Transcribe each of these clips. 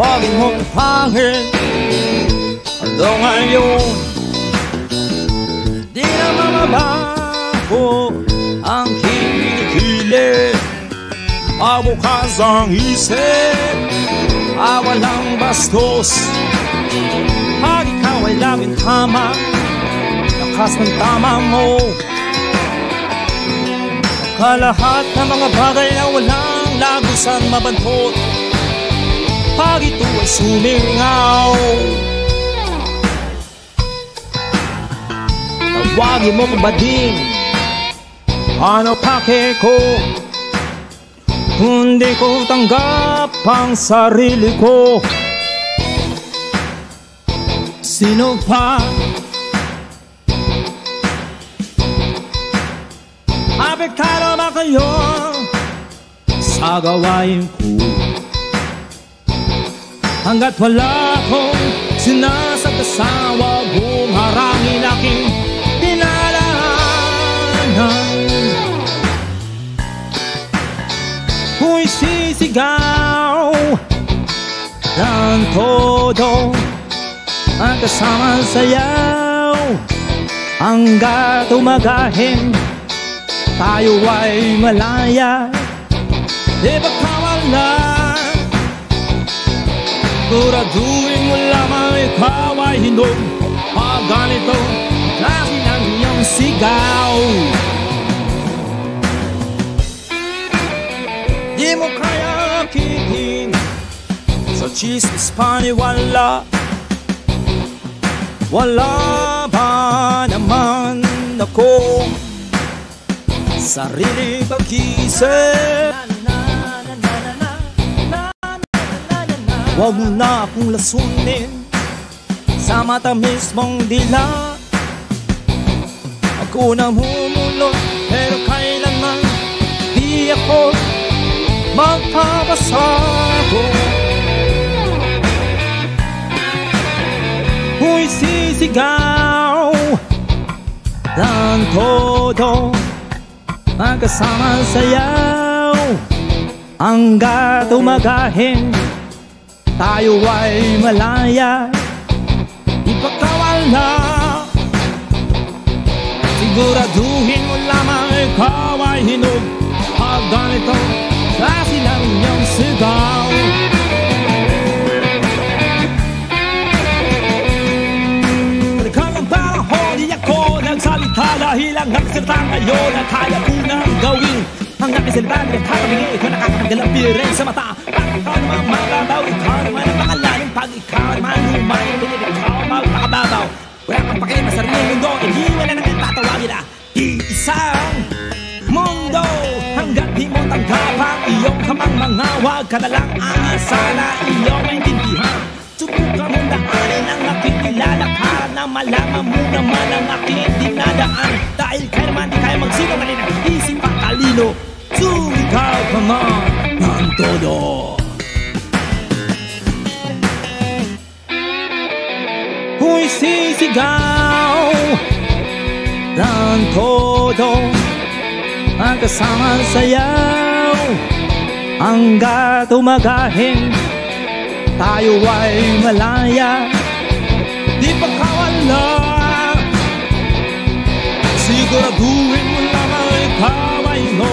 walking home hangin ang dongan yun Di na mamabago ang kilikili Mabukas ang isip Awan ah, ang bastos Pag ikaw ay laging tama Lakas ng tama mo Kalahat ng mga bagay na walang lagusan mabantot pag ito ay sumingaw Tawagin mong bading Ano pake ko Hindi ko tanggap ang sarili ko Sino pa Apektado ba kayo Sa gawain ko Hanggat wala akong sinasag-asawa Kung harangin aking dinalahanan Kung isisigaw ng todo Ang kasamang sayaw Hanggat umagahin Tayo ay malaya Di ba kawala Siguraduhin mo lamang ikaw ay hinog O ganito klase ng iyong sigaw Di mo kaya kitin Sa chismis paniwala Wala ba naman ako Sarili pag-isip Huwag mo na akong lasunin Sa mata mismong dila Ako na humulot Pero kailanman Di ako magpapasako Uy sisigaw Ang todo Magkasama sayaw Hanggat umagahin tayo ay malaya Ipagkawala Siguraduhin mo lamang ikaw ay hinog Pag ganito kasi lang iyong sigaw Nagsalita dahil ang nagsalita ngayon At kaya ko nang gawin Hanggang kasilbante Hakamingin ikaw nakakapagdalang piring sa mata At ikaw naman makabaw Ikaw naman ang pangalanin Pag ikaw naman lumayan Bilib ikaw magpakababaw Wala kang pakilma sa rin mundo Iliwan na nang tatawagin na Isang mundo Hanggang di mo tanggap ang iyong kamang mga Huwag ka na lang aasa na iyong maintindihan Subukan mong daanin ang aking kilala ka Na malaman mo naman ang aking dinadaan Dahil kaya naman di kaya magsino Malinang isip ang talino Sumigaw ka man ng todo Uy, sisigaw ng todo Ang kasamang sayaw Tayo ay malaya Di pa kawala Siguraduhin mo lamang ikaw ay no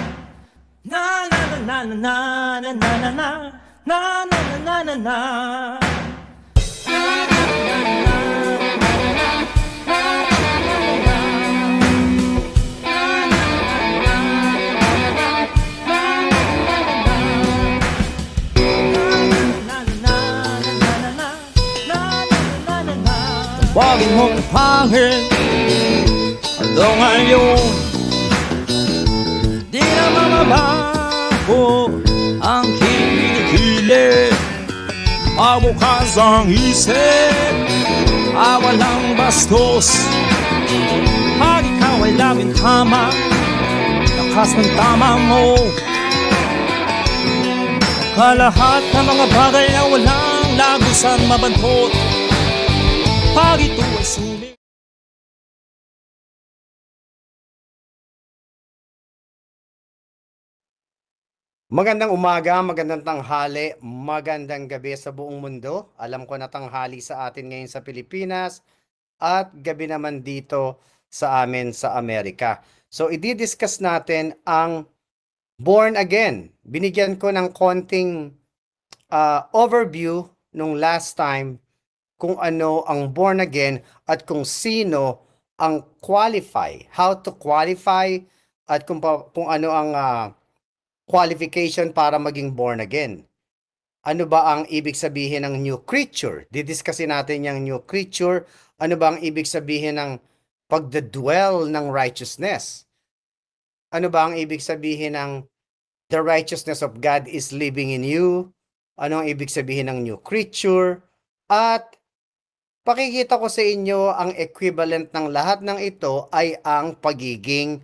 na na na na na na na na na na na na na Walking home to Parkhead along my own. Dear Mama, ko ang kinikili Pabukas ang isip Awal ah, ang bastos Pag ikaw ay laging tama Lakas ng tama mo Kalahat ng mga bagay na walang lagusan mabantot Pag ito ay sulit Magandang umaga, magandang tanghali, magandang gabi sa buong mundo. Alam ko na tanghali sa atin ngayon sa Pilipinas at gabi naman dito sa amin sa Amerika. So i-discuss natin ang Born Again. Binigyan ko ng konting uh, overview nung last time kung ano ang Born Again at kung sino ang qualify, how to qualify at kung, pa, kung ano ang uh, qualification para maging born again. Ano ba ang ibig sabihin ng new creature? Didiscusin natin yung new creature. Ano ba ang ibig sabihin ng pagdadwell ng righteousness? Ano ba ang ibig sabihin ng the righteousness of God is living in you? Ano ang ibig sabihin ng new creature? At pakikita ko sa inyo ang equivalent ng lahat ng ito ay ang pagiging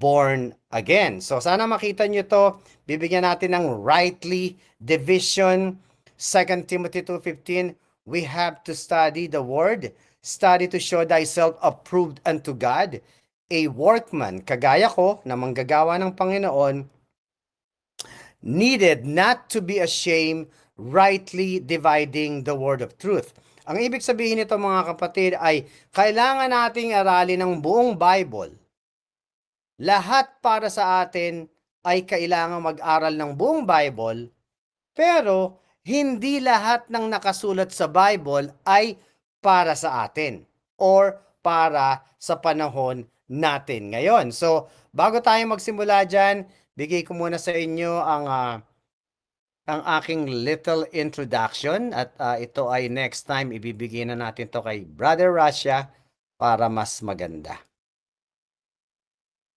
born again. So sana makita nyo to. Bibigyan natin ng rightly division. 2 Timothy 2.15, we have to study the word, study to show thyself approved unto God, a workman, kagaya ko, na manggagawa ng Panginoon, needed not to be ashamed, rightly dividing the word of truth. Ang ibig sabihin nito mga kapatid ay kailangan nating aralin ang buong Bible lahat para sa atin ay kailangan mag-aral ng buong Bible, pero hindi lahat ng nakasulat sa Bible ay para sa atin or para sa panahon natin ngayon. So, bago tayo magsimula dyan, bigay ko muna sa inyo ang uh, ang aking little introduction at uh, ito ay next time ibibigay na natin to kay Brother Russia para mas maganda.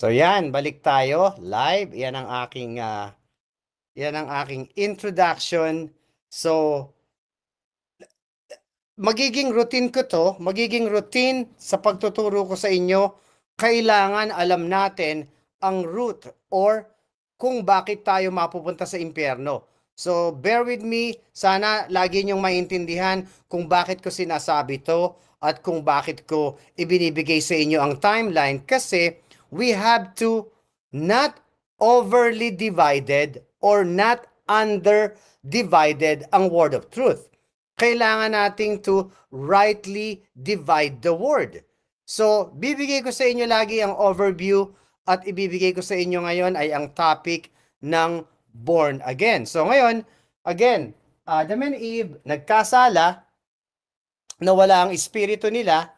So yan, balik tayo live. Yan ang aking uh, yan ang aking introduction. So magiging routine ko to, magiging routine sa pagtuturo ko sa inyo, kailangan alam natin ang root or kung bakit tayo mapupunta sa impyerno. So bear with me, sana lagi niyong maintindihan kung bakit ko sinasabi to at kung bakit ko ibinibigay sa inyo ang timeline kasi we have to not overly divided or not under divided ang word of truth. Kailangan nating to rightly divide the word. So, bibigay ko sa inyo lagi ang overview at ibibigay ko sa inyo ngayon ay ang topic ng born again. So ngayon, again, Adam and Eve nagkasala, nawala ang espiritu nila,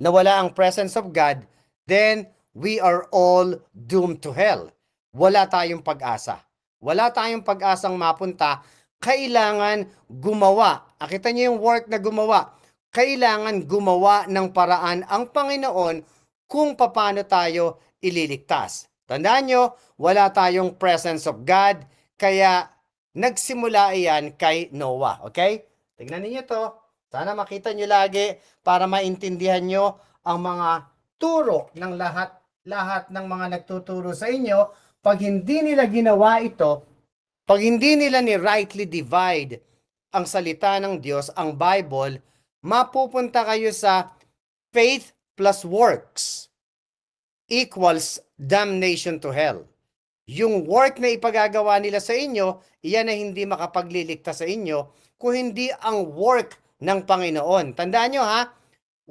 nawala ang presence of God, then we are all doomed to hell. Wala tayong pag-asa. Wala tayong pag-asang mapunta. Kailangan gumawa. Akita niyo yung work na gumawa. Kailangan gumawa ng paraan ang Panginoon kung paano tayo ililigtas. Tandaan nyo, wala tayong presence of God, kaya nagsimula iyan kay Noah. Okay? Tignan ninyo to. Sana makita nyo lagi para maintindihan nyo ang mga turo ng lahat lahat ng mga nagtuturo sa inyo, pag hindi nila ginawa ito, pag hindi nila ni rightly divide ang salita ng Diyos, ang Bible, mapupunta kayo sa faith plus works equals damnation to hell. Yung work na ipagagawa nila sa inyo, iyan ay hindi makapagliligtas sa inyo kung hindi ang work ng Panginoon. Tandaan nyo ha,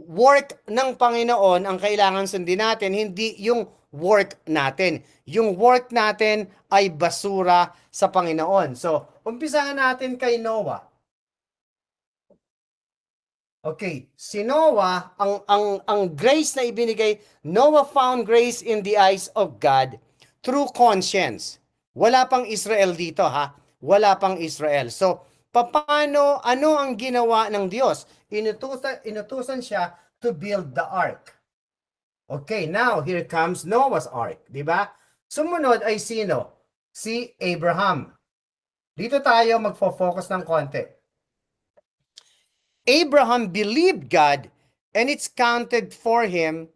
work ng Panginoon ang kailangan sundin natin, hindi yung work natin. Yung work natin ay basura sa Panginoon. So, umpisahan natin kay Noah. Okay, si Noah, ang, ang, ang grace na ibinigay, Noah found grace in the eyes of God through conscience. Wala pang Israel dito ha, wala pang Israel. So, paano, ano ang ginawa ng Diyos? inutusan, inutusan siya to build the ark. Okay, now here comes Noah's ark, di ba? Sumunod ay sino? Si Abraham. Dito tayo magfo-focus ng konti. Abraham believed God and it's counted for him,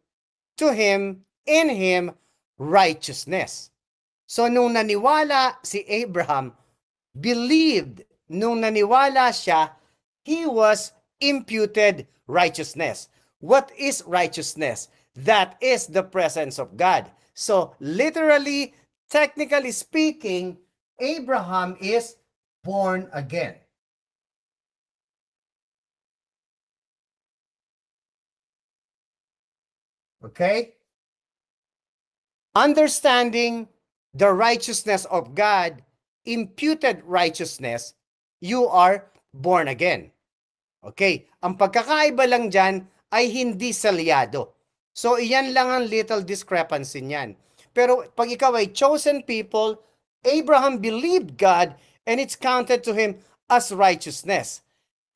to him, in him, righteousness. So nung naniwala si Abraham, believed, nung naniwala siya, he was imputed righteousness. What is righteousness? That is the presence of God. So, literally, technically speaking, Abraham is born again. Okay? Understanding the righteousness of God, imputed righteousness, you are born again. Okay, ang pagkakaiba lang dyan ay hindi salyado. So iyan lang ang little discrepancy niyan. Pero pag ikaw ay chosen people, Abraham believed God and it's counted to him as righteousness.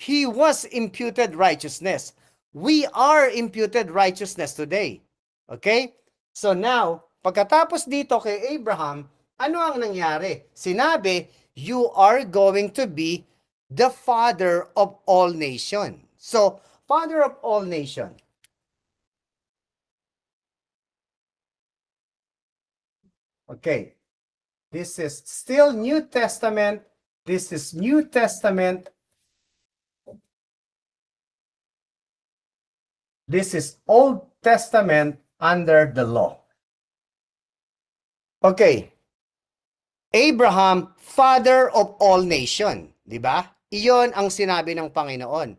He was imputed righteousness. We are imputed righteousness today. Okay? So now, pagkatapos dito kay Abraham, ano ang nangyari? Sinabi, you are going to be the father of all nation. So, father of all nation. Okay. This is still New Testament. This is New Testament. This is Old Testament under the law. Okay. Abraham, father of all nation, di Iyon ang sinabi ng Panginoon.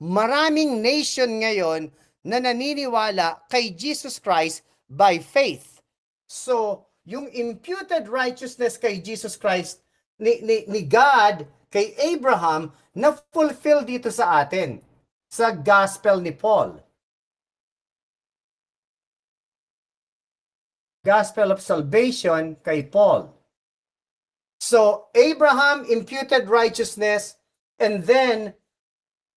Maraming nation ngayon na naniniwala kay Jesus Christ by faith. So, yung imputed righteousness kay Jesus Christ ni, ni, ni God kay Abraham na fulfill dito sa atin sa gospel ni Paul. Gospel of Salvation kay Paul. So, Abraham imputed righteousness and then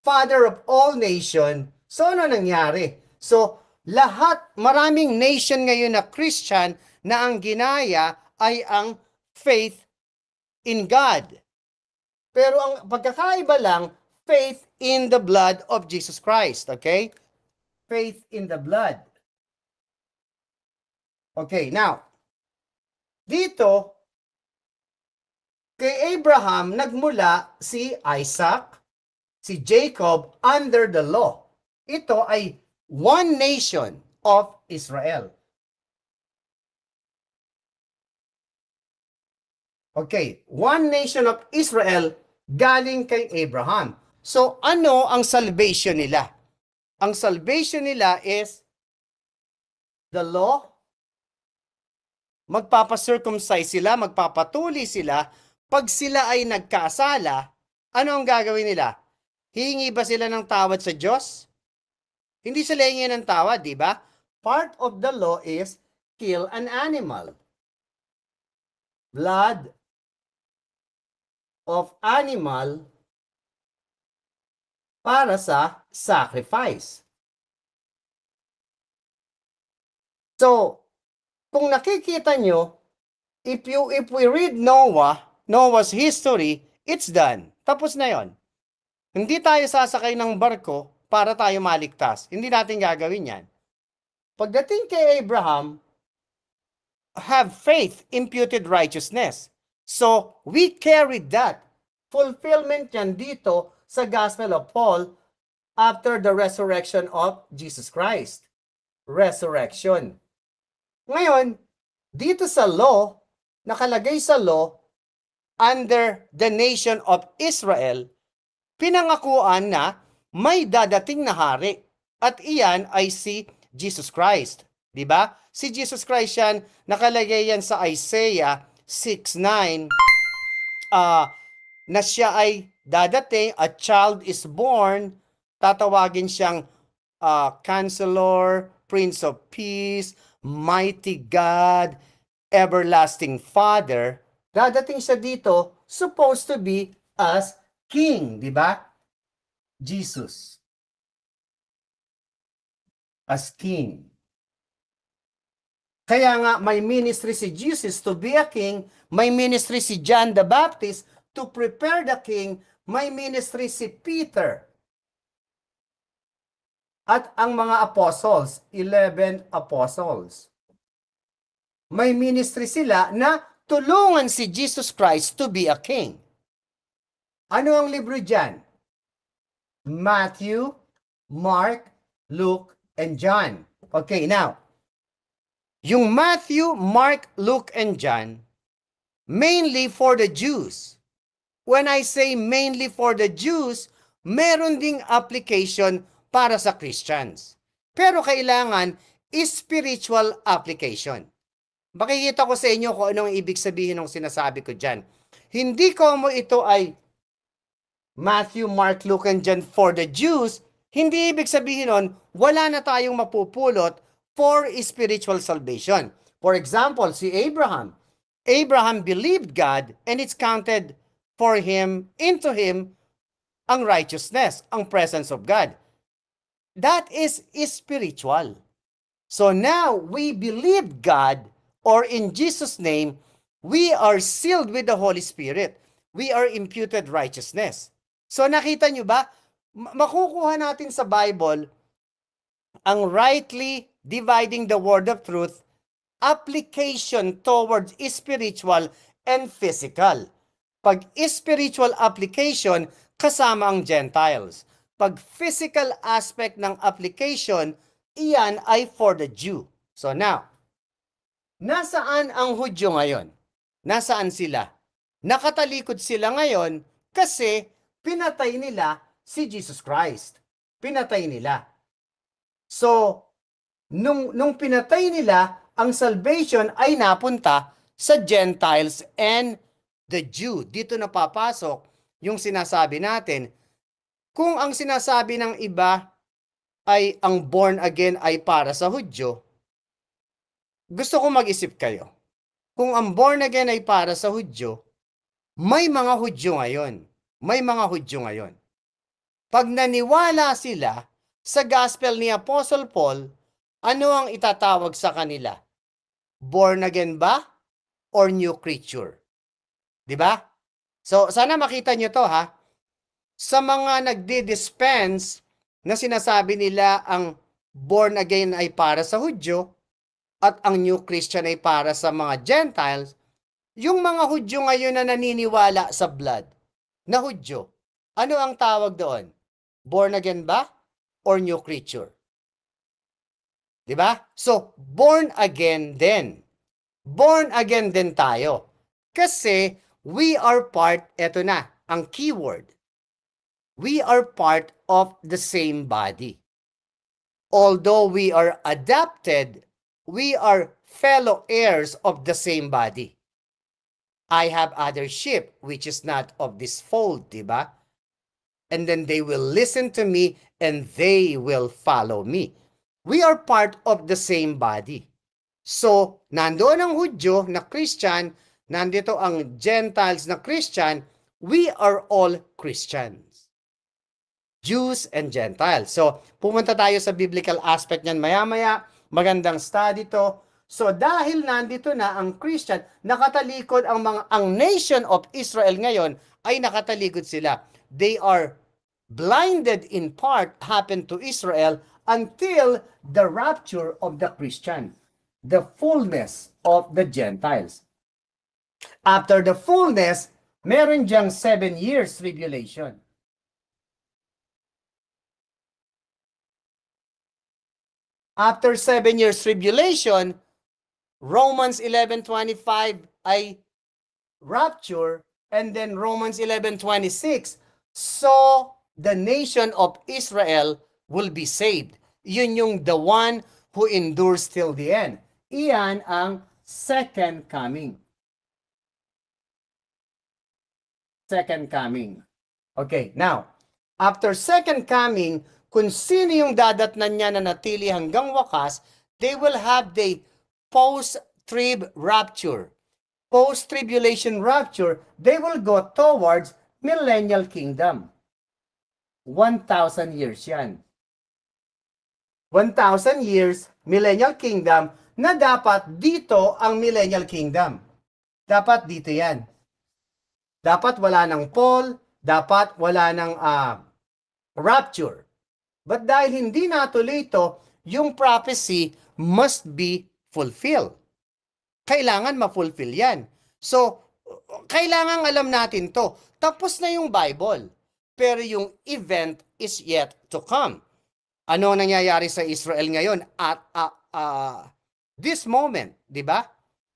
father of all nation. So ano nangyari? So lahat, maraming nation ngayon na Christian na ang ginaya ay ang faith in God. Pero ang pagkakaiba lang, faith in the blood of Jesus Christ, okay? Faith in the blood. Okay, now, dito, Kay Abraham nagmula si Isaac, si Jacob under the law. Ito ay one nation of Israel. Okay, one nation of Israel galing kay Abraham. So ano ang salvation nila? Ang salvation nila is the law. Magpapa-circumcise sila, magpapatuli sila pag sila ay nagkasala, ano ang gagawin nila? Hihingi ba sila ng tawad sa Diyos? Hindi sila hingi ng tawad, di ba? Part of the law is kill an animal. Blood of animal para sa sacrifice. So, kung nakikita nyo, if you if we read Noah Noah's history, it's done. Tapos na yon. Hindi tayo sasakay ng barko para tayo maligtas. Hindi natin gagawin yan. Pagdating kay Abraham, have faith imputed righteousness. So, we carry that. Fulfillment yan dito sa Gospel of Paul after the resurrection of Jesus Christ. Resurrection. Ngayon, dito sa law, nakalagay sa law, under the nation of Israel, pinangakuan na may dadating na hari at iyan ay si Jesus Christ. 'Di ba? Si Jesus Christ 'yan, nakalagay 'yan sa Isaiah 6:9 uh, ah, na siya ay dadating, a child is born, tatawagin siyang uh, Counselor, Prince of Peace, Mighty God, Everlasting Father, dadating siya dito, supposed to be as king, di ba? Jesus. As king. Kaya nga may ministry si Jesus to be a king, may ministry si John the Baptist to prepare the king, may ministry si Peter. At ang mga apostles, 11 apostles. May ministry sila na tulungan si Jesus Christ to be a king. Ano ang libro dyan? Matthew, Mark, Luke, and John. Okay, now, yung Matthew, Mark, Luke, and John, mainly for the Jews. When I say mainly for the Jews, meron ding application para sa Christians. Pero kailangan spiritual application. Makikita ko sa inyo kung anong ibig sabihin ng sinasabi ko dyan. Hindi ko mo ito ay Matthew, Mark, Luke, and John for the Jews. Hindi ibig sabihin nun, wala na tayong mapupulot for spiritual salvation. For example, si Abraham. Abraham believed God and it's counted for him, into him, ang righteousness, ang presence of God. That is spiritual. So now we believe God or in Jesus' name, we are sealed with the Holy Spirit. We are imputed righteousness. So nakita nyo ba, makukuha natin sa Bible ang rightly dividing the word of truth, application towards spiritual and physical. Pag spiritual application, kasama ang Gentiles. Pag physical aspect ng application, iyan ay for the Jew. So now, Nasaan ang Hudyo ngayon? Nasaan sila? Nakatalikod sila ngayon kasi pinatay nila si Jesus Christ. Pinatay nila. So, nung, nung pinatay nila, ang salvation ay napunta sa Gentiles and the Jew. Dito na papasok yung sinasabi natin. Kung ang sinasabi ng iba ay ang born again ay para sa Hudyo, gusto ko mag-isip kayo. Kung ang born again ay para sa Hudyo, may mga Hudyo ngayon. May mga Hudyo ngayon. Pag naniwala sila sa gospel ni Apostle Paul, ano ang itatawag sa kanila? Born again ba? Or new creature? 'Di ba? So sana makita nyo to ha. Sa mga nagdi-dispense na sinasabi nila ang born again ay para sa Hudyo, at ang New Christian ay para sa mga Gentiles, yung mga Hudyo ngayon na naniniwala sa blood, na Hudyo, ano ang tawag doon? Born again ba? Or new creature? ba? Diba? So, born again then. Born again din tayo. Kasi, we are part, eto na, ang keyword. We are part of the same body. Although we are adapted we are fellow heirs of the same body. I have other sheep which is not of this fold, di ba? And then they will listen to me and they will follow me. We are part of the same body. So, nandoon ang Hudyo na Christian, nandito ang Gentiles na Christian, we are all Christians. Jews and Gentiles. So, pumunta tayo sa biblical aspect niyan maya-maya Magandang study to. So dahil nandito na ang Christian, nakatalikod ang mga ang nation of Israel ngayon ay nakatalikod sila. They are blinded in part happened to Israel until the rapture of the Christian, the fullness of the Gentiles. After the fullness, meron diyang seven years tribulation. After seven years tribulation, Romans 11.25 ay rapture and then Romans 11.26 so the nation of Israel will be saved. Yun yung the one who endures till the end. Iyan ang second coming. Second coming. Okay, now, after second coming, kung sino yung dadatnan niya na natili hanggang wakas, they will have the post-trib rapture. Post-tribulation rapture, they will go towards millennial kingdom. 1,000 years yan. 1,000 years, millennial kingdom, na dapat dito ang millennial kingdom. Dapat dito yan. Dapat wala ng Paul, dapat wala ng uh, rapture. But dahil hindi natuloy ito, yung prophecy must be fulfilled. Kailangan ma-fulfill yan. So, kailangan alam natin to. Tapos na yung Bible. Pero yung event is yet to come. Ano nangyayari sa Israel ngayon at uh, uh, this moment, 'di ba?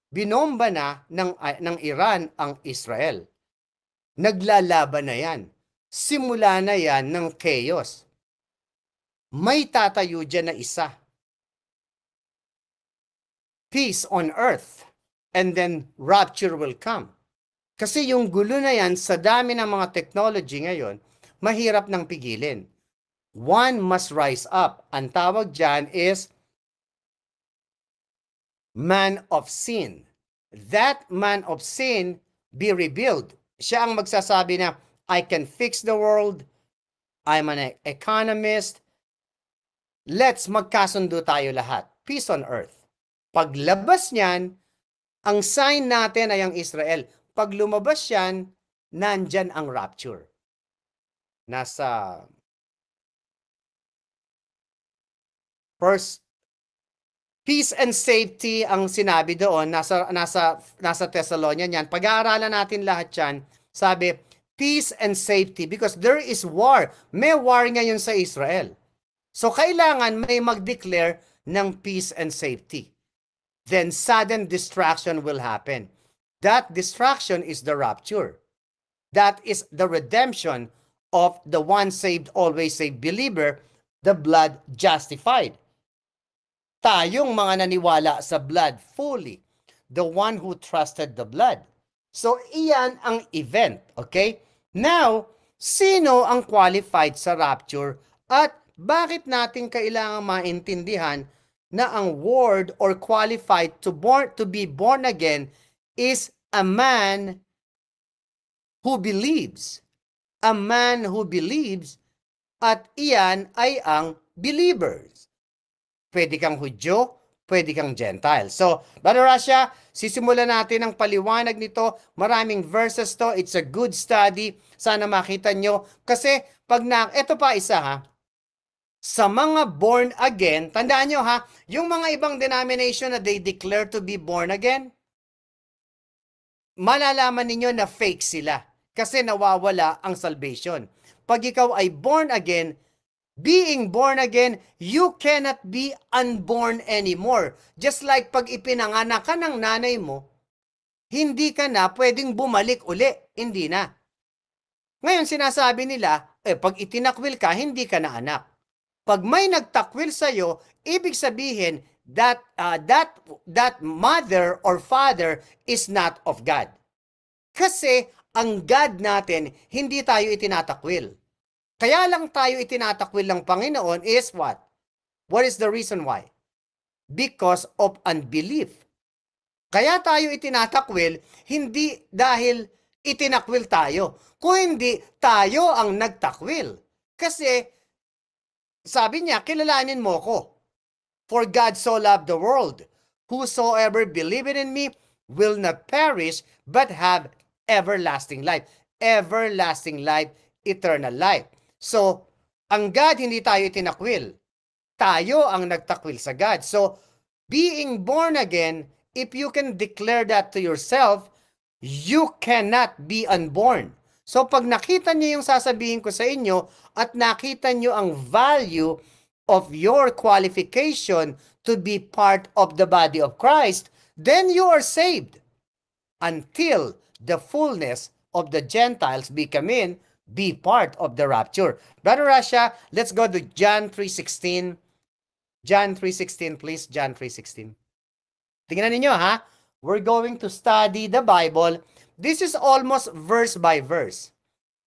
Binomba na ng uh, ng Iran ang Israel. Naglalaban na 'yan. Simula na 'yan ng chaos may tatayo dyan na isa. Peace on earth and then rapture will come. Kasi yung gulo na yan, sa dami ng mga technology ngayon, mahirap nang pigilin. One must rise up. Ang tawag dyan is man of sin. That man of sin be rebuilt. Siya ang magsasabi na, I can fix the world. I'm an economist. Let's magkasundo tayo lahat. Peace on earth. Paglabas niyan, ang sign natin ay ang Israel. Pag lumabas yan, nandyan ang rapture. Nasa first peace and safety ang sinabi doon nasa nasa nasa Thessalonian yan. Pag-aaralan natin lahat 'yan. Sabi, peace and safety because there is war. May war ngayon sa Israel. So kailangan may mag-declare ng peace and safety. Then sudden distraction will happen. That distraction is the rapture. That is the redemption of the one saved, always saved believer, the blood justified. Tayong mga naniwala sa blood fully. The one who trusted the blood. So, iyan ang event. Okay? Now, sino ang qualified sa rapture at bakit natin kailangan maintindihan na ang word or qualified to born to be born again is a man who believes. A man who believes at iyan ay ang believers. Pwede kang Hudyo, pwede kang Gentile. So, Brother Russia, sisimulan natin ang paliwanag nito. Maraming verses to. It's a good study. Sana makita nyo. Kasi, pag na, ito pa isa ha, sa mga born again, tandaan nyo ha, yung mga ibang denomination na they declare to be born again, malalaman ninyo na fake sila kasi nawawala ang salvation. Pag ikaw ay born again, being born again, you cannot be unborn anymore. Just like pag ipinanganak ka ng nanay mo, hindi ka na pwedeng bumalik uli. Hindi na. Ngayon sinasabi nila, eh, pag itinakwil ka, hindi ka na anak. Pag may nagtakwil sa iyo, ibig sabihin that uh, that that mother or father is not of God. Kasi ang God natin, hindi tayo itinatakwil. Kaya lang tayo itinatakwil ng Panginoon is what? What is the reason why? Because of unbelief. Kaya tayo itinatakwil, hindi dahil itinakwil tayo, kundi tayo ang nagtakwil. Kasi sabi niya, kilalanin mo ko. For God so loved the world, whosoever believeth in me will not perish, but have everlasting life. Everlasting life, eternal life. So, ang God hindi tayo itinakwil. Tayo ang nagtakwil sa God. So, being born again, if you can declare that to yourself, you cannot be unborn. So pag nakita niyo yung sasabihin ko sa inyo at nakita niyo ang value of your qualification to be part of the body of Christ, then you are saved until the fullness of the Gentiles be come in, be part of the rapture. Brother Russia, let's go to John 3.16. John 3.16, please. John 3.16. Tingnan ninyo, ha? We're going to study the Bible This is almost verse by verse.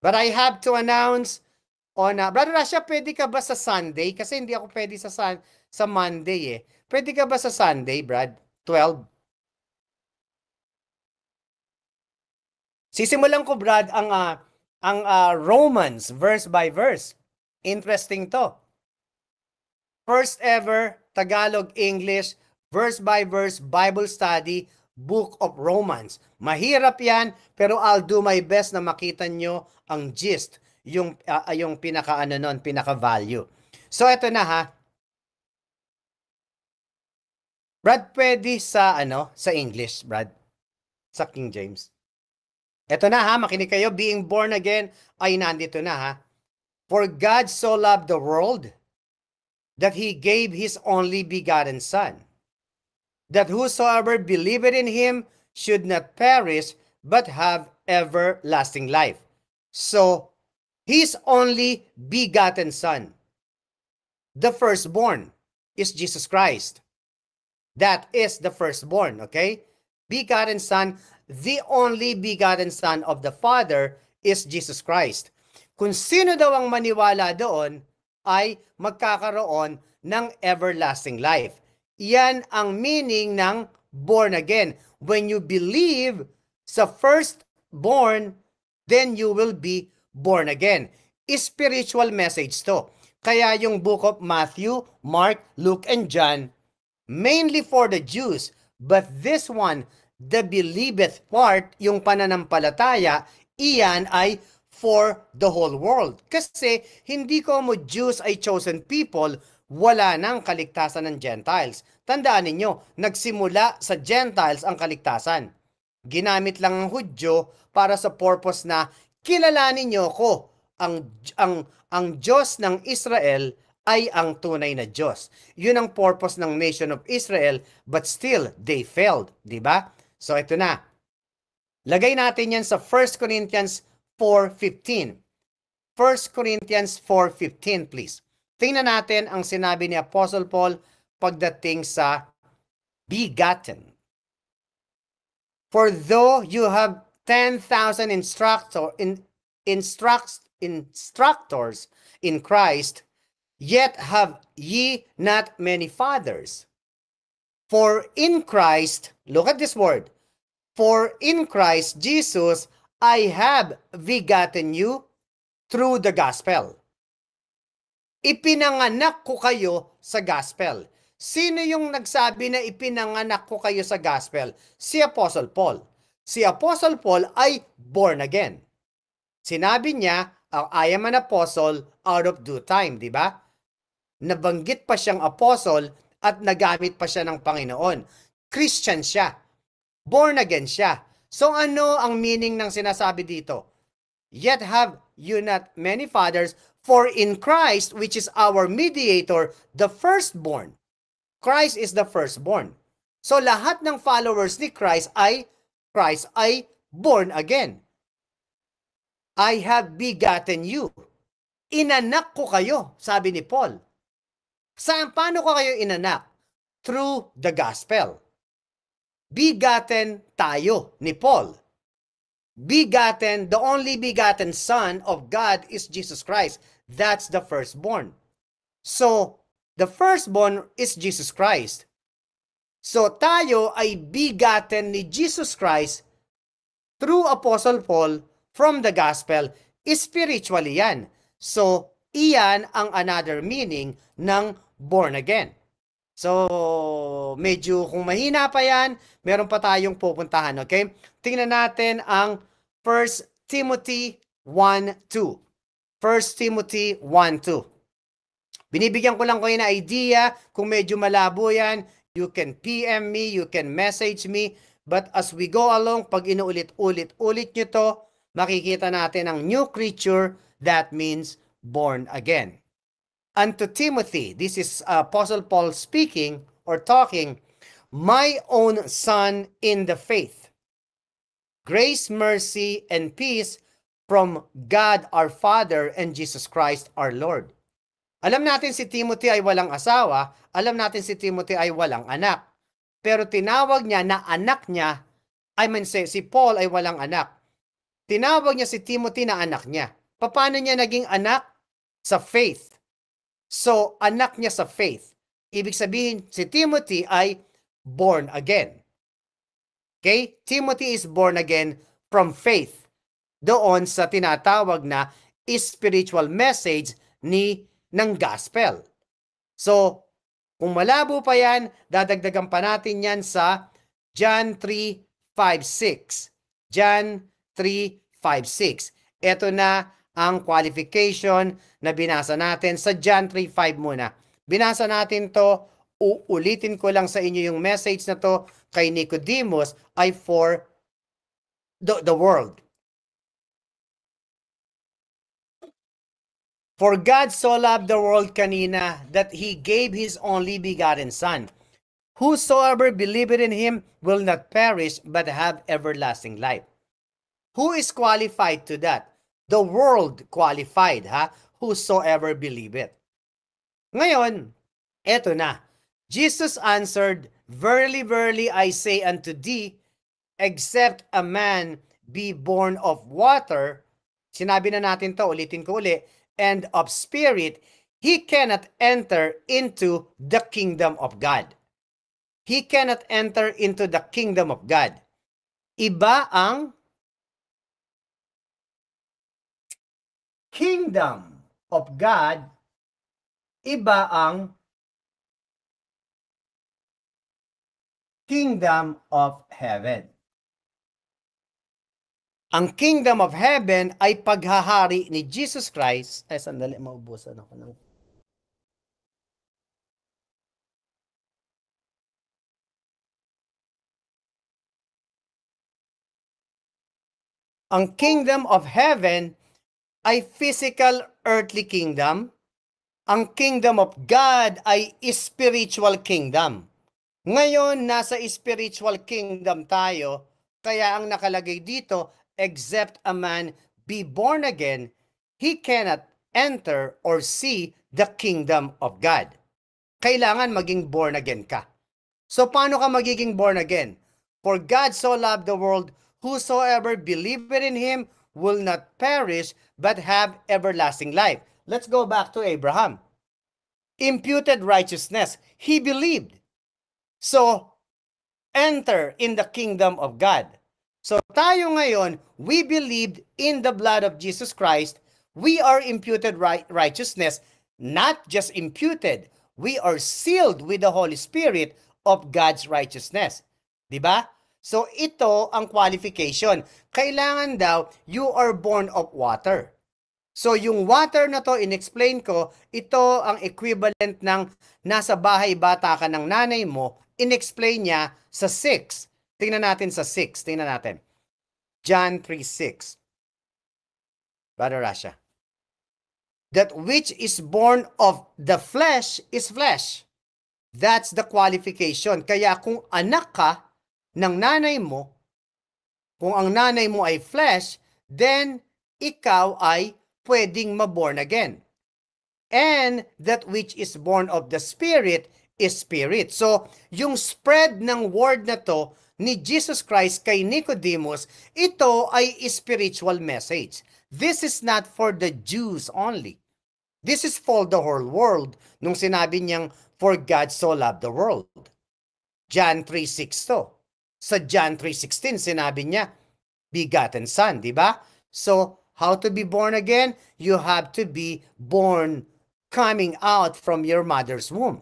But I have to announce on, uh, Brother Rasha, pwede ka ba sa Sunday? Kasi hindi ako pwede sa, sun, sa Monday eh. Pwede ka ba sa Sunday, Brad? 12? Sisimulan ko, Brad, ang, uh, ang uh, Romans verse by verse. Interesting to. First ever Tagalog English verse by verse Bible study Book of Romans. Mahirap yan, pero I'll do my best na makita nyo ang gist, yung, uh, yung pinaka, ano noon, pinaka value. So, ito na ha. Brad, pwede sa, ano, sa English, Brad. Sa King James. Ito na ha, makinig kayo. Being born again, ay nandito na ha. For God so loved the world that He gave His only begotten Son that whosoever believeth in him should not perish but have everlasting life. So, his only begotten son, the firstborn, is Jesus Christ. That is the firstborn, okay? Begotten son, the only begotten son of the Father is Jesus Christ. Kung sino daw ang maniwala doon ay magkakaroon ng everlasting life. Yan ang meaning ng born again. When you believe sa first born, then you will be born again. Spiritual message to. Kaya yung book of Matthew, Mark, Luke, and John, mainly for the Jews, but this one, the believeth part, yung pananampalataya, iyan ay for the whole world. Kasi hindi ko mo Jews ay chosen people, wala nang kaligtasan ng Gentiles. Tandaan ninyo, nagsimula sa Gentiles ang kaligtasan. Ginamit lang ang Hudyo para sa purpose na kilalanin niyo ko. Ang, ang, ang Diyos ng Israel ay ang tunay na Diyos. Yun ang purpose ng nation of Israel, but still, they failed. 'di ba? So ito na. Lagay natin yan sa 1 Corinthians 4.15. 1 Corinthians 4.15 please. Tingnan natin ang sinabi ni Apostle Paul pagdating sa begotten. For though you have 10,000 instructor in instructs instructors in Christ, yet have ye not many fathers. For in Christ, look at this word, for in Christ Jesus I have begotten you through the gospel. Ipinanganak ko kayo sa gospel. Sino yung nagsabi na ipinanganak ko kayo sa gospel? Si Apostle Paul. Si Apostle Paul ay born again. Sinabi niya, oh, I am an apostle out of due time, di ba? Nabanggit pa siyang apostle at nagamit pa siya ng Panginoon. Christian siya. Born again siya. So ano ang meaning ng sinasabi dito? Yet have you not many fathers, for in Christ, which is our mediator, the firstborn, Christ is the firstborn. So lahat ng followers ni Christ ay Christ ay born again. I have begotten you. Inanak ko kayo, sabi ni Paul. Saan, paano ko kayo inanak? Through the gospel. Begotten tayo ni Paul. Begotten, the only begotten Son of God is Jesus Christ. That's the firstborn. So, The firstborn is Jesus Christ. So tayo ay bigaten ni Jesus Christ through Apostle Paul from the gospel. Spiritually yan. So iyan ang another meaning ng born again. So medyo kung mahina pa yan, meron pa tayong pupuntahan. Okay? Tingnan natin ang 1 Timothy 1.2. 1 Timothy 1.2. Binibigyan ko lang kayo na idea kung medyo malabo yan. You can PM me, you can message me. But as we go along, pag inuulit-ulit-ulit nyo to, makikita natin ang new creature that means born again. And to Timothy, this is Apostle Paul speaking or talking, my own son in the faith. Grace, mercy, and peace from God our Father and Jesus Christ our Lord. Alam natin si Timothy ay walang asawa, alam natin si Timothy ay walang anak. Pero tinawag niya na anak niya, I mean si, si Paul ay walang anak. Tinawag niya si Timothy na anak niya. Paano niya naging anak? Sa faith. So, anak niya sa faith. Ibig sabihin, si Timothy ay born again. Okay? Timothy is born again from faith. Doon sa tinatawag na spiritual message ni ng gospel. So, kung malabo pa yan, dadagdagan pa natin yan sa John 3.5.6. John 3.5.6. Ito na ang qualification na binasa natin sa John 3.5 muna. Binasa natin to, uulitin ko lang sa inyo yung message na to kay Nicodemus ay for the, the world. For God so loved the world kanina that he gave his only begotten Son. Whosoever believeth in him will not perish but have everlasting life. Who is qualified to that? The world qualified, ha? Whosoever believeth. Ngayon, eto na. Jesus answered, Verily, verily, I say unto thee, except a man be born of water, sinabi na natin to, ulitin ko ulit, and of spirit, he cannot enter into the kingdom of God. He cannot enter into the kingdom of God. Iba ang kingdom of God, iba ang kingdom of heaven. Ang kingdom of heaven ay paghahari ni Jesus Christ. Ay, sandali, maubusan ako ng... Ang kingdom of heaven ay physical earthly kingdom. Ang kingdom of God ay spiritual kingdom. Ngayon, nasa spiritual kingdom tayo, kaya ang nakalagay dito except a man be born again, he cannot enter or see the kingdom of God. Kailangan maging born again ka. So paano ka magiging born again? For God so loved the world, whosoever believeth in him will not perish but have everlasting life. Let's go back to Abraham. Imputed righteousness. He believed. So enter in the kingdom of God. So tayo ngayon, we believed in the blood of Jesus Christ. We are imputed right righteousness, not just imputed. We are sealed with the Holy Spirit of God's righteousness. 'Di ba? So ito ang qualification. Kailangan daw you are born of water. So yung water na to inexplain ko, ito ang equivalent ng nasa bahay bata ka ng nanay mo, inexplain niya sa 6 Tingnan natin sa 6. Tingnan natin. John 3.6. Brother Rasha. That which is born of the flesh is flesh. That's the qualification. Kaya kung anak ka ng nanay mo, kung ang nanay mo ay flesh, then ikaw ay pwedeng maborn again. And that which is born of the Spirit is Spirit. So, yung spread ng word na to ni Jesus Christ kay Nicodemus, ito ay spiritual message. This is not for the Jews only. This is for the whole world nung sinabi niyang for God so loved the world. John 3:6 to. Sa John 3:16 sinabi niya begotten son, di ba? So how to be born again? You have to be born coming out from your mother's womb.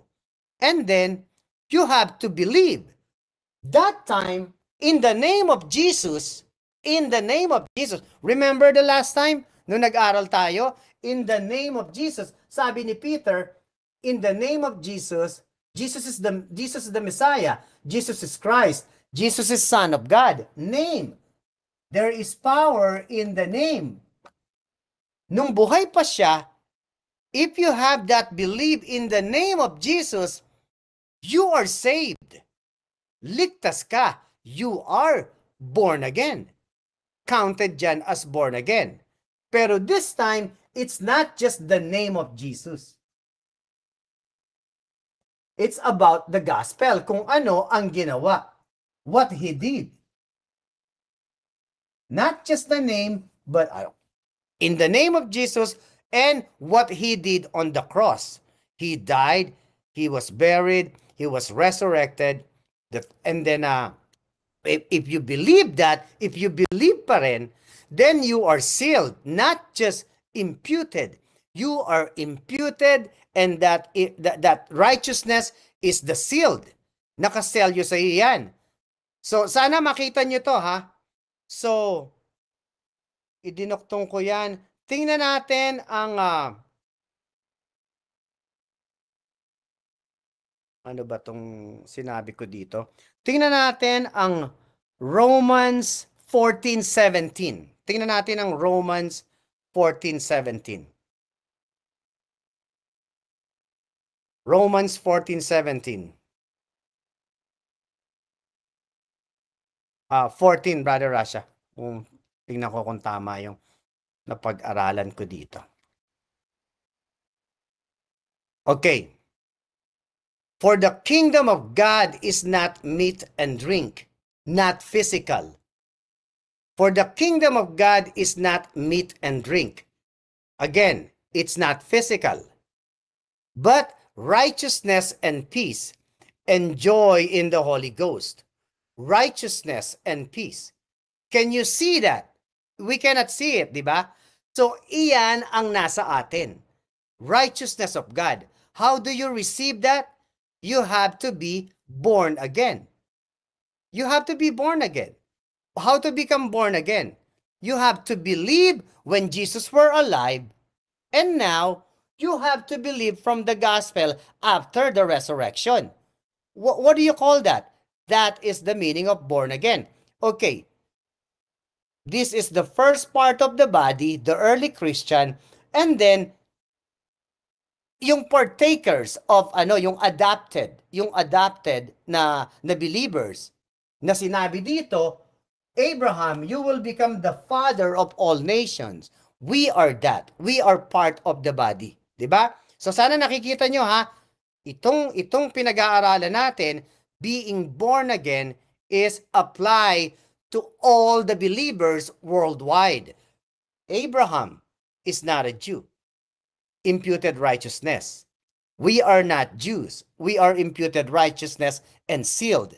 And then you have to believe That time, in the name of Jesus, in the name of Jesus. Remember the last time No, nag-aral tayo? In the name of Jesus. Sabi ni Peter, in the name of Jesus, Jesus is the Jesus is the Messiah. Jesus is Christ. Jesus is Son of God. Name. There is power in the name. Nung buhay pa siya, if you have that belief in the name of Jesus, you are saved. Ligtas ka. You are born again. Counted dyan as born again. Pero this time, it's not just the name of Jesus. It's about the gospel, kung ano ang ginawa, what he did. Not just the name, but uh, in the name of Jesus and what he did on the cross. He died, he was buried, he was resurrected, The, and then, uh, if, if you believe that, if you believe paren then you are sealed, not just imputed. You are imputed and that, that, that righteousness is the sealed. Nakaselyo sa iyo yan. So, sana makita niyo to ha. So, idinoktong ko yan. Tingnan natin ang uh, ano ba tong sinabi ko dito? Tingnan natin ang Romans 14:17. Tingnan natin ang Romans 14:17. Romans 14:17. Ah, uh, 14 brother Russia. Um, tingnan ko kung tama yung napag-aralan ko dito. Okay. For the kingdom of God is not meat and drink, not physical. For the kingdom of God is not meat and drink. Again, it's not physical. But righteousness and peace and joy in the Holy Ghost. Righteousness and peace. Can you see that? We cannot see it, di ba? So, iyan ang nasa atin. Righteousness of God. How do you receive that? you have to be born again. You have to be born again. How to become born again? You have to believe when Jesus were alive. And now, you have to believe from the gospel after the resurrection. What, what do you call that? That is the meaning of born again. Okay. This is the first part of the body, the early Christian, and then yung partakers of ano, yung adapted yung adapted na na believers na sinabi dito, Abraham, you will become the father of all nations. We are that. We are part of the body. 'Di ba? So sana nakikita nyo ha, itong itong pinag-aaralan natin, being born again is apply to all the believers worldwide. Abraham is not a Jew imputed righteousness. We are not Jews. We are imputed righteousness and sealed.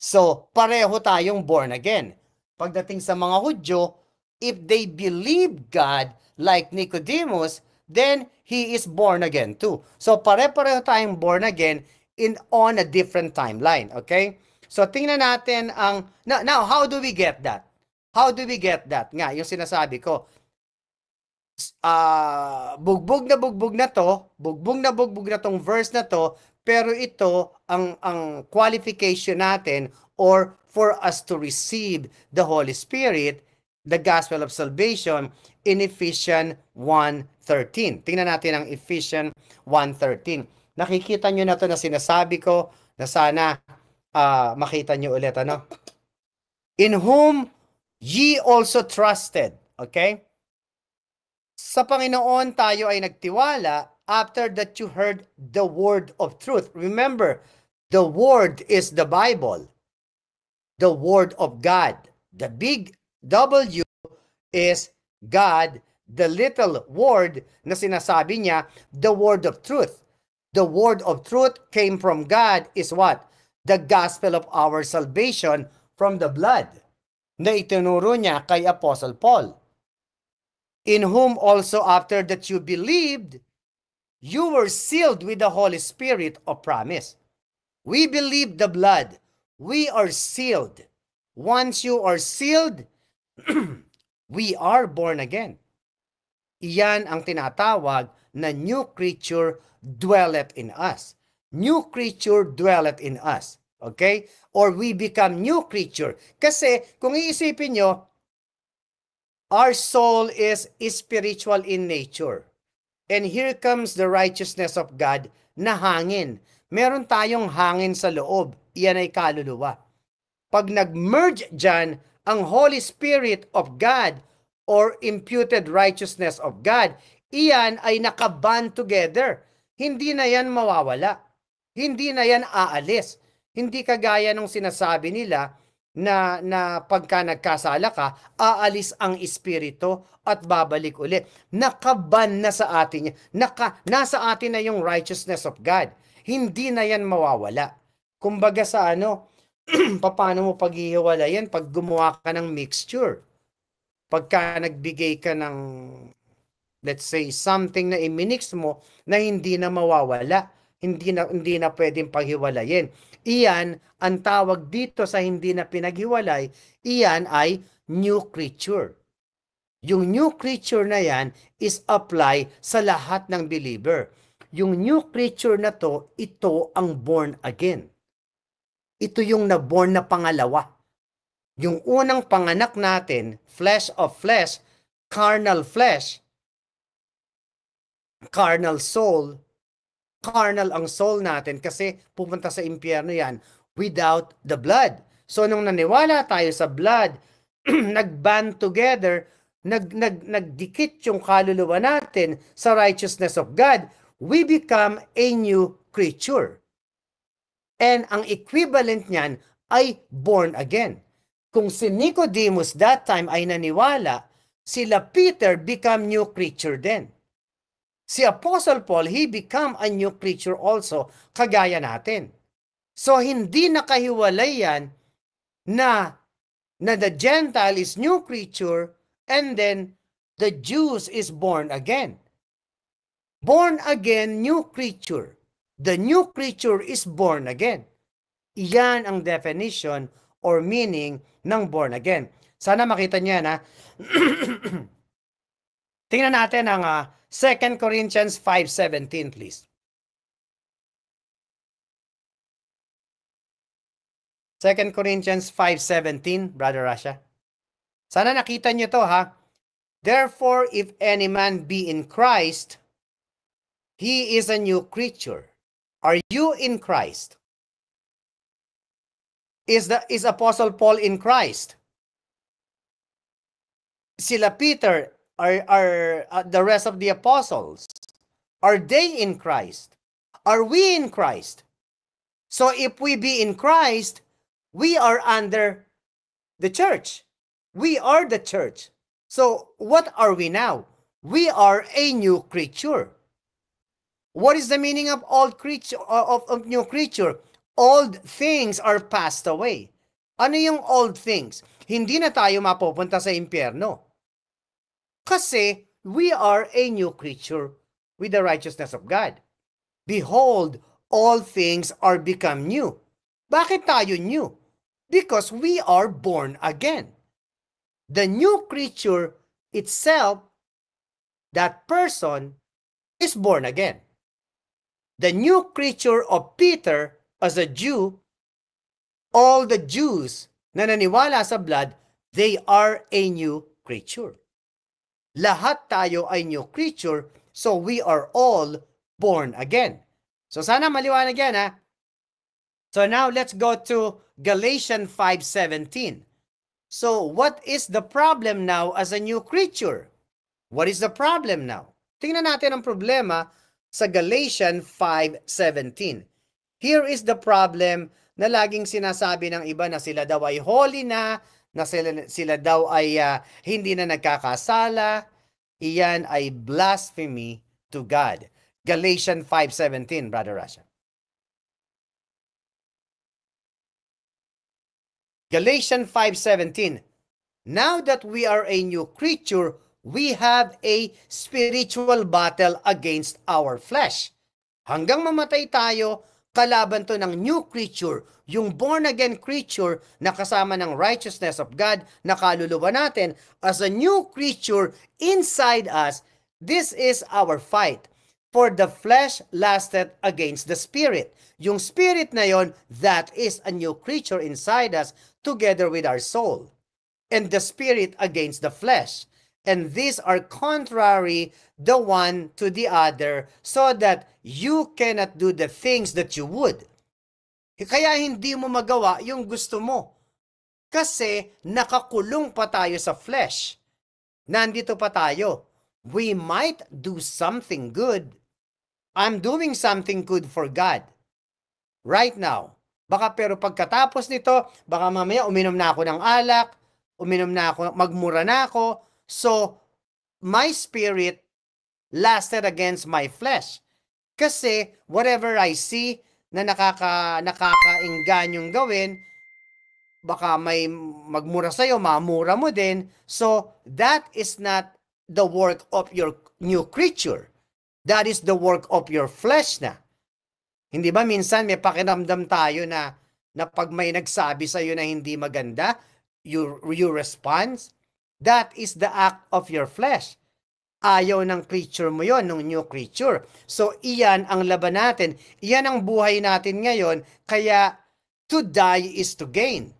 So, pareho tayong born again. Pagdating sa mga Hudyo, if they believe God like Nicodemus, then he is born again too. So, pare-pareho tayong born again in on a different timeline, okay? So, tingnan natin ang... Now, now, how do we get that? How do we get that? Nga, yung sinasabi ko, uh, bugbog na bugbog na to, bugbog na bugbog na tong verse na to, pero ito ang ang qualification natin or for us to receive the Holy Spirit, the gospel of salvation in Ephesians 1:13. Tingnan natin ang Ephesians 1:13. Nakikita niyo na to na sinasabi ko na sana uh, makita niyo ulit ano. In whom ye also trusted, okay? Sa Panginoon tayo ay nagtiwala after that you heard the word of truth. Remember, the word is the Bible. The word of God. The big W is God, the little word na sinasabi niya, the word of truth. The word of truth came from God is what? The gospel of our salvation from the blood na itinuro niya kay Apostle Paul in whom also after that you believed, you were sealed with the Holy Spirit of promise. We believe the blood. We are sealed. Once you are sealed, we are born again. Iyan ang tinatawag na new creature dwelleth in us. New creature dwelleth in us. Okay? Or we become new creature. Kasi kung iisipin nyo, Our soul is spiritual in nature. And here comes the righteousness of God na hangin. Meron tayong hangin sa loob. Iyan ay kaluluwa. Pag nag-merge dyan, ang Holy Spirit of God or imputed righteousness of God, iyan ay nakaband together. Hindi na yan mawawala. Hindi na yan aalis. Hindi kagaya nung sinasabi nila na, na pagka nagkasala ka, aalis ang espiritu at babalik ulit. Nakaban na sa atin, naka, nasa atin na yung righteousness of God. Hindi na yan mawawala. Kumbaga sa ano, paano mo paghihiwala yan pag gumawa ka ng mixture? Pagka nagbigay ka ng, let's say, something na iminix mo na hindi na mawawala, hindi na, hindi na pwedeng paghiwalayin Iyan ang tawag dito sa hindi na pinaghiwalay. Iyan ay new creature. Yung new creature na yan is apply sa lahat ng believer. Yung new creature na to, ito ang born again. Ito yung naborn na pangalawa. Yung unang panganak natin, flesh of flesh, carnal flesh, carnal soul, carnal ang soul natin kasi pupunta sa impyerno yan without the blood. So nung naniwala tayo sa blood, nag-band together, nag nag nagdikit yung kaluluwa natin sa righteousness of God, we become a new creature. And ang equivalent niyan ay born again. Kung si Nicodemus that time ay naniwala, sila Peter become new creature din si Apostle Paul, he become a new creature also, kagaya natin. So hindi nakahiwalay yan na, na the Gentile is new creature and then the Jews is born again. Born again, new creature. The new creature is born again. Iyan ang definition or meaning ng born again. Sana makita niya na. Tingnan natin ang uh, 2 Corinthians 5.17, please. 2 Corinthians 5.17, Brother Rasha. Sana nakita nyo to ha. Therefore, if any man be in Christ, he is a new creature. Are you in Christ? Is the is Apostle Paul in Christ? Sila Peter Are, are uh, the rest of the apostles? Are they in Christ? Are we in Christ? So if we be in Christ, we are under the church. We are the church. So what are we now? We are a new creature. What is the meaning of old creature uh, of, of new creature? Old things are passed away. Ano yung old things? Hindi na tayo mapupunta sa impyerno. Kasi we are a new creature with the righteousness of God. Behold, all things are become new. Bakit tayo new? Because we are born again. The new creature itself, that person, is born again. The new creature of Peter as a Jew, all the Jews na naniwala sa blood, they are a new creature. Lahat tayo ay new creature, so we are all born again. So sana maliwanag yan ha. So now let's go to Galatians 5.17. So what is the problem now as a new creature? What is the problem now? Tingnan natin ang problema sa Galatians 5.17. Here is the problem na laging sinasabi ng iba na sila daw ay holy na, na sila, sila daw ay uh, hindi na nagkakasala, iyan ay blasphemy to God. Galatians 5.17, Brother Russia. Galatians 5.17, Now that we are a new creature, we have a spiritual battle against our flesh. Hanggang mamatay tayo, kalaban to ng new creature, yung born again creature na kasama ng righteousness of God na kaluluwa natin as a new creature inside us. This is our fight. For the flesh lasted against the spirit. Yung spirit na yon, that is a new creature inside us together with our soul. And the spirit against the flesh and these are contrary the one to the other so that you cannot do the things that you would. Kaya hindi mo magawa yung gusto mo. Kasi nakakulong pa tayo sa flesh. Nandito pa tayo. We might do something good. I'm doing something good for God. Right now. Baka pero pagkatapos nito, baka mamaya uminom na ako ng alak, uminom na ako, magmura na ako, So, my spirit lasted against my flesh. Kasi, whatever I see na nakaka, nakakainganyong gawin, baka may magmura sa'yo, mamura mo din. So, that is not the work of your new creature. That is the work of your flesh na. Hindi ba minsan may pakiramdam tayo na na pag may nagsabi sa iyo na hindi maganda, you you respond That is the act of your flesh. Ayaw ng creature mo yon, ng new creature. So, iyan ang laban natin. Iyan ang buhay natin ngayon. Kaya, to die is to gain.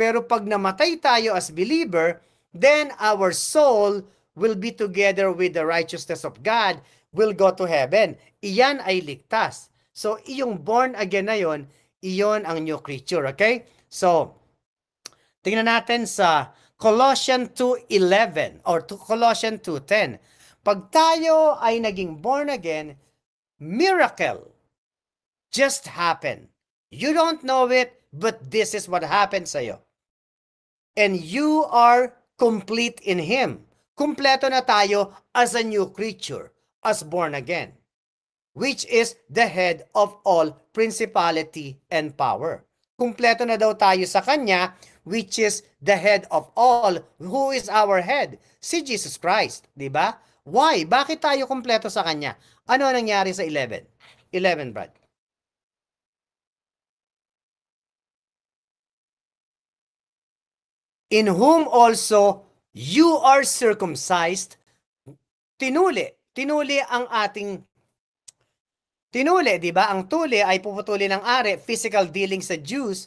Pero pag namatay tayo as believer, then our soul will be together with the righteousness of God, will go to heaven. Iyan ay ligtas. So, iyong born again na yon, iyon ang new creature. Okay? So, tingnan natin sa Colossians 2.11 or to Colossians 2.10. Pag tayo ay naging born again, miracle just happened. You don't know it, but this is what happened sa'yo. And you are complete in Him. Kumpleto na tayo as a new creature, as born again, which is the head of all principality and power. Kumpleto na daw tayo sa Kanya which is the head of all. Who is our head? Si Jesus Christ, di ba? Why? Bakit tayo kumpleto sa Kanya? Ano nangyari sa 11? 11, Brad. In whom also you are circumcised. Tinuli. Tinuli ang ating Tinuli, di ba? Ang tuli ay puputuli ng ari, physical dealing sa Jews,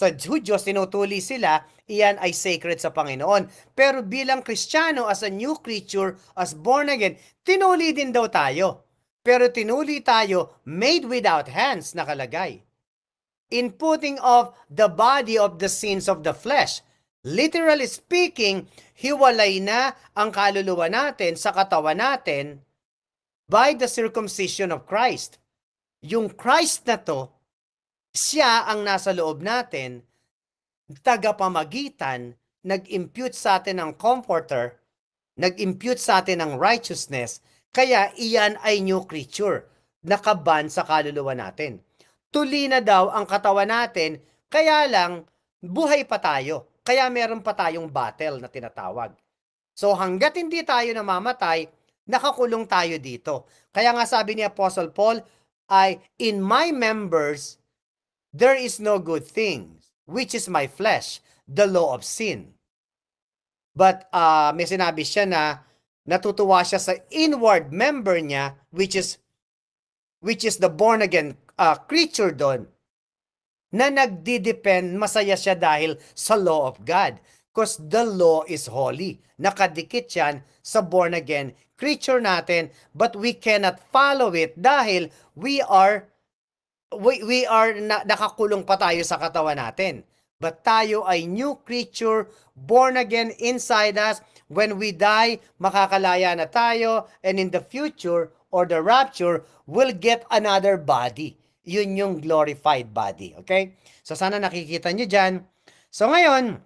sa Judyo, tinutuli sila, iyan ay sacred sa Panginoon. Pero bilang Kristiyano, as a new creature, as born again, tinuli din daw tayo. Pero tinuli tayo made without hands, nakalagay. In putting off the body of the sins of the flesh. Literally speaking, hiwalay na ang kaluluwa natin sa katawan natin by the circumcision of Christ. Yung Christ na to, siya ang nasa loob natin, tagapamagitan, nag-impute sa atin ng comforter, nag-impute sa atin ng righteousness, kaya iyan ay new creature, nakaban sa kaluluwa natin. Tuli na daw ang katawan natin, kaya lang buhay pa tayo, kaya meron pa tayong battle na tinatawag. So hanggat hindi tayo namamatay, nakakulong tayo dito. Kaya nga sabi ni Apostle Paul, ay in my members There is no good thing, which is my flesh, the law of sin. But uh, may sinabi siya na natutuwa siya sa inward member niya, which is, which is the born again uh, ah, creature doon, na nagdidepend, masaya siya dahil sa law of God. Because the law is holy. Nakadikit yan sa born again creature natin, but we cannot follow it dahil we are we, we are na, nakakulong pa tayo sa katawan natin. But tayo ay new creature, born again inside us. When we die, makakalaya na tayo. And in the future, or the rapture, we'll get another body. Yun yung glorified body. Okay? So sana nakikita nyo dyan. So ngayon,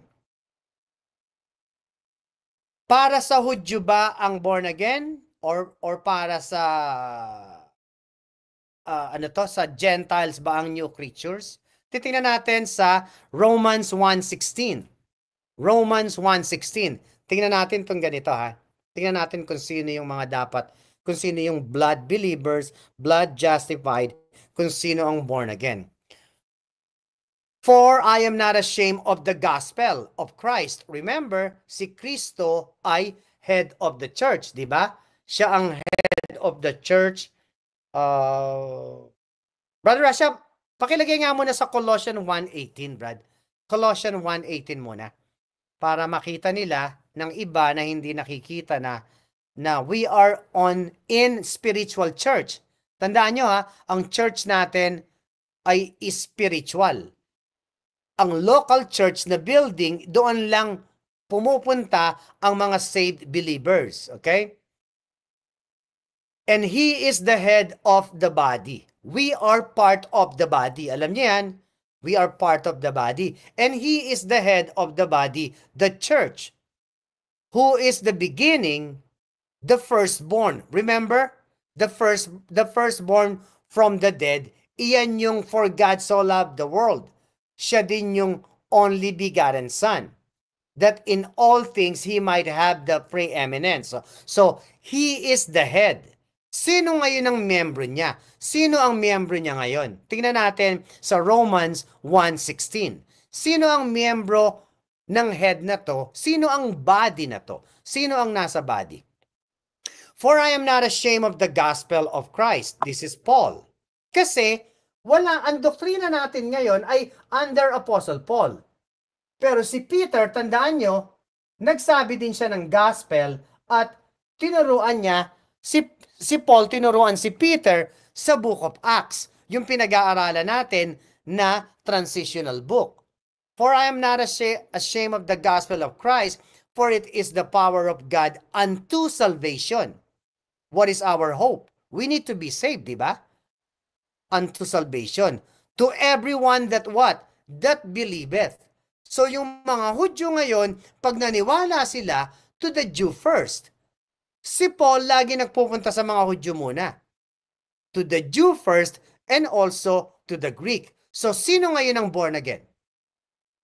para sa Hudyo ba ang born again? Or, or para sa uh, ano to sa Gentiles ba ang new creatures? Titingnan natin sa Romans 1:16. Romans 1:16. Tingnan natin tong ganito ha. Tingnan natin kung sino yung mga dapat, kung sino yung blood believers, blood justified, kung sino ang born again. For I am not ashamed of the gospel of Christ. Remember, si Kristo ay head of the church, di ba? Siya ang head of the church Uh, Brother Rasha, pakilagay nga muna sa Colossians 1.18, Brad. Colossians 1.18 muna. Para makita nila ng iba na hindi nakikita na na we are on in spiritual church. Tandaan nyo ha, ang church natin ay spiritual. Ang local church na building, doon lang pumupunta ang mga saved believers. Okay? And He is the head of the body. We are part of the body. Alam niya yan? We are part of the body. And He is the head of the body, the church, who is the beginning, the firstborn. Remember? The first the firstborn from the dead. Iyan yung for God so loved the world. Siya din yung only begotten Son. That in all things He might have the preeminence. So, so He is the head. Sino ngayon ang miyembro niya? Sino ang miyembro niya ngayon? Tingnan natin sa Romans 1.16. Sino ang miyembro ng head na to? Sino ang body na to? Sino ang nasa body? For I am not ashamed of the gospel of Christ. This is Paul. Kasi wala, ang doktrina natin ngayon ay under Apostle Paul. Pero si Peter, tandaan nyo, nagsabi din siya ng gospel at tinuruan niya Si, si Paul tinuruan si Peter sa Book of Acts, yung pinag-aaralan natin na transitional book. For I am not ashamed of the gospel of Christ, for it is the power of God unto salvation. What is our hope? We need to be saved, di ba? Unto salvation. To everyone that what? That believeth. So yung mga Hudyo ngayon, pag naniwala sila to the Jew first si Paul lagi nagpupunta sa mga Hudyo muna. To the Jew first and also to the Greek. So sino ngayon ang born again?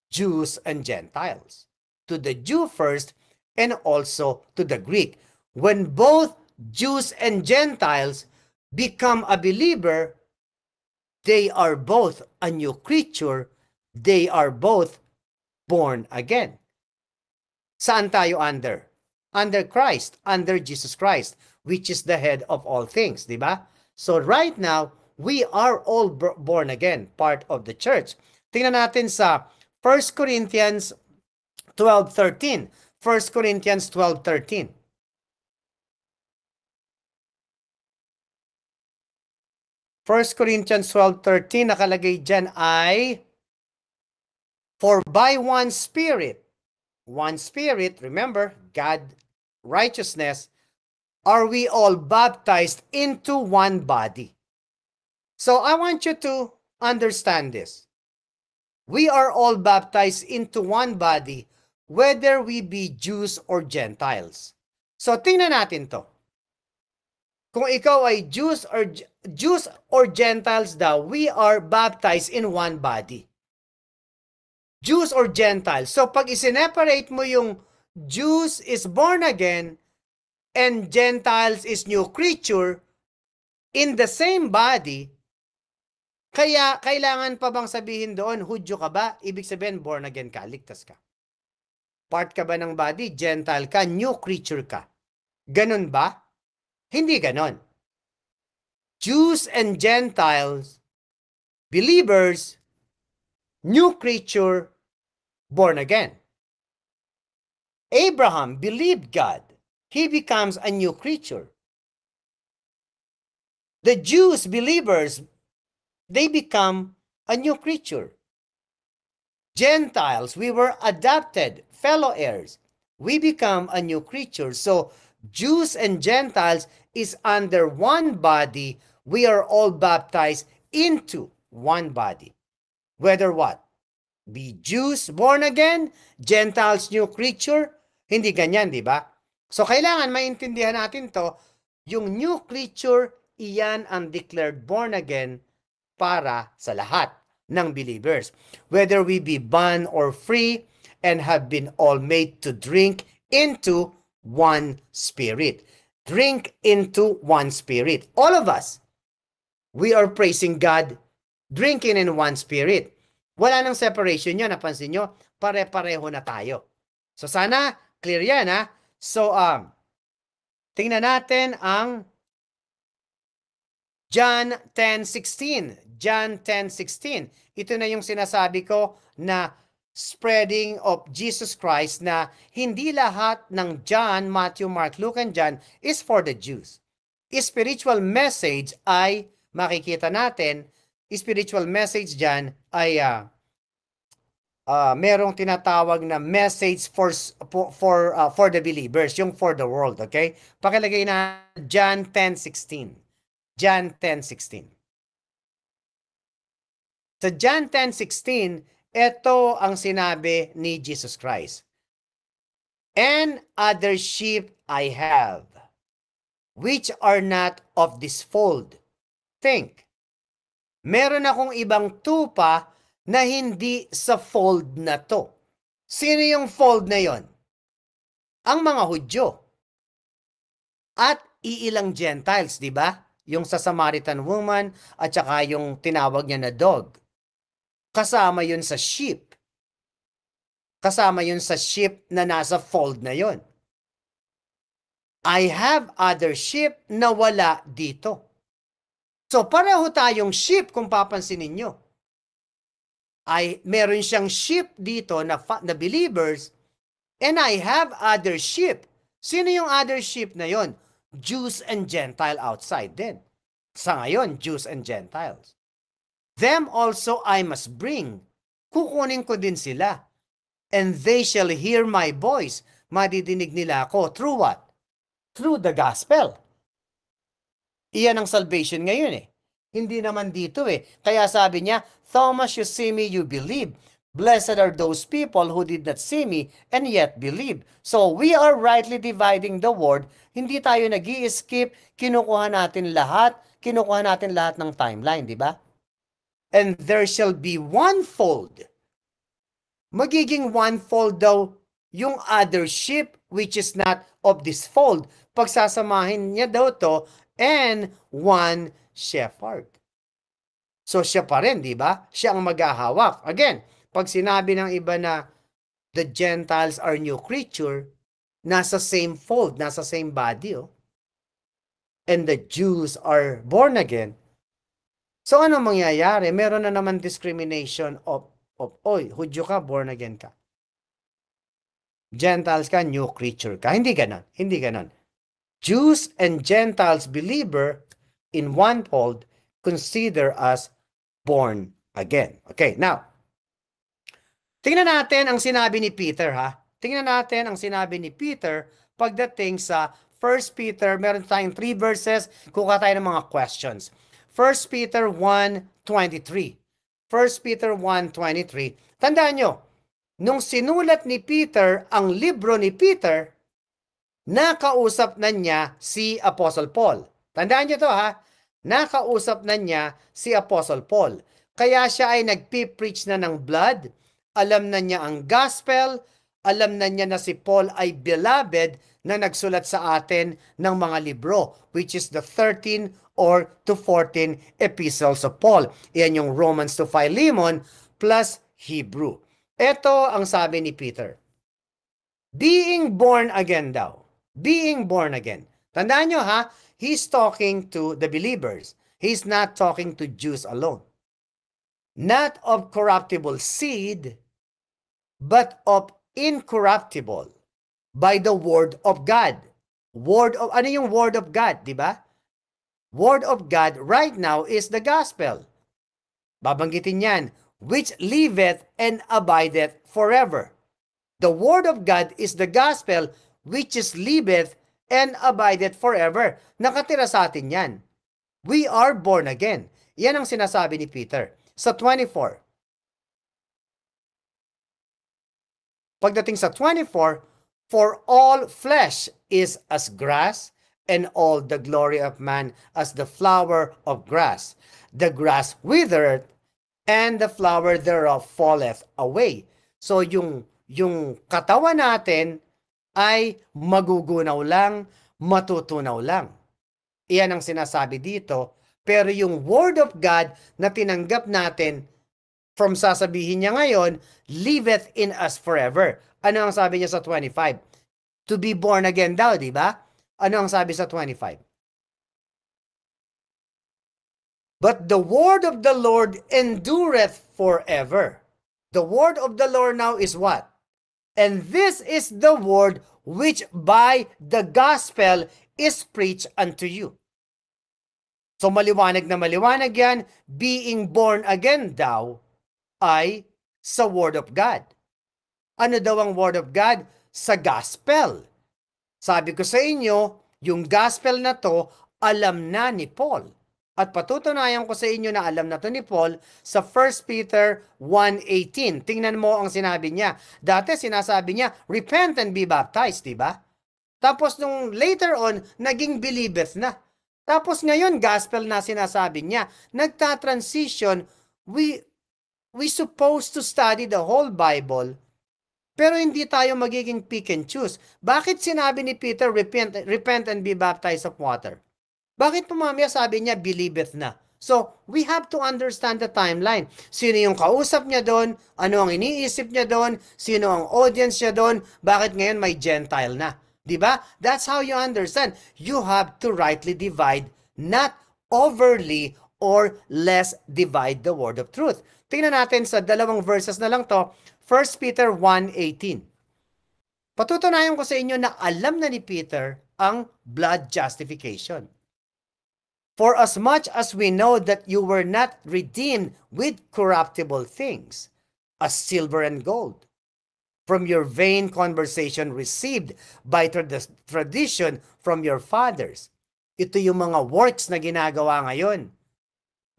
Jews and Gentiles. To the Jew first and also to the Greek. When both Jews and Gentiles become a believer, they are both a new creature. They are both born again. Saan tayo under? under Christ, under Jesus Christ, which is the head of all things, di ba? So right now, we are all born again, part of the church. Tingnan natin sa 1 Corinthians 12:13. 1 Corinthians 12:13. First Corinthians 12:13 nakalagay diyan ay For by one spirit, one spirit, remember, God righteousness, are we all baptized into one body? So I want you to understand this. We are all baptized into one body, whether we be Jews or Gentiles. So tingnan natin to. Kung ikaw ay Jews or Jews or Gentiles daw, we are baptized in one body. Jews or Gentiles. So pag iseparate mo yung Jews is born again and Gentiles is new creature in the same body, kaya kailangan pa bang sabihin doon, Hudyo ka ba? Ibig sabihin, born again ka, ligtas ka. Part ka ba ng body? Gentile ka, new creature ka. Ganun ba? Hindi ganun. Jews and Gentiles, believers, new creature, born again. Abraham believed God. He becomes a new creature. The Jews believers, they become a new creature. Gentiles, we were adopted, fellow heirs. We become a new creature. So Jews and Gentiles is under one body. We are all baptized into one body. Whether what? Be Jews born again, Gentiles new creature, Hindi ganyan, di ba? So, kailangan maintindihan natin to. Yung new creature, iyan ang declared born again para sa lahat ng believers. Whether we be bond or free and have been all made to drink into one spirit. Drink into one spirit. All of us, we are praising God, drinking in one spirit. Wala nang separation yun. Napansin nyo, pare-pareho na tayo. So sana Clear yan, ha? So, um, tingnan natin ang John 10.16. John 10.16. Ito na yung sinasabi ko na spreading of Jesus Christ na hindi lahat ng John, Matthew, Mark, Luke, and John is for the Jews. Spiritual message ay makikita natin, spiritual message diyan ay uh, uh, merong tinatawag na message for for uh, for the believers, yung for the world, okay? Pakilagay na John 10:16. John 10:16. Sa John 10:16, ito ang sinabi ni Jesus Christ. And other sheep I have, which are not of this fold. Think, meron akong ibang tupa na hindi sa fold na to. Sino yung fold na yon? Ang mga Hudyo. At iilang Gentiles, di ba? Yung sa Samaritan woman at saka yung tinawag niya na dog. Kasama yun sa sheep. Kasama yun sa sheep na nasa fold na yon. I have other sheep na wala dito. So pareho tayong sheep kung papansin ninyo. I meron siyang sheep dito na na believers and I have other sheep. Sino yung other sheep na yon? Jews and Gentile outside din. Sa ngayon, Jews and Gentiles. Them also I must bring. Kukunin ko din sila. And they shall hear my voice. Madidinig nila ako. Through what? Through the gospel. Iyan ang salvation ngayon eh. Hindi naman dito eh. Kaya sabi niya, Thomas, you see me, you believe. Blessed are those people who did not see me and yet believe. So we are rightly dividing the word. Hindi tayo nag skip kinukuha natin lahat, kinukuha natin lahat ng timeline, di ba? And there shall be one fold. Magiging one fold daw yung other sheep which is not of this fold. Pagsasamahin niya daw to and one shepherd. So siya pa rin, di ba? Siya ang maghahawak. Again, pag sinabi ng iba na the Gentiles are new creature, nasa same fold, nasa same body. Oh. And the Jews are born again. So ano mangyayari? Meron na naman discrimination of, of oy, Hudyo ka, born again ka. Gentiles ka, new creature ka. Hindi ganon. Hindi ganon. Jews and Gentiles believer in one fold consider us born again. Okay, now, tingnan natin ang sinabi ni Peter ha. Tingnan natin ang sinabi ni Peter pagdating sa 1 Peter, meron tayong 3 verses, kukuha tayo ng mga questions. 1 Peter 1.23 1 Peter 1.23 Tandaan nyo, nung sinulat ni Peter ang libro ni Peter, nakausap na niya si Apostle Paul. Tandaan nyo to ha, nakausap na niya si Apostle Paul. Kaya siya ay nagpipreach na ng blood, alam na niya ang gospel, alam na niya na si Paul ay beloved na nagsulat sa atin ng mga libro, which is the 13 or to 14 epistles of Paul. Iyan yung Romans to Philemon plus Hebrew. Ito ang sabi ni Peter. Being born again daw. Being born again. Tandaan nyo ha, He's talking to the believers. He's not talking to Jews alone. Not of corruptible seed, but of incorruptible by the word of God. Word of, ano yung word of God, di ba? Word of God right now is the gospel. Babanggitin yan, which liveth and abideth forever. The word of God is the gospel which is liveth and abideth forever. Nakatira sa atin yan. We are born again. Yan ang sinasabi ni Peter sa 24. Pagdating sa 24, For all flesh is as grass, and all the glory of man as the flower of grass. The grass withereth, and the flower thereof falleth away. So yung, yung katawan natin, ay magugunaw lang, matutunaw lang. Iyan ang sinasabi dito. Pero yung Word of God na tinanggap natin from sasabihin niya ngayon, liveth in us forever. Ano ang sabi niya sa 25? To be born again daw, di ba? Ano ang sabi sa 25? But the word of the Lord endureth forever. The word of the Lord now is what? And this is the word which by the gospel is preached unto you. So maliwanag na maliwanag yan, being born again daw ay sa Word of God. Ano daw ang Word of God? Sa gospel. Sabi ko sa inyo, yung gospel na to, alam na ni Paul. At patutunayan ko sa inyo na alam na to ni Paul sa 1 Peter 1.18. Tingnan mo ang sinabi niya. Dati sinasabi niya, repent and be baptized, di ba? Tapos nung later on, naging believeth na. Tapos ngayon, gospel na sinasabi niya. Nagta-transition, we, we supposed to study the whole Bible, pero hindi tayo magiging pick and choose. Bakit sinabi ni Peter, repent, repent and be baptized of water? Bakit po mamaya sabi niya, believeth na? So, we have to understand the timeline. Sino yung kausap niya doon? Ano ang iniisip niya doon? Sino ang audience niya doon? Bakit ngayon may Gentile na? ba? Diba? That's how you understand. You have to rightly divide, not overly or less divide the word of truth. Tingnan natin sa dalawang verses na lang to, 1 Peter 1.18. Patutunayan ko sa inyo na alam na ni Peter ang blood justification. For as much as we know that you were not redeemed with corruptible things, as silver and gold, from your vain conversation received by trad- tradition from your fathers. Ito yung mga works na ginagawa ngayon,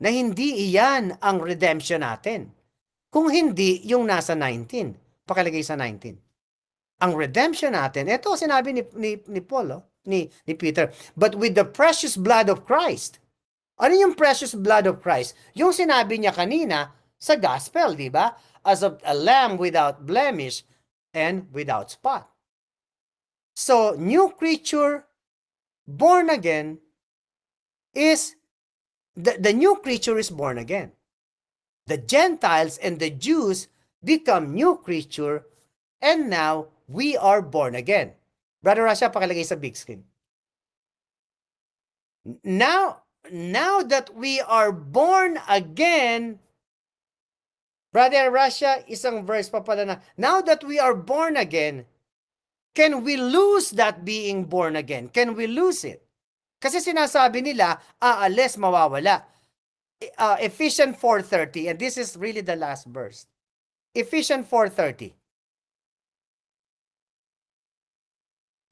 na hindi iyan ang redemption natin. Kung hindi, yung nasa 19, pakalagay sa 19. Ang redemption natin, ito sinabi ni, ni, ni Paul, oh, ni, ni Peter, but with the precious blood of Christ. Ano yung precious blood of Christ? Yung sinabi niya kanina sa gospel, di ba? As of a lamb without blemish and without spot. So, new creature, born again, is, the, the new creature is born again. The Gentiles and the Jews become new creature, and now we are born again. Brother Russia, pakilagay sa big screen. Now, now that we are born again, Brother Russia, isang verse pa pala na, now that we are born again, can we lose that being born again? Can we lose it? Kasi sinasabi nila, aalis, ah, mawawala. Uh, Ephesians 4.30, and this is really the last verse. Ephesians 4.30.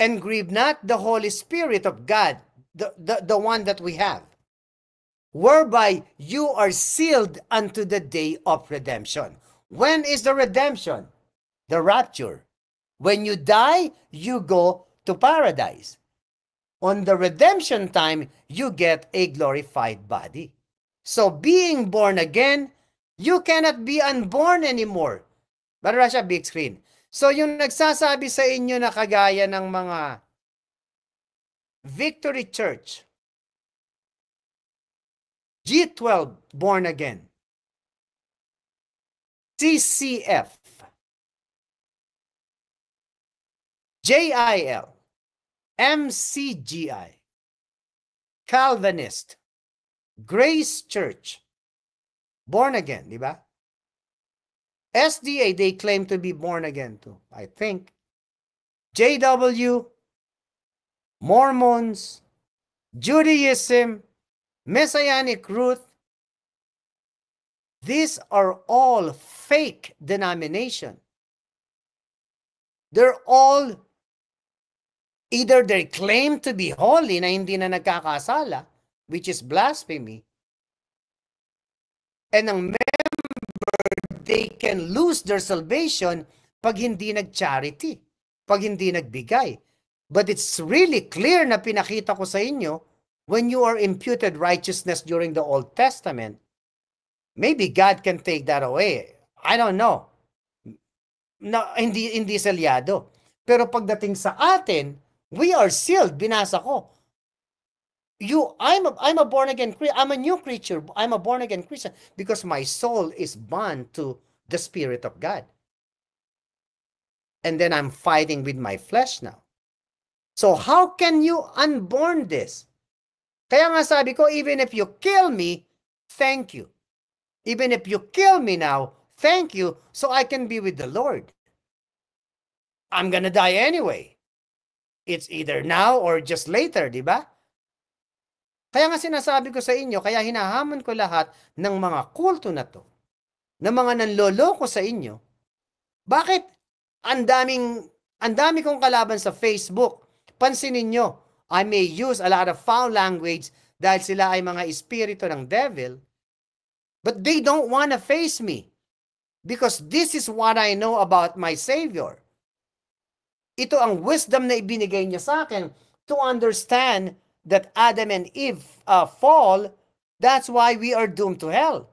and grieve not the Holy Spirit of God, the, the, the one that we have, whereby you are sealed unto the day of redemption. When is the redemption? The rapture. When you die, you go to paradise. On the redemption time, you get a glorified body. So being born again, you cannot be unborn anymore. Brother Rasha, big screen. So yung nagsasabi sa inyo na kagaya ng mga Victory Church, G12 Born Again, CCF, JIL, MCGI, Calvinist, Grace Church, Born Again, di ba? SDA, they claim to be born again too, I think. JW, Mormons, Judaism, Messianic Ruth, these are all fake denomination. They're all, either they claim to be holy na hindi na nagkakasala, which is blasphemy, and ang they can lose their salvation pag hindi nag-charity, pag hindi nagbigay. But it's really clear na pinakita ko sa inyo when you are imputed righteousness during the Old Testament. Maybe God can take that away. I don't know. No, hindi, hindi selyado. Pero pagdating sa atin, we are sealed. Binasa ko. you i'm a, i'm a born again i'm a new creature i'm a born again christian because my soul is bound to the spirit of god and then i'm fighting with my flesh now so how can you unborn this kaya nga sabi ko even if you kill me thank you even if you kill me now thank you so i can be with the lord i'm gonna die anyway it's either now or just later diba Kaya nga sinasabi ko sa inyo, kaya hinahamon ko lahat ng mga kulto na to, ng mga nanloloko sa inyo. Bakit? Ang daming, ang dami kong kalaban sa Facebook. Pansinin nyo, I may use a lot of foul language dahil sila ay mga espiritu ng devil. But they don't want to face me because this is what I know about my Savior. Ito ang wisdom na ibinigay niya sa akin to understand that Adam and Eve uh, fall, that's why we are doomed to hell.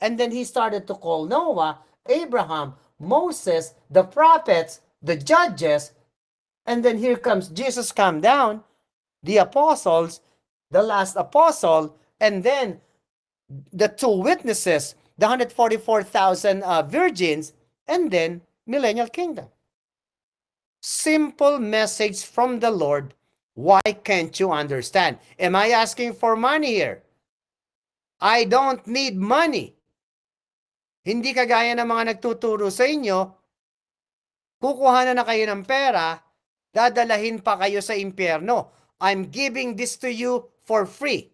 And then he started to call Noah, Abraham, Moses, the prophets, the judges, and then here comes Jesus come down, the apostles, the last apostle, and then the two witnesses, the 144,000 uh, virgins, and then millennial kingdom. Simple message from the Lord Why can't you understand? Am I asking for money here? I don't need money. Hindi kagaya ng mga nagtuturo sa inyo, kukuha na na kayo ng pera, dadalahin pa kayo sa impyerno. I'm giving this to you for free.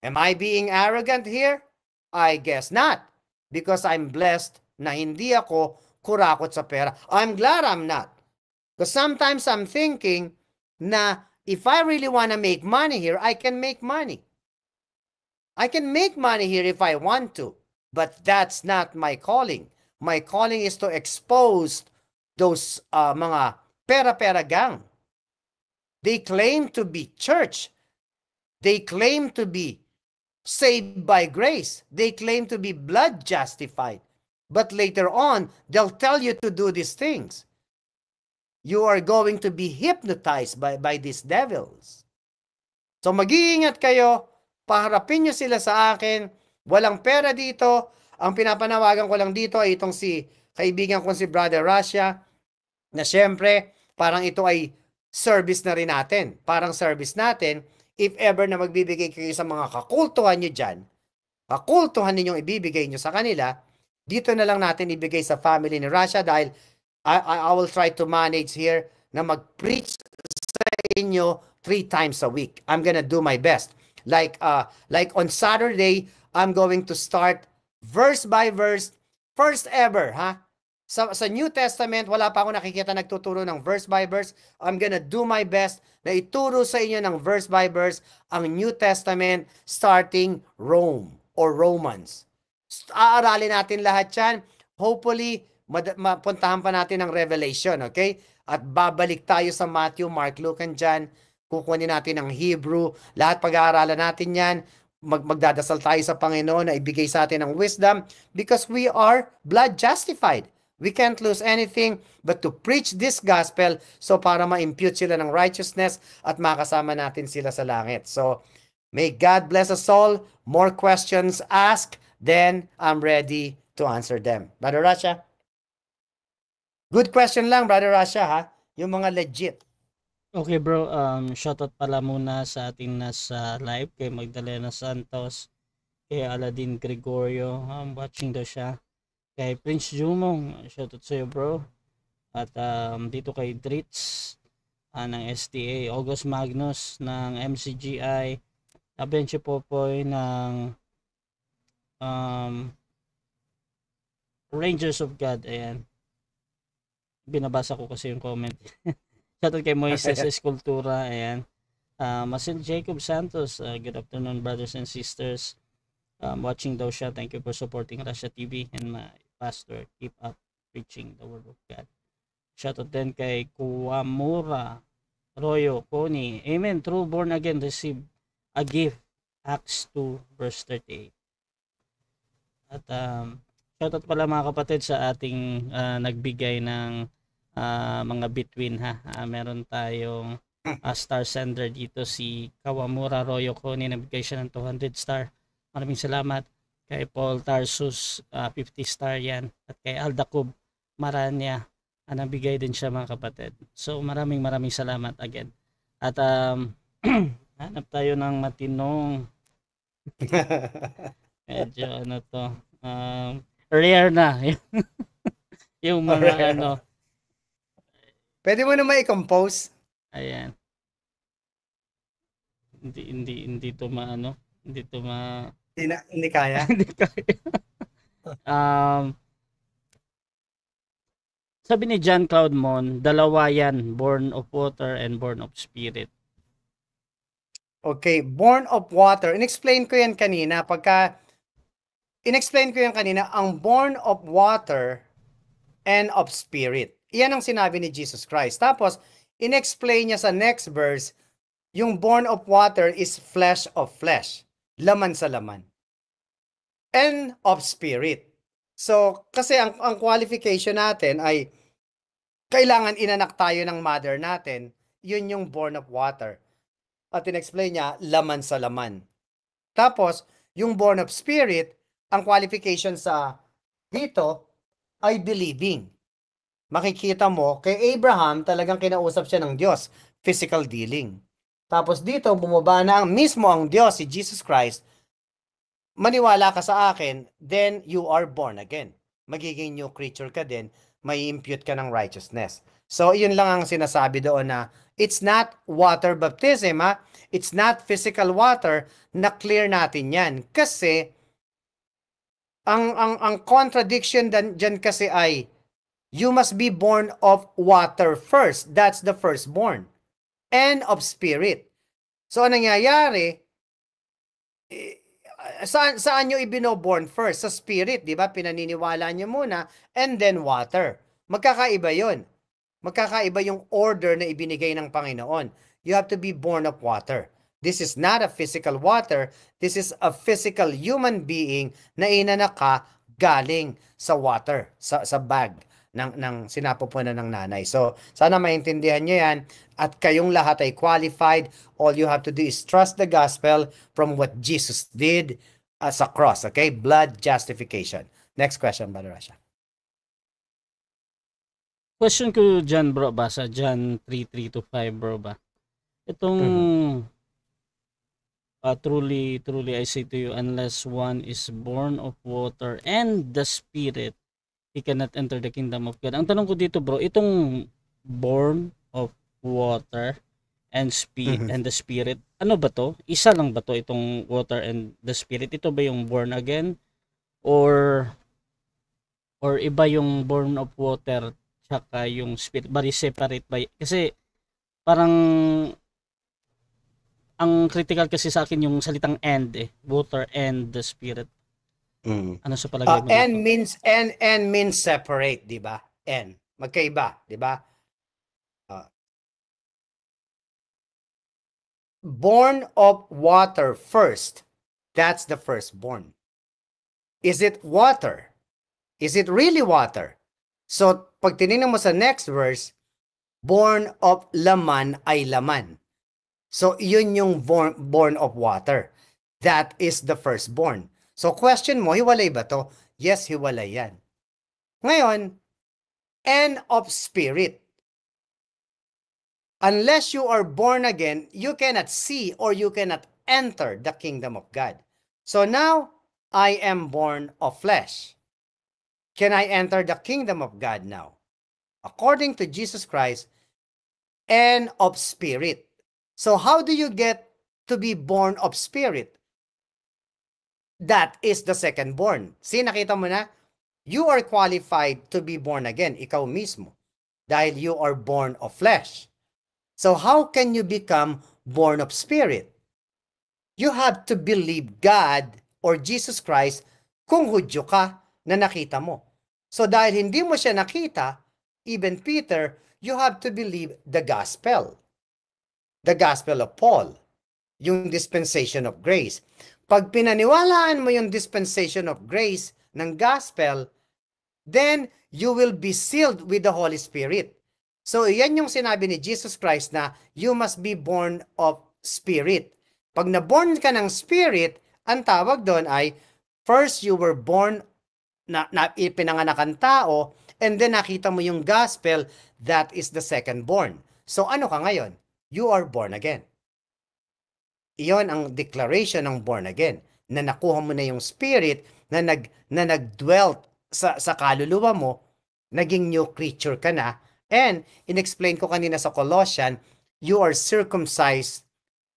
Am I being arrogant here? I guess not. Because I'm blessed na hindi ako kurakot sa pera. I'm glad I'm not. Because sometimes I'm thinking nah, if I really want to make money here, I can make money. I can make money here if I want to, but that's not my calling. My calling is to expose those uh, mga pera-pera gang. They claim to be church. They claim to be saved by grace. They claim to be blood justified. But later on, they'll tell you to do these things. you are going to be hypnotized by, by these devils. So mag-iingat kayo, paharapin nyo sila sa akin, walang pera dito, ang pinapanawagan ko lang dito ay itong si kaibigan ko si Brother Russia, na syempre, parang ito ay service na rin natin. Parang service natin, if ever na magbibigay kayo sa mga kakultuhan nyo dyan, kakultuhan ninyong ibibigay nyo sa kanila, dito na lang natin ibigay sa family ni Russia dahil I, I, I will try to manage here na mag-preach sa inyo three times a week. I'm gonna do my best. Like uh, like on Saturday, I'm going to start verse by verse, first ever, ha? Huh? Sa, sa New Testament, wala pa ako nakikita nagtuturo ng verse by verse. I'm gonna do my best na ituro sa inyo ng verse by verse ang New Testament starting Rome or Romans. Aaralin natin lahat yan. Hopefully, mapuntahan pa natin ang Revelation, okay? At babalik tayo sa Matthew, Mark, Luke, and John. Kukunin natin ang Hebrew. Lahat pag-aaralan natin yan. Mag magdadasal tayo sa Panginoon na ibigay sa atin ang wisdom because we are blood justified. We can't lose anything but to preach this gospel so para ma-impute sila ng righteousness at makasama natin sila sa langit. So, may God bless us all. More questions ask, then I'm ready to answer them. Brother Rasha? Good question lang, Brother Russia, ha? Yung mga legit. Okay, bro. Um, shoutout pala muna sa ating nasa live kay Magdalena Santos, kay Aladdin Gregorio. I'm um, watching daw siya. Kay Prince Jumong. Shoutout sa'yo, bro. At um, dito kay Dritz uh, ng STA, August Magnus ng MCGI, Abencio Popoy ng um, Rangers of God. Ayan binabasa ko kasi yung comment. Shoutout kay Moises Escultura. Ayan. Uh, ah, Masin Jacob Santos. Uh, good afternoon brothers and sisters. Um, watching daw siya. Thank you for supporting Russia TV and my pastor. Keep up preaching the word of God. Shoutout din kay Kuwamura Royo Koni. Amen. True born again receive a gift. Acts 2 verse 38. At um, shoutout pala mga kapatid sa ating uh, nagbigay ng uh, mga between ha. Uh, meron tayong uh, star sender dito si Kawamura Royoko ni nabigay siya ng 200 star. Maraming salamat kay Paul Tarsus uh, 50 star yan at kay Aldacub Maranya uh, nabigay din siya mga kapatid. So maraming maraming salamat again. At um, hanap tayo ng matinong medyo ano to um, rare na yung mga oh, ano Pwede mo naman i-compose. Ayan. Hindi, hindi, hindi to maano. Hindi to ma... Hindi, na, hindi kaya. hindi kaya. um, sabi ni John Cloud Mon, dalawa yan, born of water and born of spirit. Okay, born of water. Inexplain ko yan kanina. Pagka, inexplain ko yan kanina, ang born of water and of spirit. Iyan ang sinabi ni Jesus Christ. Tapos, inexplain niya sa next verse, yung born of water is flesh of flesh, laman sa laman, and of spirit. So, kasi ang, ang qualification natin ay kailangan inanak tayo ng mother natin, yun yung born of water. At inexplain niya, laman sa laman. Tapos, yung born of spirit, ang qualification sa dito ay believing makikita mo kay Abraham talagang kinausap siya ng Diyos, physical dealing. Tapos dito bumaba na ang mismo ang Diyos si Jesus Christ. Maniwala ka sa akin, then you are born again. Magiging new creature ka din, may impute ka ng righteousness. So, yun lang ang sinasabi doon na it's not water baptism, ha? It's not physical water. Na-clear natin yan. Kasi, ang, ang, ang contradiction dan, dyan kasi ay you must be born of water first. That's the firstborn. And of spirit. So, anong nangyayari, eh, saan, saan nyo ibinoborn first? Sa spirit, di ba? Pinaniniwala nyo muna. And then water. Magkakaiba yon. Magkakaiba yung order na ibinigay ng Panginoon. You have to be born of water. This is not a physical water. This is a physical human being na inanaka galing sa water, sa, sa bag ng, ng sinapupunan ng nanay. So, sana maintindihan niyo yan. At kayong lahat ay qualified. All you have to do is trust the gospel from what Jesus did as uh, a cross. Okay? Blood justification. Next question, Brother Rasha. Question ko dyan, bro, ba? Sa John 3, 3 to 5, bro, ba? Itong mm-hmm uh, truly truly I say to you unless one is born of water and the spirit he cannot enter the kingdom of God. Ang tanong ko dito bro, itong born of water and spirit mm-hmm. and the spirit, ano ba to? Isa lang ba to itong water and the spirit? Ito ba yung born again or or iba yung born of water tsaka yung spirit bari separate by kasi parang ang critical kasi sa akin yung salitang end eh water and the spirit Mm. Ano sa palagay ah, mo? Uh, and means and and means separate, 'di ba? N. magkaiba, 'di ba? Uh, born of water first. That's the firstborn. Is it water? Is it really water? So pag tinignan mo sa next verse, born of laman ay laman. So yun yung born, born of water. That is the firstborn. So question mo, hiwalay ba to? Yes, hiwalay yan. Ngayon, end of spirit. Unless you are born again, you cannot see or you cannot enter the kingdom of God. So now, I am born of flesh. Can I enter the kingdom of God now? According to Jesus Christ, and of spirit. So how do you get to be born of spirit? That is the second born. See, nakita mo na? You are qualified to be born again, ikaw mismo. Dahil you are born of flesh. So how can you become born of spirit? You have to believe God or Jesus Christ kung Hudyo ka na nakita mo. So dahil hindi mo siya nakita, even Peter, you have to believe the gospel. The gospel of Paul. Yung dispensation of grace. Pag pinaniwalaan mo yung dispensation of grace ng gospel, then you will be sealed with the Holy Spirit. So, yan yung sinabi ni Jesus Christ na you must be born of Spirit. Pag naborn ka ng Spirit, ang tawag doon ay first you were born na, na ipinanganak ang tao and then nakita mo yung gospel that is the second born. So ano ka ngayon? You are born again. Iyon ang declaration ng born again na nakuha mo na yung spirit na nag na nagdwelt sa sa kaluluwa mo, naging new creature ka na. And inexplain ko kanina sa Colossian, you are circumcised,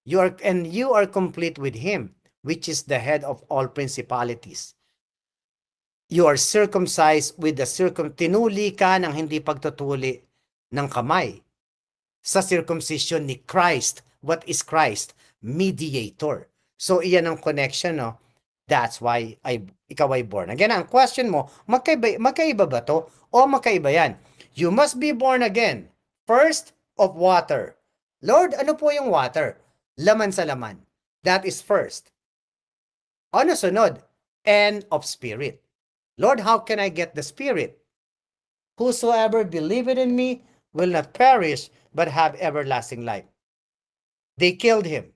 you are and you are complete with him, which is the head of all principalities. You are circumcised with the circum tinuli ka ng hindi pagtutuli ng kamay sa circumcision ni Christ. What is Christ? mediator. So, iyan ang connection, no? That's why I, ikaw ay born again. Ang question mo, magkaiba, magkaiba ba to? O magkaiba yan? You must be born again. First, of water. Lord, ano po yung water? Laman sa laman. That is first. Ano sunod? And of spirit. Lord, how can I get the spirit? Whosoever believeth in me will not perish, but have everlasting life. They killed him.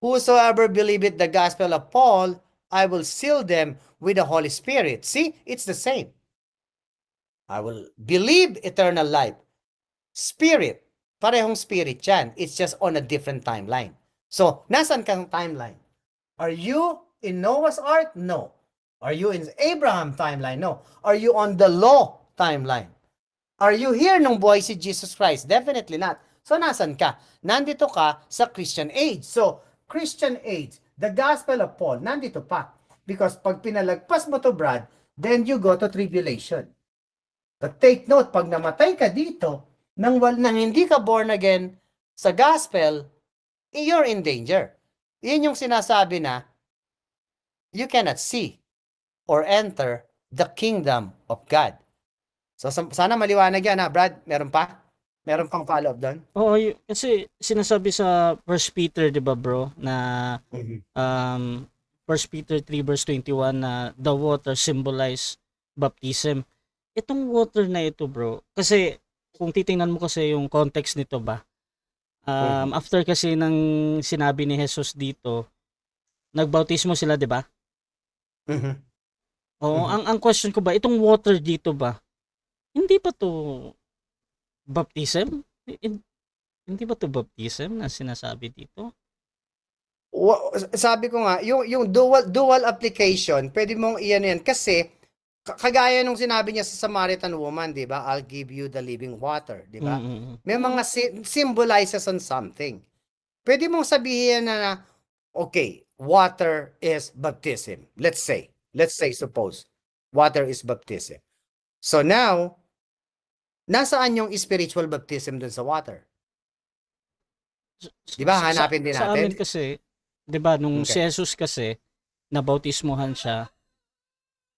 Whosoever believeth the gospel of Paul, I will seal them with the Holy Spirit. See, it's the same. I will believe eternal life. Spirit, parehong spirit yan. It's just on a different timeline. So, nasan kang timeline? Are you in Noah's Ark? No. Are you in Abraham timeline? No. Are you on the law timeline? Are you here nung buhay si Jesus Christ? Definitely not. So, nasan ka? Nandito ka sa Christian age. So, Christian age, the gospel of Paul, nandito pa. Because pag pinalagpas mo to Brad, then you go to tribulation. But take note, pag namatay ka dito, nang, nang hindi ka born again sa gospel, you're in danger. Iyon yung sinasabi na, you cannot see or enter the kingdom of God. So sana maliwanag yan ha, Brad, meron pa? Meron pang follow-up doon? Oo, y- kasi sinasabi sa 1 Peter, 'di ba, bro, na mm-hmm. um 1 Peter 3 verse 21 na the water symbolize baptism. Itong water na ito, bro, kasi kung titingnan mo kasi yung context nito ba. Um, mm-hmm. after kasi ng sinabi ni Jesus dito, nagbautismo sila, 'di ba? Mhm. Oo, mm-hmm. ang ang question ko ba, itong water dito ba? Hindi pa to Baptism? Hindi ba to baptism na sinasabi dito? sabi ko nga, yung, yung dual, dual application, pwede mong iyan yan. Kasi, kagaya nung sinabi niya sa Samaritan woman, di ba? I'll give you the living water, di ba? Mm-hmm. May mga si- symbolizes on something. Pwede mong sabihin na, na, okay, water is baptism. Let's say, let's say, suppose, water is baptism. So now, nasaan yung spiritual baptism dun sa water? Di ba? Hanapin din natin. Sa amin kasi, di ba, nung okay. si Jesus kasi, nabautismohan siya,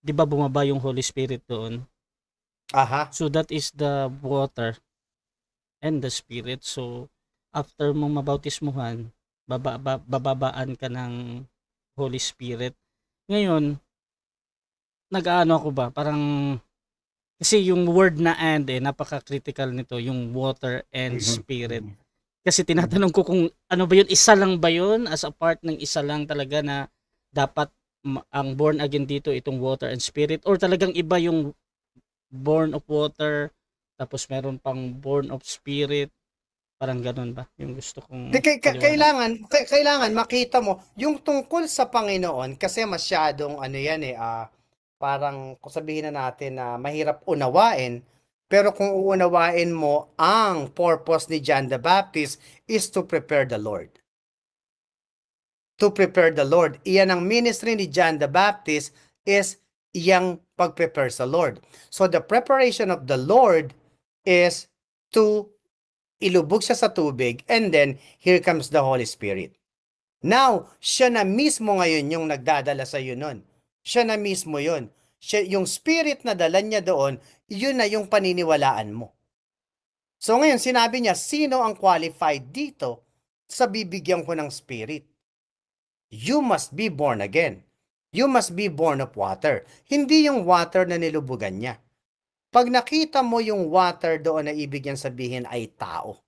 di ba bumaba yung Holy Spirit doon? Aha. So that is the water and the Spirit. So, after mong mabautismuhan, baba, bababaan ka ng Holy Spirit. Ngayon, nag-ano ako ba? Parang kasi yung word na and eh, napaka-critical nito, yung water and mhm. spirit. Kasi tinatanong ko kung ano ba yun, isa lang ba yun as a part ng isa lang talaga na dapat ang born again dito itong water and spirit or talagang iba yung born of water tapos meron pang born of spirit parang ganun ba yung gusto kong De, k- k- kailangan k- kailangan makita mo yung tungkol sa Panginoon kasi masyadong ano yan eh uh, parang kung sabihin na natin na mahirap unawain, pero kung uunawain mo, ang purpose ni John the Baptist is to prepare the Lord. To prepare the Lord. Iyan ang ministry ni John the Baptist is iyang pag-prepare sa Lord. So the preparation of the Lord is to ilubog siya sa tubig and then here comes the Holy Spirit. Now, siya na mismo ngayon yung nagdadala sa iyo nun siya na mismo yon. Siya, yung spirit na dala niya doon, yun na yung paniniwalaan mo. So ngayon, sinabi niya, sino ang qualified dito sa bibigyan ko ng spirit? You must be born again. You must be born of water. Hindi yung water na nilubugan niya. Pag nakita mo yung water doon na ibig niyang sabihin ay tao.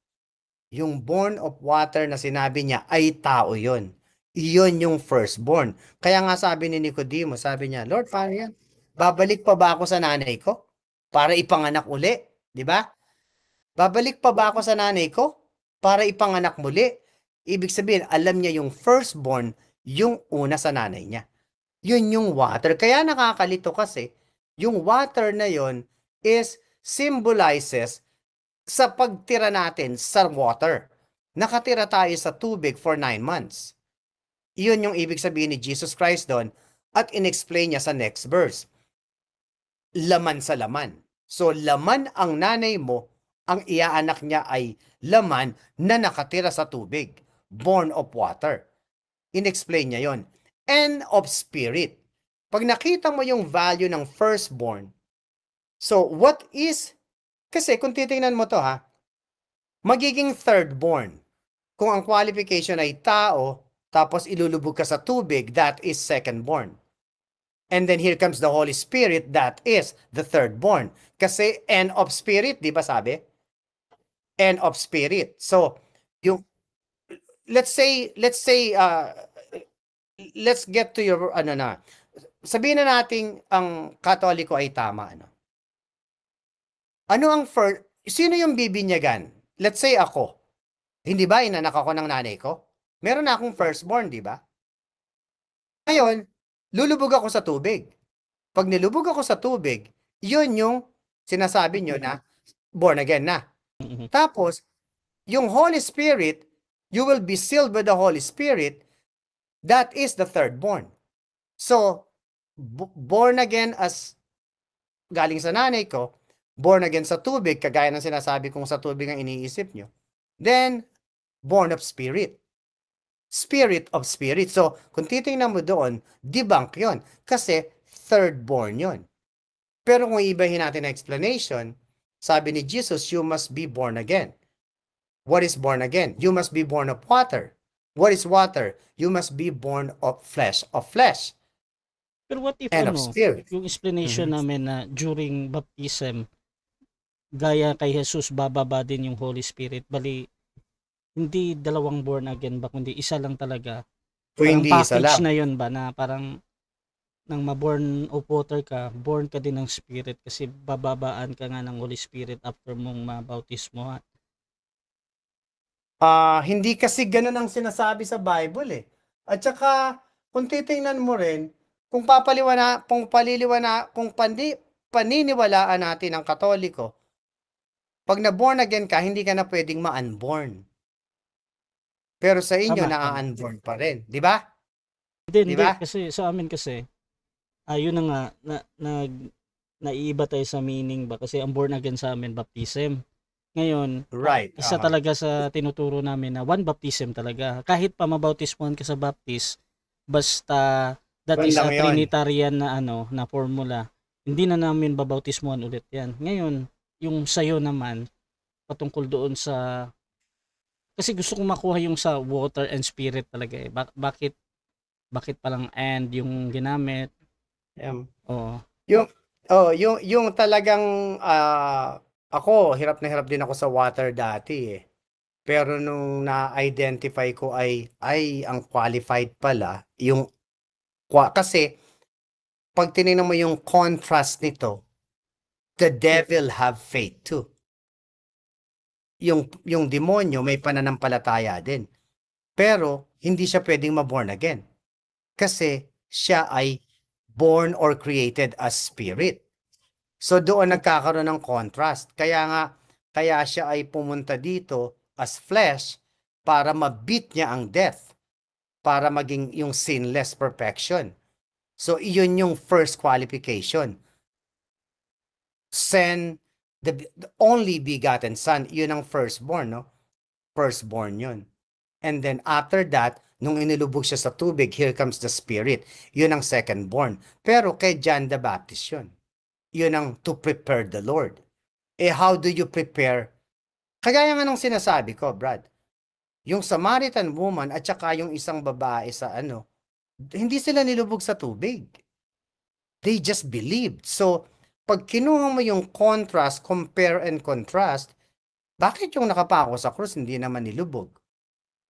Yung born of water na sinabi niya ay tao yon. Iyon yung firstborn. Kaya nga sabi ni Nicodemus, sabi niya, Lord, paano yan? Babalik pa ba ako sa nanay ko? Para ipanganak uli? Di ba? Babalik pa ba ako sa nanay ko? Para ipanganak muli? Ibig sabihin, alam niya yung firstborn, yung una sa nanay niya. Yun yung water. Kaya nakakalito kasi, yung water na yon is symbolizes sa pagtira natin sa water. Nakatira tayo sa tubig for 9 months. Iyon yung ibig sabihin ni Jesus Christ doon at inexplain niya sa next verse. Laman sa laman. So laman ang nanay mo, ang iaanak niya ay laman na nakatira sa tubig, born of water. Inexplain niya yon. And of spirit. Pag nakita mo yung value ng firstborn, so what is, kasi kung titingnan mo to ha, magiging thirdborn. Kung ang qualification ay tao, tapos ilulubog ka sa tubig, that is second born. And then here comes the Holy Spirit, that is the third born. Kasi end of spirit, di ba sabi? End of spirit. So, yung let's say let's say uh, let's get to your ano na. Sabihin na nating ang Katoliko ay tama ano. Ano ang first sino yung bibinyagan? Let's say ako. Hindi ba inanak ako ng nanay ko? meron na akong firstborn, di ba? Ngayon, lulubog ako sa tubig. Pag nilubog ako sa tubig, yun yung sinasabi nyo na born again na. Tapos, yung Holy Spirit, you will be sealed with the Holy Spirit. That is the third born. So, born again as galing sa nanay ko, born again sa tubig, kagaya ng sinasabi kong sa tubig ang iniisip nyo. Then, born of spirit spirit of spirit. So, kung titingnan mo doon, debunk yon Kasi, third born yon Pero kung ibahin natin ang explanation, sabi ni Jesus, you must be born again. What is born again? You must be born of water. What is water? You must be born of flesh, of flesh. Pero what if and ano, yung explanation mm-hmm. namin na during baptism, gaya kay Jesus, bababa din yung Holy Spirit, bali hindi dalawang born again ba, kundi isa lang talaga. Kung hindi isa lang. na yun ba, na parang nang maborn of water ka, born ka din ng spirit kasi bababaan ka nga ng Holy Spirit after mong mabautismo. Ah, uh, hindi kasi ganun ang sinasabi sa Bible eh. At saka kung titingnan mo rin, kung papaliwana, kung paliliwana, kung pandi, paniniwalaan natin ang Katoliko, pag na-born again ka, hindi ka na pwedeng ma-unborn. Pero sa inyo, Tama. naka-unborn pa rin. Di ba? Hindi, hindi. Kasi sa amin kasi, ayun ah, na nga, na, nag, naiiba tayo sa meaning ba? Kasi ang born again sa amin, baptism. Ngayon, right. isa uh-huh. talaga sa tinuturo namin na one baptism talaga. Kahit pa mabautismuhan ka sa baptist, basta that well, is a yun. trinitarian na ano, na formula. Hindi na namin babautismuhan ulit 'yan. Ngayon, yung sayo naman patungkol doon sa kasi gusto kong makuha yung sa water and spirit talaga eh. Bak- bakit bakit palang and yung ginamit? Um, Oo. Yung oh, yung yung talagang uh, ako hirap na hirap din ako sa water dati eh. Pero nung na-identify ko ay ay ang qualified pala yung kasi pag tinignan mo yung contrast nito, the devil have faith too yung, yung demonyo may pananampalataya din. Pero hindi siya pwedeng maborn again. Kasi siya ay born or created as spirit. So doon nagkakaroon ng contrast. Kaya nga, kaya siya ay pumunta dito as flesh para mabit niya ang death. Para maging yung sinless perfection. So iyon yung first qualification. Sin the, the only begotten son, yun ang firstborn, no? Firstborn yun. And then after that, nung inilubog siya sa tubig, here comes the Spirit. Yun ang second born. Pero kay John the Baptist yun. Yun ang to prepare the Lord. Eh how do you prepare? Kagaya nga nung sinasabi ko, Brad, yung Samaritan woman at saka yung isang babae sa ano, hindi sila nilubog sa tubig. They just believed. So, pag kinuha mo yung contrast, compare and contrast, bakit yung nakapako sa cross hindi naman nilubog?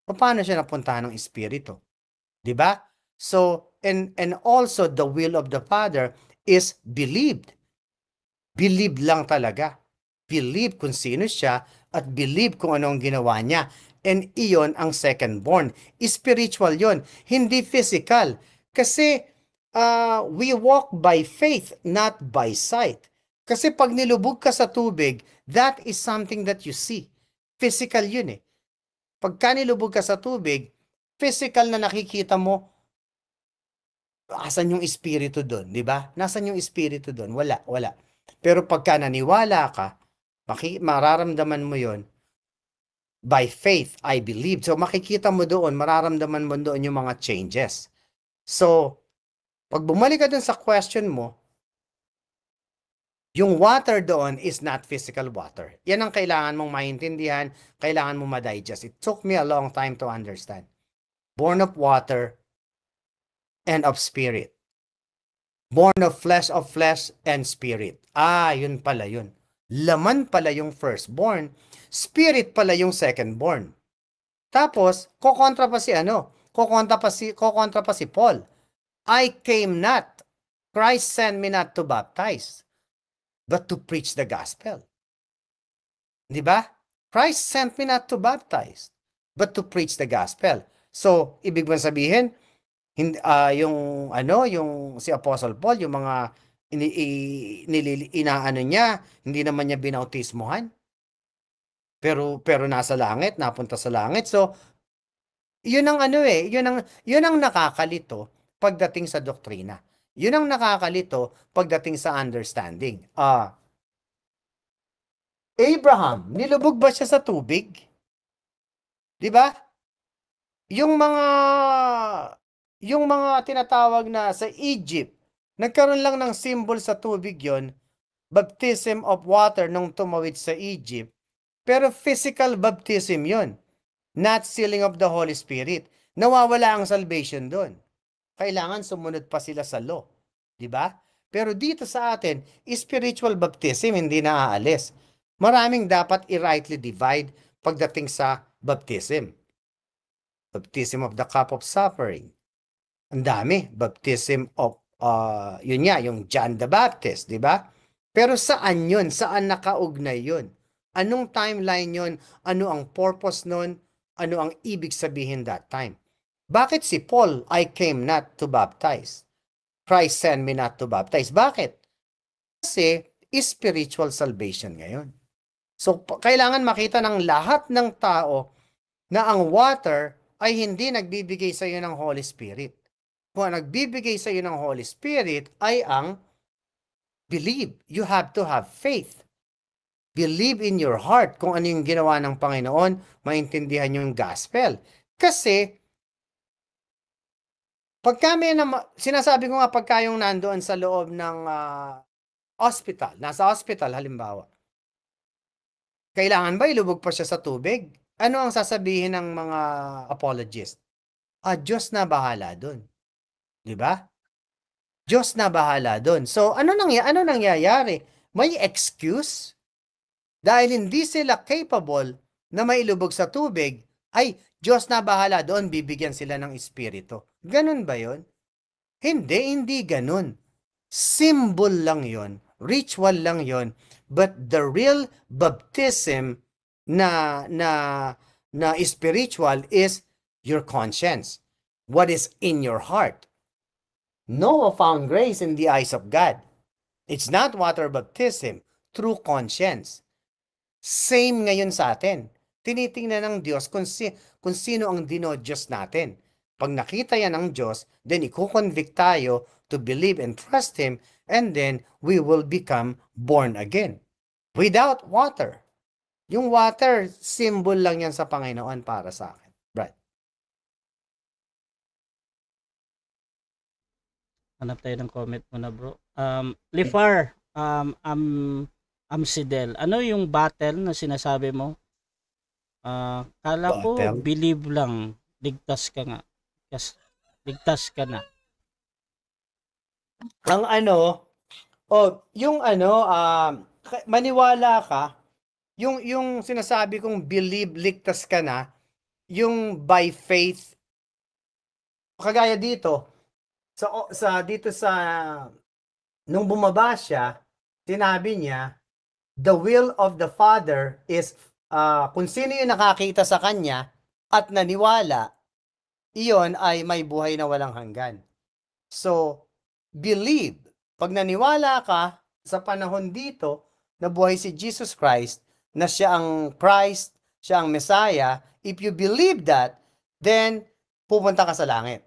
O paano siya napuntahan ng Espiritu? ba? Diba? So, and, and also the will of the Father is believed. Believe lang talaga. Believe kung sino siya at believe kung anong ginawa niya. And iyon ang second born. Spiritual yon, hindi physical. Kasi uh, we walk by faith, not by sight. Kasi pag nilubog ka sa tubig, that is something that you see. Physical yun eh. Pagka nilubog ka sa tubig, physical na nakikita mo, asan yung espiritu doon, di ba? Nasaan yung espiritu doon? Wala, wala. Pero pagka naniwala ka, maki- mararamdaman mo yon by faith, I believe. So makikita mo doon, mararamdaman mo doon yung mga changes. So, pag bumalik ka dun sa question mo, yung water doon is not physical water. Yan ang kailangan mong maintindihan, kailangan mong ma-digest. It took me a long time to understand. Born of water and of spirit. Born of flesh of flesh and spirit. Ah, yun pala yun. Laman pala yung firstborn. Spirit pala yung secondborn. Tapos, kokontra pa si ano? Kokontra pa si, kokontra pa si Paul. I came not, Christ sent me not to baptize, but to preach the gospel. Di ba? Christ sent me not to baptize, but to preach the gospel. So, ibig mong sabihin, hindi, uh, ah, yung ano, yung si Apostle Paul, yung mga ini, inili, inaano niya, hindi naman niya binautismohan. Pero pero nasa langit, napunta sa langit. So, yun ang ano eh, yun ang yun ang nakakalito pagdating sa doktrina. Yun ang nakakalito pagdating sa understanding. Ah, Abraham, nilubog ba siya sa tubig? 'Di ba? Yung mga yung mga tinatawag na sa Egypt, nagkaroon lang ng symbol sa tubig 'yon, baptism of water nung tumawid sa Egypt. Pero physical baptism 'yon, not sealing of the Holy Spirit. Nawawala ang salvation doon kailangan sumunod pa sila sa law. Di ba? Pero dito sa atin, spiritual baptism hindi na aalis. Maraming dapat i-rightly divide pagdating sa baptism. Baptism of the cup of suffering. Ang dami, baptism of uh, yun nga, yung John the Baptist, di ba? Pero saan yun? Saan nakaugnay yun? Anong timeline yun? Ano ang purpose nun? Ano ang ibig sabihin that time? Bakit si Paul, I came not to baptize? Christ sent me not to baptize. Bakit? Kasi spiritual salvation ngayon. So, kailangan makita ng lahat ng tao na ang water ay hindi nagbibigay sa iyo ng Holy Spirit. Kung ang nagbibigay sa iyo ng Holy Spirit ay ang believe. You have to have faith. Believe in your heart kung ano yung ginawa ng Panginoon, maintindihan yung gospel. Kasi pag kami na sinasabi ko nga pagka yung nandoon sa loob ng uh, ah, hospital, nasa hospital halimbawa. Kailangan ba ilubog pa siya sa tubig? Ano ang sasabihin ng mga apologist? Ah, Diyos na bahala doon. 'Di ba? Diyos na bahala doon. So, ano nang ano nangyayari? May excuse dahil hindi sila capable na mailubog sa tubig, ay Diyos na bahala doon, bibigyan sila ng espiritu. Ganon ba yon? Hindi, hindi ganun. Symbol lang yon, ritual lang yon, but the real baptism na na na spiritual is your conscience. What is in your heart? Noah found grace in the eyes of God. It's not water baptism, true conscience. Same ngayon sa atin. Tinitingnan ng Diyos kung, si, kung sino ang dinodyos natin. Pag nakita yan ng Diyos, then i-convict tayo to believe and trust Him, and then we will become born again. Without water. Yung water, symbol lang yan sa Panginoon para sa akin. Right. Hanap tayo ng comment muna bro. Um, Lifar, um, um, Amsidel, ano yung battle na sinasabi mo? Uh, kala battle? ko believe lang ligtas ka nga. Yes. ligtas ka na. Ang ano, oh, yung ano, um, uh, maniwala ka, yung, yung sinasabi kong believe, ligtas ka na, yung by faith, kagaya dito, sa, sa dito sa, nung bumaba siya, sinabi niya, the will of the Father is, uh, kung sino yung nakakita sa kanya at naniwala, iyon ay may buhay na walang hanggan. So, believe. Pag naniwala ka sa panahon dito na buhay si Jesus Christ, na siya ang Christ, siya ang Messiah, if you believe that, then pupunta ka sa langit.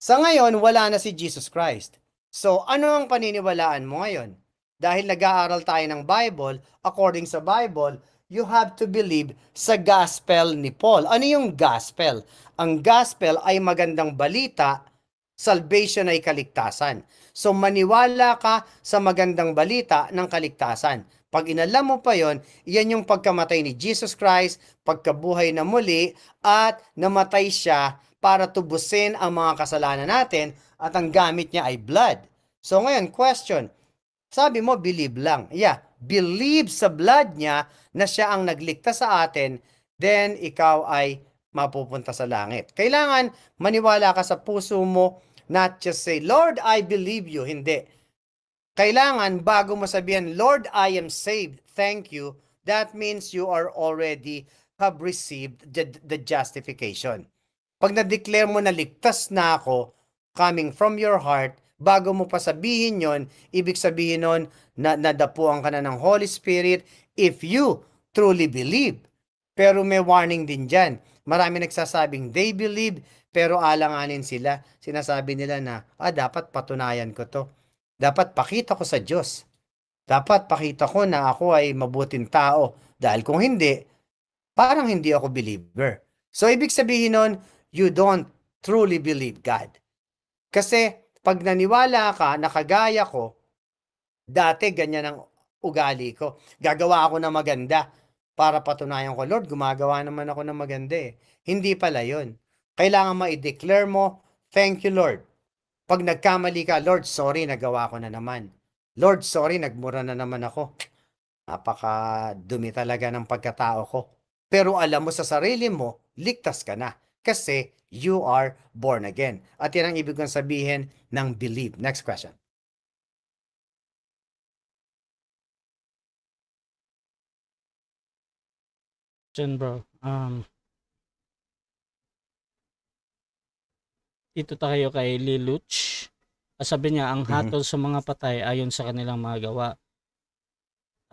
Sa ngayon, wala na si Jesus Christ. So, ano ang paniniwalaan mo ngayon? Dahil nag-aaral tayo ng Bible, according sa Bible, you have to believe sa gospel ni Paul. Ano yung gospel? Ang gospel ay magandang balita, salvation ay kaligtasan. So maniwala ka sa magandang balita ng kaligtasan. Pag inalam mo pa yon, iyan yung pagkamatay ni Jesus Christ, pagkabuhay na muli, at namatay siya para tubusin ang mga kasalanan natin at ang gamit niya ay blood. So ngayon, question. Sabi mo, believe lang. Yeah, believe sa blood niya na siya ang nagligtas sa atin, then ikaw ay mapupunta sa langit. Kailangan maniwala ka sa puso mo, not just say, Lord, I believe you. Hindi. Kailangan bago mo sabihin, Lord, I am saved. Thank you. That means you are already have received the, the justification. Pag na-declare mo na ligtas na ako, coming from your heart, bago mo pa sabihin yon, ibig sabihin nun na nadapuan ka na ng Holy Spirit if you truly believe. Pero may warning din dyan. Marami nagsasabing they believe pero alanganin sila. Sinasabi nila na, ah, dapat patunayan ko to. Dapat pakita ko sa Diyos. Dapat pakita ko na ako ay mabuting tao. Dahil kung hindi, parang hindi ako believer. So, ibig sabihin nun, you don't truly believe God. Kasi pag naniwala ka, nakagaya ko, dati ganyan ang ugali ko. Gagawa ako ng maganda para patunayan ko, Lord, gumagawa naman ako ng maganda eh. Hindi pala yon. Kailangan ma-declare mo, thank you Lord. Pag nagkamali ka, Lord, sorry, nagawa ko na naman. Lord, sorry, nagmura na naman ako. Napaka dumi talaga ng pagkatao ko. Pero alam mo sa sarili mo, ligtas ka na kasi you are born again. At yan ang ibig kong sabihin ng believe. Next question. Question bro. Um, dito tayo kay Liluch. Sabi niya, ang mm-hmm. hatol mm-hmm. sa mga patay ayon sa kanilang mga gawa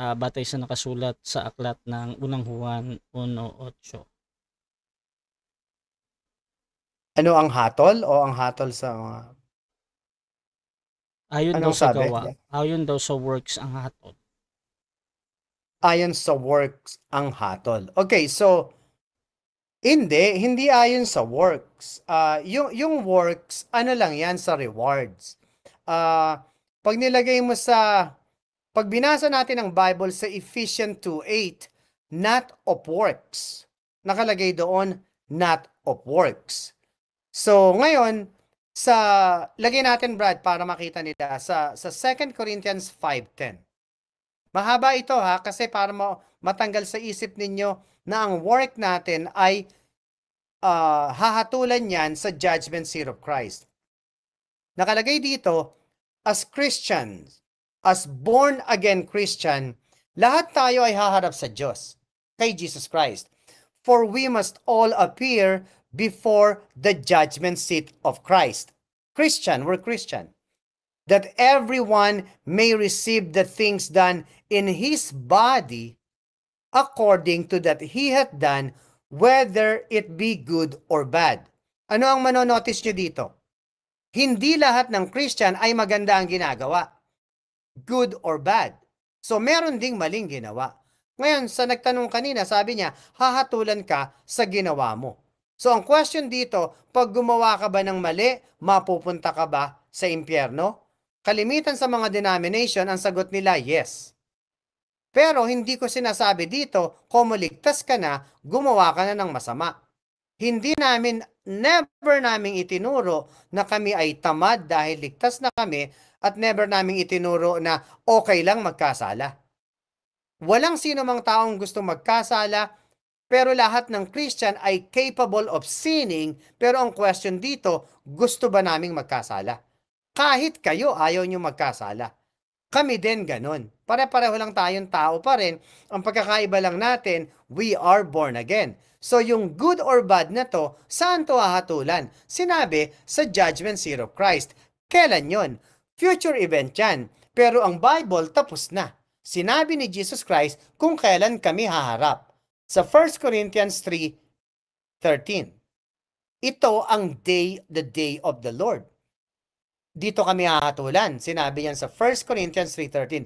uh, batay sa nakasulat sa aklat ng unang Juan 1.8. Ano ang hatol o ang hatol sa mga... Ah, ayon Anong daw sa sabi? gawa. Ayon daw sa works ang hatol. Ayon sa works ang hatol. Okay, so hindi, hindi ayon sa works. Uh, yung, yung works, ano lang yan sa rewards. Uh, pag nilagay mo sa, pag binasa natin ang Bible sa Ephesians 2.8, not of works. Nakalagay doon, not of works. So, ngayon, sa, lagay natin Brad para makita nila sa, sa 2 Corinthians 5.10. Mahaba ito ha, kasi para mo, matanggal sa isip ninyo na ang work natin ay uh, hahatulan niyan sa judgment seat of Christ. Nakalagay dito, as Christians, as born again Christian, lahat tayo ay haharap sa Diyos, kay Jesus Christ. For we must all appear before the judgment seat of Christ. Christian, we're Christian. That everyone may receive the things done in his body according to that he hath done, whether it be good or bad. Ano ang manonotice nyo dito? Hindi lahat ng Christian ay maganda ang ginagawa. Good or bad. So meron ding maling ginawa. Ngayon, sa nagtanong kanina, sabi niya, hahatulan ka sa ginawa mo. So ang question dito, pag gumawa ka ba ng mali, mapupunta ka ba sa impyerno? Kalimitan sa mga denomination, ang sagot nila, yes. Pero hindi ko sinasabi dito, kumuligtas ka na, gumawa ka na ng masama. Hindi namin, never namin itinuro na kami ay tamad dahil ligtas na kami at never namin itinuro na okay lang magkasala. Walang sino mang taong gusto magkasala, pero lahat ng Christian ay capable of sinning, pero ang question dito, gusto ba naming magkasala? Kahit kayo ayaw nyo magkasala. Kami din ganun. Pare-pareho lang tayong tao pa rin. Ang pagkakaiba lang natin, we are born again. So yung good or bad na to, saan to hahatulan? Sinabi sa judgment seat of Christ. Kailan yon? Future event yan. Pero ang Bible tapos na. Sinabi ni Jesus Christ kung kailan kami haharap sa 1 Corinthians 3:13. Ito ang day, the day of the Lord. Dito kami hahatulan. Sinabi yan sa 1 Corinthians 3:13.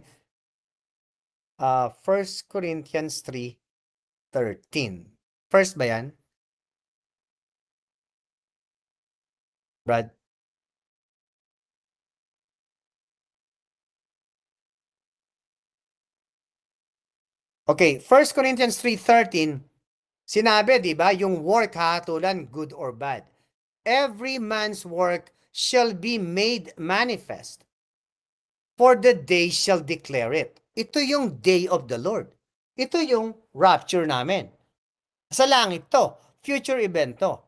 Uh, 1 Corinthians 3:13. First ba yan? Brad? Okay, 1 Corinthians 3.13, sinabi, di ba, yung work hatulan, good or bad. Every man's work shall be made manifest, for the day shall declare it. Ito yung day of the Lord. Ito yung rapture namin. Sa langit to, future event to.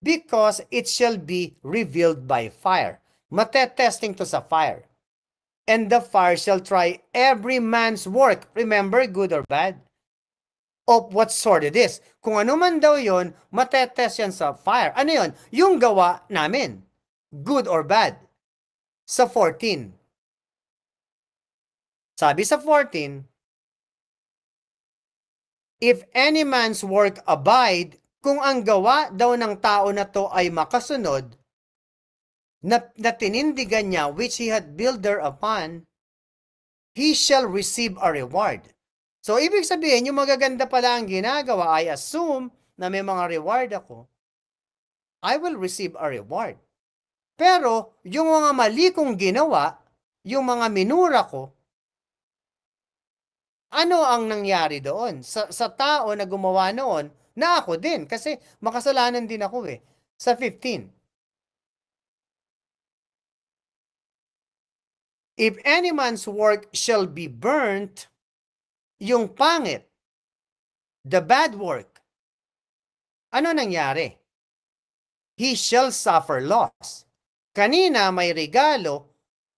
Because it shall be revealed by fire. Matetesting to sa fire and the fire shall try every man's work, remember, good or bad, of what sort it is. Kung ano man daw yon, matetest yan sa fire. Ano yon? Yung gawa namin, good or bad. Sa 14. Sabi sa 14, If any man's work abide, kung ang gawa daw ng tao na to ay makasunod, na, na tinindigan niya which he had built thereupon, he shall receive a reward. So, ibig sabihin, yung magaganda pala ang ginagawa, I assume na may mga reward ako. I will receive a reward. Pero, yung mga mali kong ginawa, yung mga minura ko, ano ang nangyari doon? Sa, sa tao na gumawa noon, na ako din. Kasi makasalanan din ako eh. Sa 15. If any man's work shall be burnt, yung pangit, the bad work, ano nangyari? He shall suffer loss. Kanina may regalo,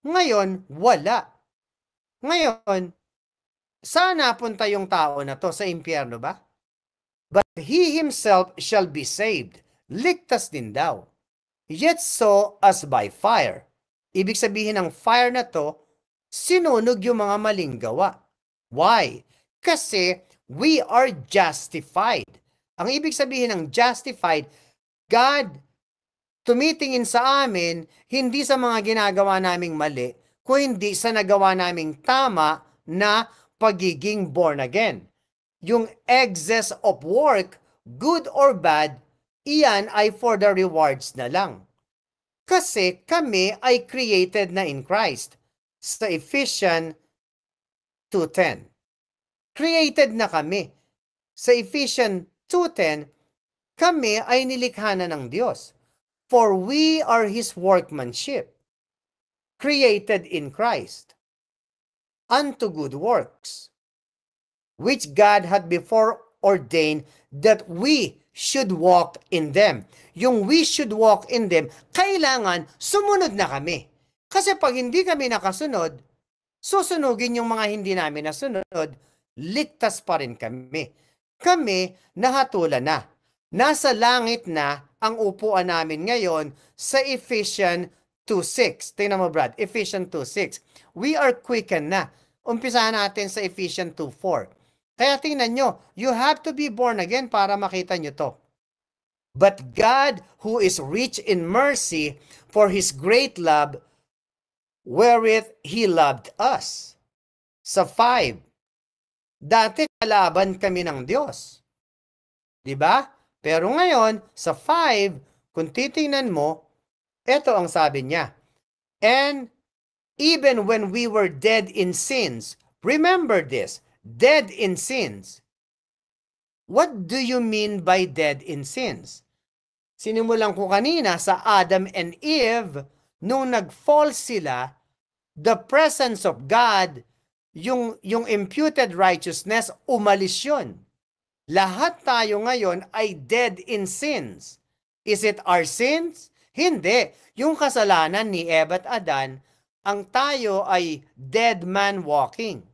ngayon wala. Ngayon, sana napunta yung tao na to? Sa impyerno ba? But he himself shall be saved. Ligtas din daw. Yet so as by fire. Ibig sabihin ng fire na to, sinunog yung mga maling gawa. Why? Kasi we are justified. Ang ibig sabihin ng justified, God tumitingin sa amin hindi sa mga ginagawa naming mali, kundi sa nagawa naming tama na pagiging born again. Yung excess of work, good or bad, iyan ay for the rewards na lang. Kasi kami ay created na in Christ. Sa Ephesians 2.10. Created na kami. Sa Ephesians 2.10, kami ay nilikha na ng Diyos. For we are His workmanship, created in Christ, unto good works, which God had before ordained that we should walk in them. Yung we should walk in them, kailangan sumunod na kami. Kasi pag hindi kami nakasunod, susunugin yung mga hindi namin nasunod, ligtas pa rin kami. Kami nahatulan na. Nasa langit na ang upuan namin ngayon sa Ephesians 2.6. Tingnan mo Brad, Ephesians 2.6. We are quickened na. Umpisahan natin sa Ephesians 2.4. Kaya tingnan nyo, you have to be born again para makita nyo to. But God, who is rich in mercy for His great love, wherewith He loved us. Sa 5, dati kalaban kami ng Diyos. di ba? Pero ngayon, sa 5, kung titingnan mo, ito ang sabi niya. And even when we were dead in sins, remember this, dead in sins. What do you mean by dead in sins? Sinimulan ko kanina sa Adam and Eve, nung nag-fall sila, the presence of God, yung, yung imputed righteousness, umalis yun. Lahat tayo ngayon ay dead in sins. Is it our sins? Hindi. Yung kasalanan ni Eva at Adan, ang tayo ay dead man walking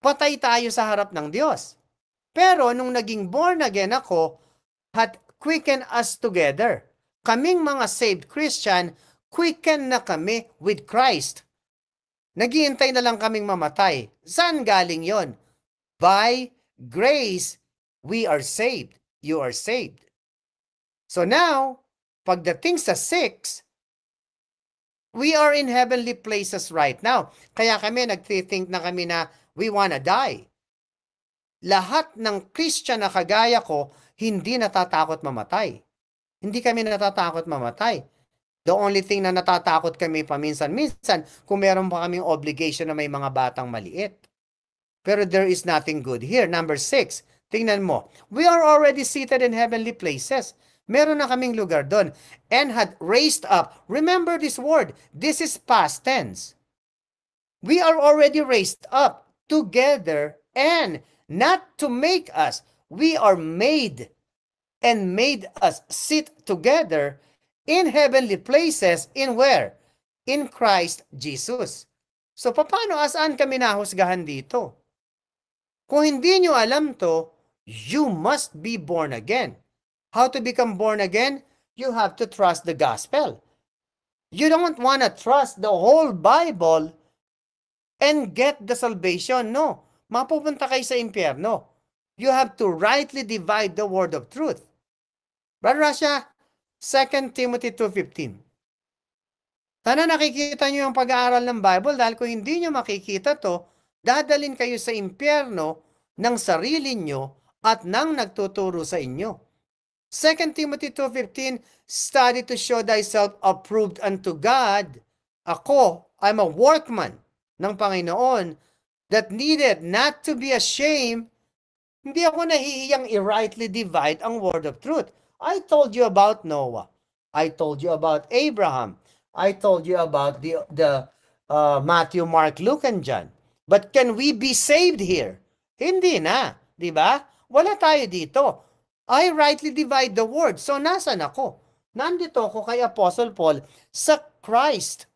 patay tayo sa harap ng Diyos. Pero nung naging born again ako, had quicken us together. Kaming mga saved Christian, quicken na kami with Christ. Naghihintay na lang kaming mamatay. Saan galing yon? By grace, we are saved. You are saved. So now, pagdating sa 6, we are in heavenly places right now. Kaya kami, nagtithink na kami na we wanna die. Lahat ng Christian na kagaya ko, hindi natatakot mamatay. Hindi kami natatakot mamatay. The only thing na natatakot kami paminsan-minsan kung meron pa kaming obligation na may mga batang maliit. Pero there is nothing good here. Number six, tingnan mo, we are already seated in heavenly places. Meron na kaming lugar doon. And had raised up. Remember this word. This is past tense. We are already raised up together and not to make us. We are made and made us sit together in heavenly places in where? In Christ Jesus. So paano asaan kami nahusgahan dito? Kung hindi nyo alam to, you must be born again. How to become born again? You have to trust the gospel. You don't want to trust the whole Bible and get the salvation. No, mapupunta kayo sa impyerno. You have to rightly divide the word of truth. Brother Russia, 2 Timothy 2.15. Sana nakikita nyo yung pag-aaral ng Bible dahil kung hindi nyo makikita to, dadalin kayo sa impyerno ng sarili nyo at ng nagtuturo sa inyo. 2 Timothy 2.15, Study to show thyself approved unto God. Ako, I'm a workman ng Panginoon that needed not to be ashamed, hindi ako nahihiyang i-rightly divide ang word of truth. I told you about Noah. I told you about Abraham. I told you about the, the uh, Matthew, Mark, Luke, and John. But can we be saved here? Hindi na, di ba? Wala tayo dito. I rightly divide the word. So, nasan ako? Nandito ako kay Apostle Paul sa Christ,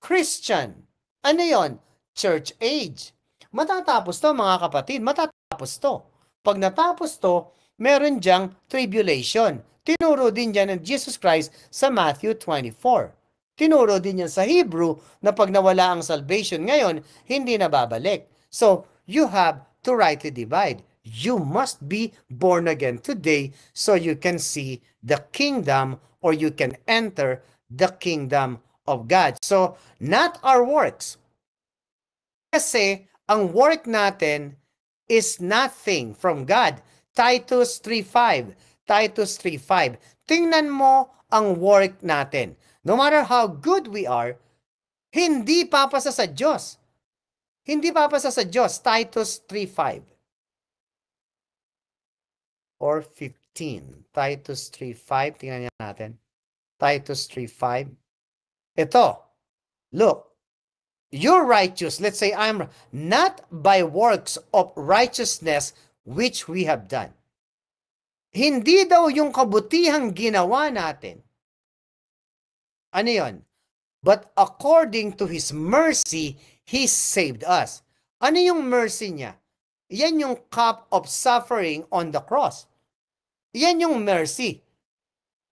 Christian, ano yon? Church age. Matatapos to mga kapatid, matatapos to. Pag natapos to, meron diyang tribulation. Tinuro din yan ng Jesus Christ sa Matthew 24. Tinuro din yan sa Hebrew na pag nawala ang salvation ngayon, hindi na babalik. So, you have to rightly divide. You must be born again today so you can see the kingdom or you can enter the kingdom of God. So, not our works. Kasi, ang work natin is nothing from God. Titus 3.5 Titus 3.5 Tingnan mo ang work natin. No matter how good we are, hindi papasa sa Diyos. Hindi papasa sa Diyos. Titus 3.5 or 15. Titus 3.5, tingnan natin. Titus 3.5. Ito, look, you're righteous. Let's say I'm not by works of righteousness which we have done. Hindi daw yung kabutihang ginawa natin. Ano yun? But according to His mercy, He saved us. Ano yung mercy niya? Yan yung cup of suffering on the cross. Yan yung mercy.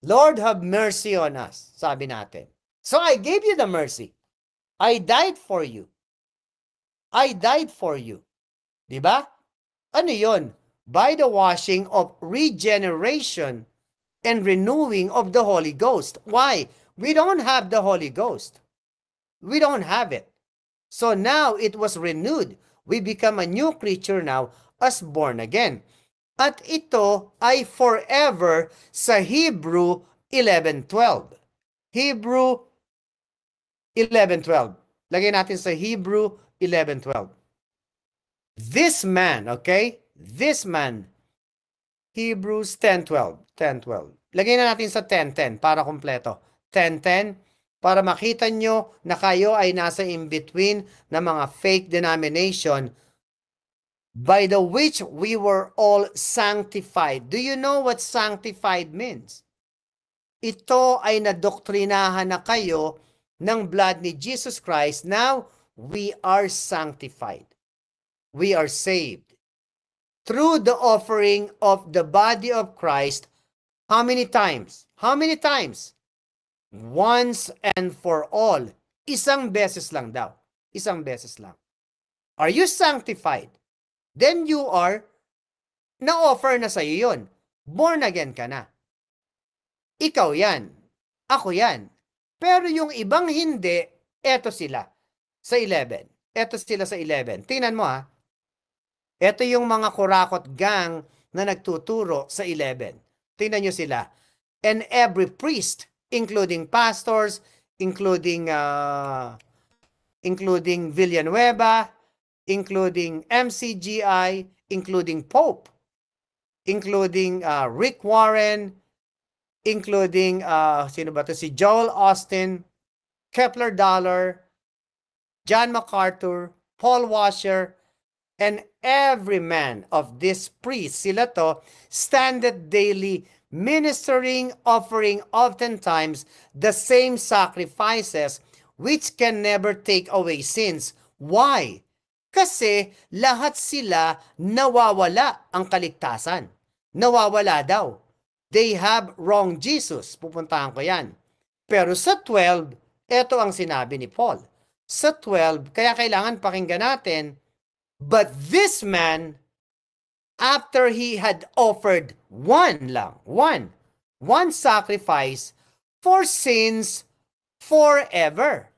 Lord, have mercy on us, sabi natin. So I gave you the mercy. I died for you. I died for you. Di ba? Ano yon? By the washing of regeneration and renewing of the Holy Ghost. Why? We don't have the Holy Ghost. We don't have it. So now it was renewed. We become a new creature now as born again. At ito ay forever sa Hebrew 11.12. Hebrew 11.12. Lagay natin sa Hebrew 11.12. This man, okay? This man. Hebrews 10.12. 10.12. Lagay na natin sa 10.10 para kompleto. 10.10 para makita nyo na kayo ay nasa in-between ng mga fake denomination by the which we were all sanctified. Do you know what sanctified means? Ito ay nadoktrinahan na kayo ng blood ni Jesus Christ, now we are sanctified. We are saved. Through the offering of the body of Christ, how many times? How many times? Once and for all. Isang beses lang daw. Isang beses lang. Are you sanctified? Then you are, na-offer na sa'yo yun. Born again ka na. Ikaw yan. Ako yan pero yung ibang hindi, eto sila sa 11. Eto sila sa 11. Tingnan mo ha. Ah. Eto yung mga kurakot gang na nagtuturo sa 11. Tingnan nyo sila. And every priest, including pastors, including uh, including Villanueva, including MCGI, including Pope, including uh, Rick Warren, including uh, sino ba to? si Joel Austin, Kepler Dollar, John MacArthur, Paul Washer, and every man of this priest, sila to, standeth daily ministering, offering oftentimes the same sacrifices which can never take away sins. Why? Kasi lahat sila nawawala ang kaligtasan. Nawawala daw they have wrong Jesus. Pupuntahan ko yan. Pero sa 12, ito ang sinabi ni Paul. Sa 12, kaya kailangan pakinggan natin, But this man, after he had offered one lang, one, one sacrifice for sins forever.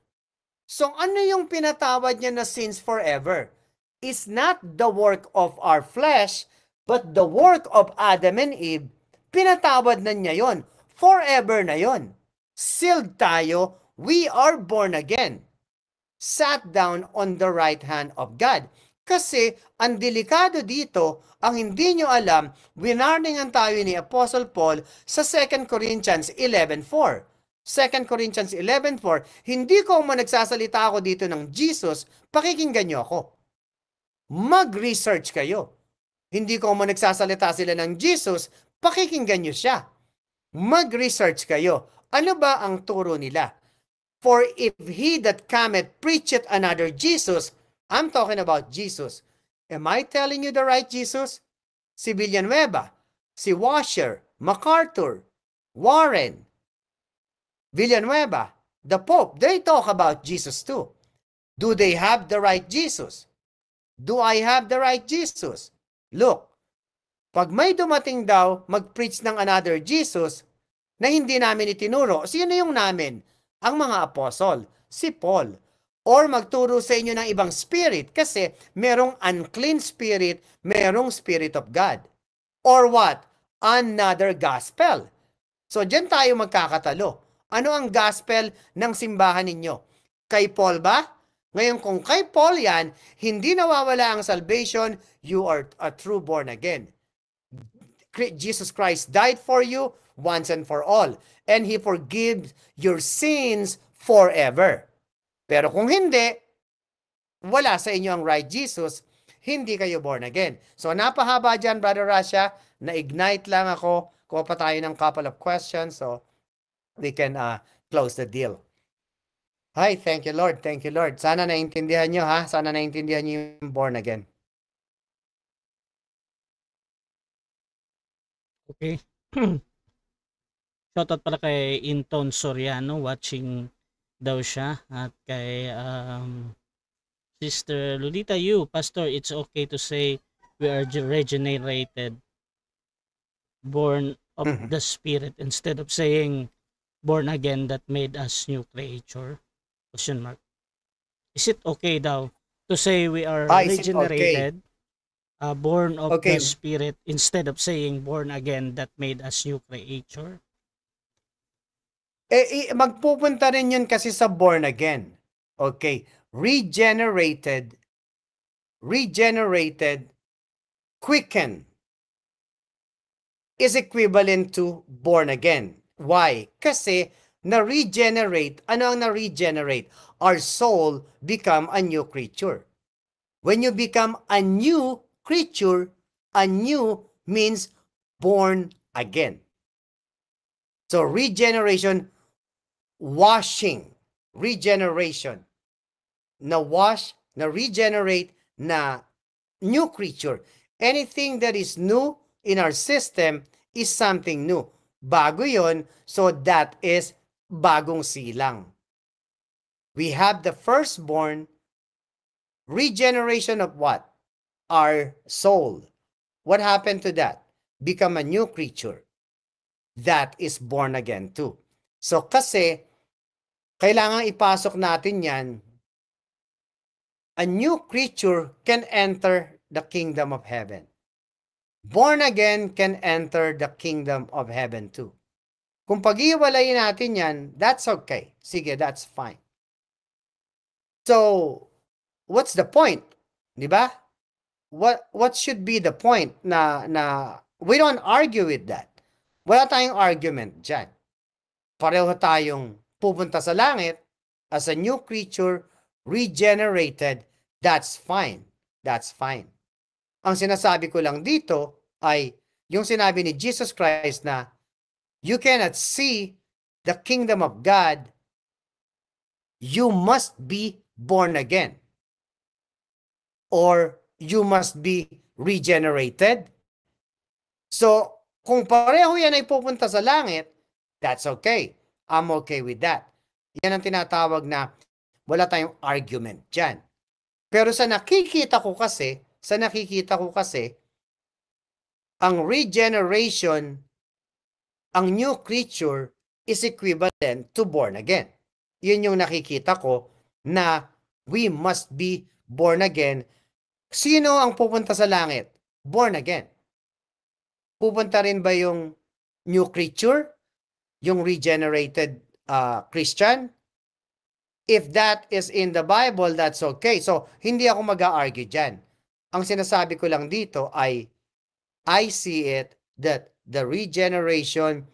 So ano yung pinatawad niya na sins forever? Is not the work of our flesh, but the work of Adam and Eve pinatawad na niya yon. Forever na yon. Sealed tayo. We are born again. Sat down on the right hand of God. Kasi ang delikado dito, ang hindi nyo alam, winarningan tayo ni Apostle Paul sa 2 Corinthians 11.4. 2 Corinthians 11.4, hindi ko man nagsasalita ako dito ng Jesus, pakikinggan nyo ako. Mag-research kayo. Hindi ko man nagsasalita sila ng Jesus, pakikinggan nyo siya. Mag-research kayo. Ano ba ang turo nila? For if he that cometh preacheth another Jesus, I'm talking about Jesus. Am I telling you the right Jesus? Si Villanueva, si Washer, MacArthur, Warren, Villanueva, the Pope, they talk about Jesus too. Do they have the right Jesus? Do I have the right Jesus? Look, pag may dumating daw, mag-preach ng another Jesus na hindi namin itinuro. Sino yung namin? Ang mga apostle, si Paul. Or magturo sa inyo ng ibang spirit kasi merong unclean spirit, merong spirit of God. Or what? Another gospel. So dyan tayo magkakatalo. Ano ang gospel ng simbahan ninyo? Kay Paul ba? Ngayon kung kay Paul yan, hindi nawawala ang salvation, you are a true born again. Jesus Christ died for you once and for all. And He forgives your sins forever. Pero kung hindi, wala sa inyo ang right Jesus, hindi kayo born again. So napahaba dyan, Brother Russia. Na-ignite lang ako. Kuha pa tayo ng couple of questions so we can uh, close the deal. Hi, thank you Lord. Thank you Lord. Sana naintindihan nyo ha. Sana naintindihan nyo yung born again. Okay. Shoutout pala kay Inton Soriano watching daw siya at kay um, Sister Lolita you Pastor, it's okay to say we are regenerated born of mm -hmm. the spirit instead of saying born again that made us new creature. Question mark. Is it okay daw to say we are ah, regenerated? uh, born of okay. the Spirit instead of saying born again that made us new creature? Eh, eh, magpupunta rin yun kasi sa born again. Okay. Regenerated, regenerated, quicken is equivalent to born again. Why? Kasi na-regenerate, ano ang na-regenerate? Our soul become a new creature. When you become a new creature, and new means born again. So regeneration, washing, regeneration, na wash, na regenerate, na new creature. Anything that is new in our system is something new. Bago yon, so that is bagong silang. We have the firstborn, regeneration of what? our soul. What happened to that? Become a new creature that is born again too. So kasi, kailangan ipasok natin yan. A new creature can enter the kingdom of heaven. Born again can enter the kingdom of heaven too. Kung pag natin yan, that's okay. Sige, that's fine. So, what's the point? Di ba? what what should be the point na na we don't argue with that. Wala tayong argument diyan. Pareho tayong pupunta sa langit as a new creature regenerated. That's fine. That's fine. Ang sinasabi ko lang dito ay yung sinabi ni Jesus Christ na you cannot see the kingdom of God. You must be born again. Or you must be regenerated. So, kung pareho yan ay pupunta sa langit, that's okay. I'm okay with that. Yan ang tinatawag na wala tayong argument dyan. Pero sa nakikita ko kasi, sa nakikita ko kasi, ang regeneration, ang new creature is equivalent to born again. Yun yung nakikita ko na we must be born again Sino ang pupunta sa langit? Born again. Pupunta rin ba yung new creature? Yung regenerated uh, Christian? If that is in the Bible, that's okay. So, hindi ako mag-argue dyan. Ang sinasabi ko lang dito ay, I see it that the regeneration,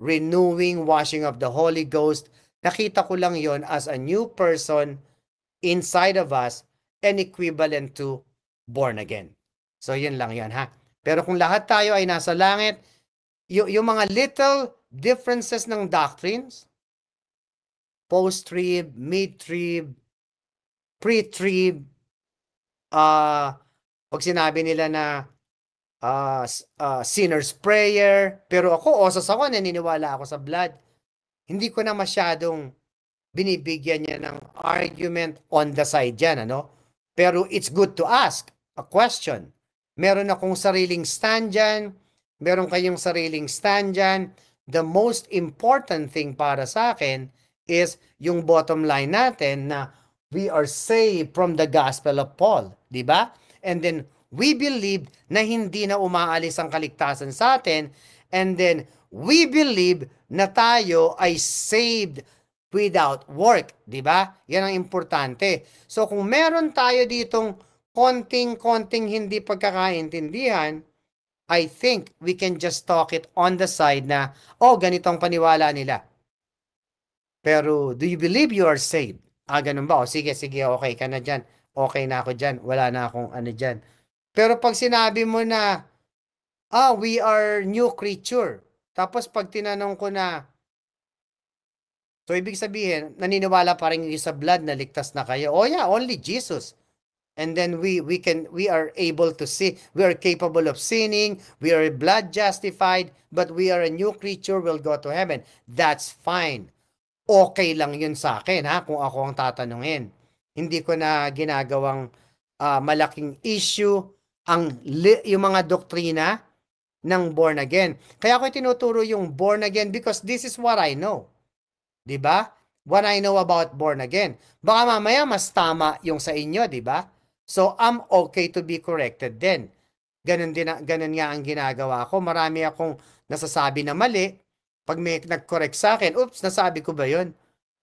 renewing, washing of the Holy Ghost, nakita ko lang yon as a new person inside of us and equivalent to born again. So, yun lang yan ha? Pero kung lahat tayo ay nasa langit, y- yung mga little differences ng doctrines, post-trib, mid-trib, pre-trib, uh, pag sinabi nila na uh, uh, sinner's prayer, pero ako, osas ako, naniniwala ako sa blood. Hindi ko na masyadong binibigyan niya ng argument on the side yan, ano? Pero it's good to ask a question. Meron akong sariling stand dyan, meron kayong sariling stand dyan. The most important thing para sa akin is yung bottom line natin na we are saved from the gospel of Paul, di ba? And then we believe na hindi na umaalis ang kaligtasan sa atin and then we believe na tayo ay saved without work, 'di ba? 'Yan ang importante. So kung meron tayo ditong konting-konting hindi pagkakaintindihan, I think we can just talk it on the side na oh, ganitong ang paniwala nila. Pero do you believe you are saved? Ah, ganun ba? O sige, sige, okay ka na diyan. Okay na ako diyan. Wala na akong ano diyan. Pero pag sinabi mo na ah, we are new creature. Tapos pag tinanong ko na So, ibig sabihin, naniniwala pa rin sa blood na ligtas na kayo. Oh yeah, only Jesus. And then we we can we are able to see we are capable of sinning we are blood justified but we are a new creature will go to heaven that's fine okay lang yun sa akin ha kung ako ang tatanungin hindi ko na ginagawang uh, malaking issue ang yung mga doktrina ng born again kaya ako tinuturo yung born again because this is what I know 'Di ba? What I know about born again. Baka mamaya mas tama yung sa inyo, 'di ba? So I'm okay to be corrected then. Ganun din ganun nga ang ginagawa ko. Marami akong nasasabi na mali. Pag may nag-correct sa akin, oops, nasabi ko ba 'yon?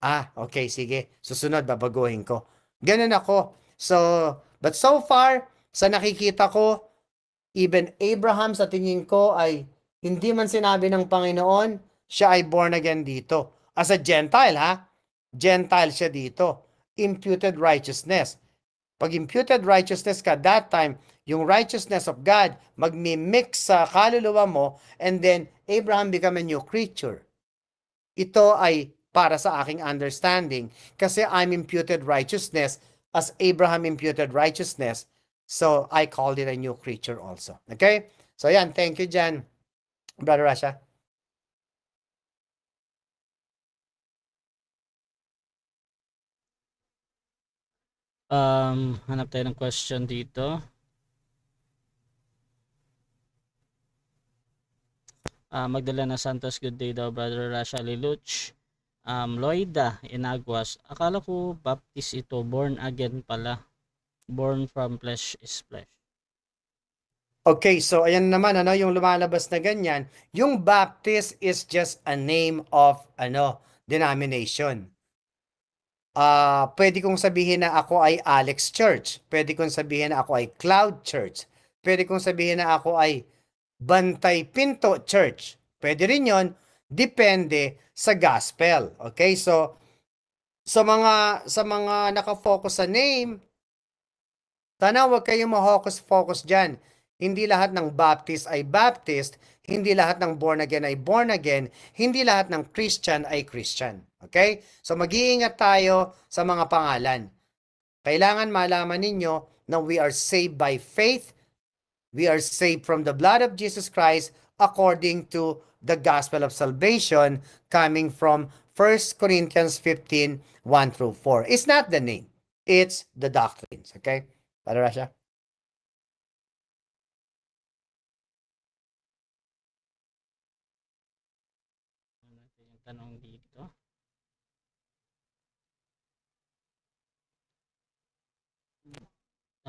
Ah, okay, sige. Susunod babaguhin ko. Ganun ako. So, but so far, sa nakikita ko, even Abraham sa tingin ko ay hindi man sinabi ng Panginoon, siya ay born again dito. As a Gentile, ha? Gentile siya dito. Imputed righteousness. Pag imputed righteousness ka, that time, yung righteousness of God, magmimix sa kaluluwa mo, and then Abraham become a new creature. Ito ay para sa aking understanding kasi I'm imputed righteousness as Abraham imputed righteousness. So I called it a new creature also. Okay? So yan, thank you Jan. Brother Rasha. Um, hanap tayo ng question dito. Uh, Magdalena Santos, good day daw, Brother Rasha Liluch. Um, Loida, Inaguas. Akala ko baptist ito, born again pala. Born from flesh is flesh. Okay, so ayan naman ano yung lumalabas na ganyan, yung baptist is just a name of ano denomination uh, pwede kong sabihin na ako ay Alex Church. Pwede kong sabihin na ako ay Cloud Church. Pwede kong sabihin na ako ay Bantay Pinto Church. Pwede rin yon Depende sa gospel. Okay? So, sa mga sa mga nakafocus sa name, sana huwag kayong ma-focus focus diyan. Hindi lahat ng Baptist ay Baptist hindi lahat ng born again ay born again. Hindi lahat ng Christian ay Christian. Okay? So mag-iingat tayo sa mga pangalan. Kailangan malaman ninyo na we are saved by faith. We are saved from the blood of Jesus Christ according to the gospel of salvation coming from 1 Corinthians 15, 1 through 4. It's not the name. It's the doctrines. Okay? Para Russia?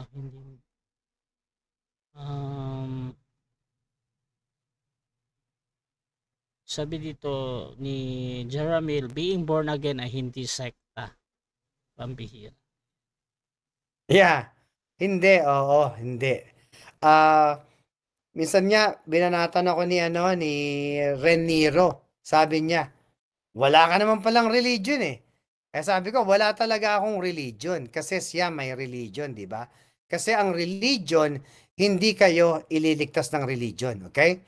ah, hindi um, sabi dito ni Jeremil being born again ay hindi sekta pambihira yeah hindi oo hindi ah uh, minsan niya binanatan ako ni ano ni Reniro sabi niya wala ka naman palang religion eh eh sabi ko, wala talaga akong religion kasi siya may religion, di ba? Kasi ang religion, hindi kayo ililigtas ng religion, okay?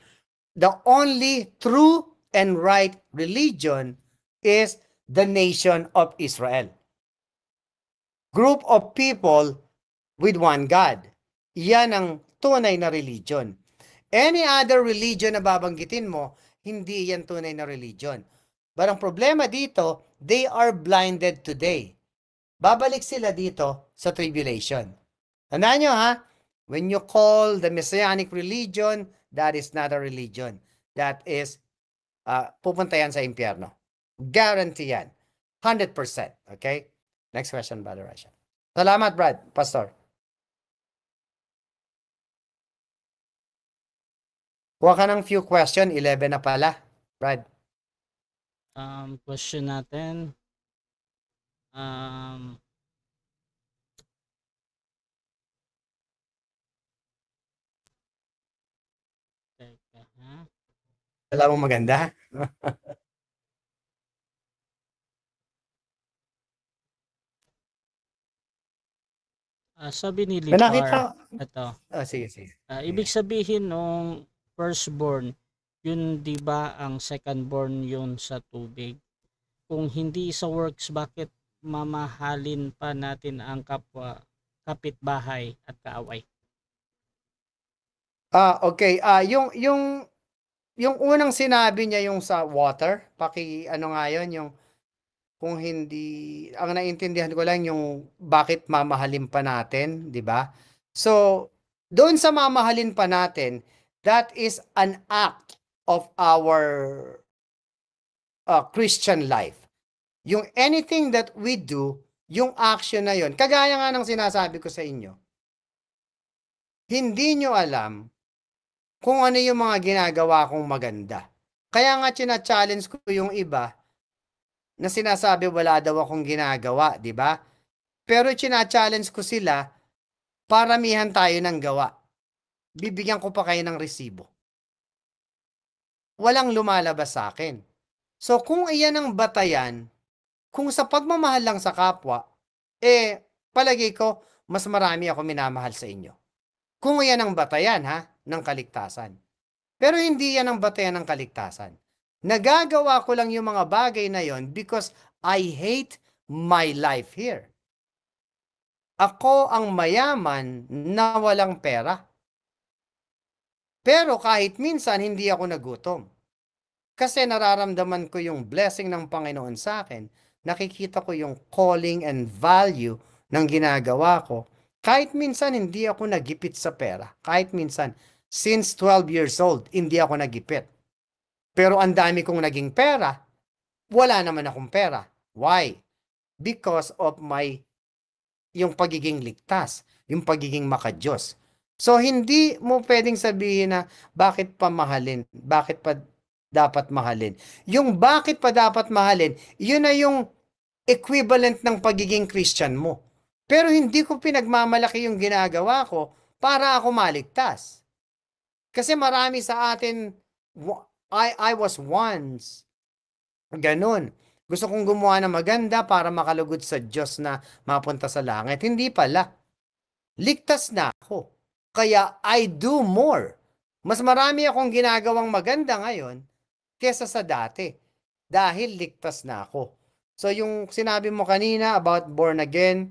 The only true and right religion is the nation of Israel. Group of people with one God. Yan ang tunay na religion. Any other religion na babanggitin mo, hindi yan tunay na religion. But ang problema dito, they are blinded today. Babalik sila dito sa tribulation. Tandaan nyo ha, when you call the messianic religion, that is not a religion. That is, uh, pupunta yan sa impyerno. Guarantee yan. 100%. Okay? Next question, Brother Rasha. Salamat, Brad. Pastor. Huwag ka ng few question. 11 na pala, Brad. Um, question natin. Um, Wala mong maganda? Ah, sabi ni Lipar, nakita. ito, Ah, sige, sige. ah, ibig sabihin nung firstborn, yun di ba ang secondborn yun sa tubig? Kung hindi sa works, bakit mamahalin pa natin ang kapwa, kapitbahay at kaaway? Ah, okay. Ah, yung yung yung unang sinabi niya yung sa water, paki ano nga yun, yung kung hindi, ang naintindihan ko lang yung bakit mamahalin pa natin, di ba? So, doon sa mamahalin pa natin, that is an act of our uh, Christian life. Yung anything that we do, yung action na yon. Kagaya nga ng sinasabi ko sa inyo, hindi nyo alam kung ano yung mga ginagawa kong maganda. Kaya nga china-challenge ko yung iba na sinasabi wala daw akong ginagawa, di ba? Pero china-challenge ko sila paramihan tayo ng gawa. Bibigyan ko pa kayo ng resibo. Walang lumalabas sa akin. So kung iyan ang batayan, kung sa pagmamahal lang sa kapwa, eh palagi ko mas marami ako minamahal sa inyo. Kung iyan ang batayan ha, ng kaligtasan. Pero hindi yan ang batayan ng kaligtasan. Nagagawa ko lang yung mga bagay na yon because I hate my life here. Ako ang mayaman na walang pera. Pero kahit minsan hindi ako nagutom. Kasi nararamdaman ko yung blessing ng Panginoon sa akin. Nakikita ko yung calling and value ng ginagawa ko. Kahit minsan hindi ako nagipit sa pera. Kahit minsan Since 12 years old, hindi ako nagipit. Pero ang dami kong naging pera, wala naman akong pera. Why? Because of my, yung pagiging ligtas, yung pagiging makadyos. So, hindi mo pwedeng sabihin na bakit pa mahalin, bakit pa dapat mahalin. Yung bakit pa dapat mahalin, yun na yung equivalent ng pagiging Christian mo. Pero hindi ko pinagmamalaki yung ginagawa ko para ako maligtas. Kasi marami sa atin, I, I was once. Ganun. Gusto kong gumawa ng maganda para makalugod sa Diyos na mapunta sa langit. Hindi pala. Ligtas na ako. Kaya I do more. Mas marami akong ginagawang maganda ngayon kesa sa dati. Dahil ligtas na ako. So yung sinabi mo kanina about born again,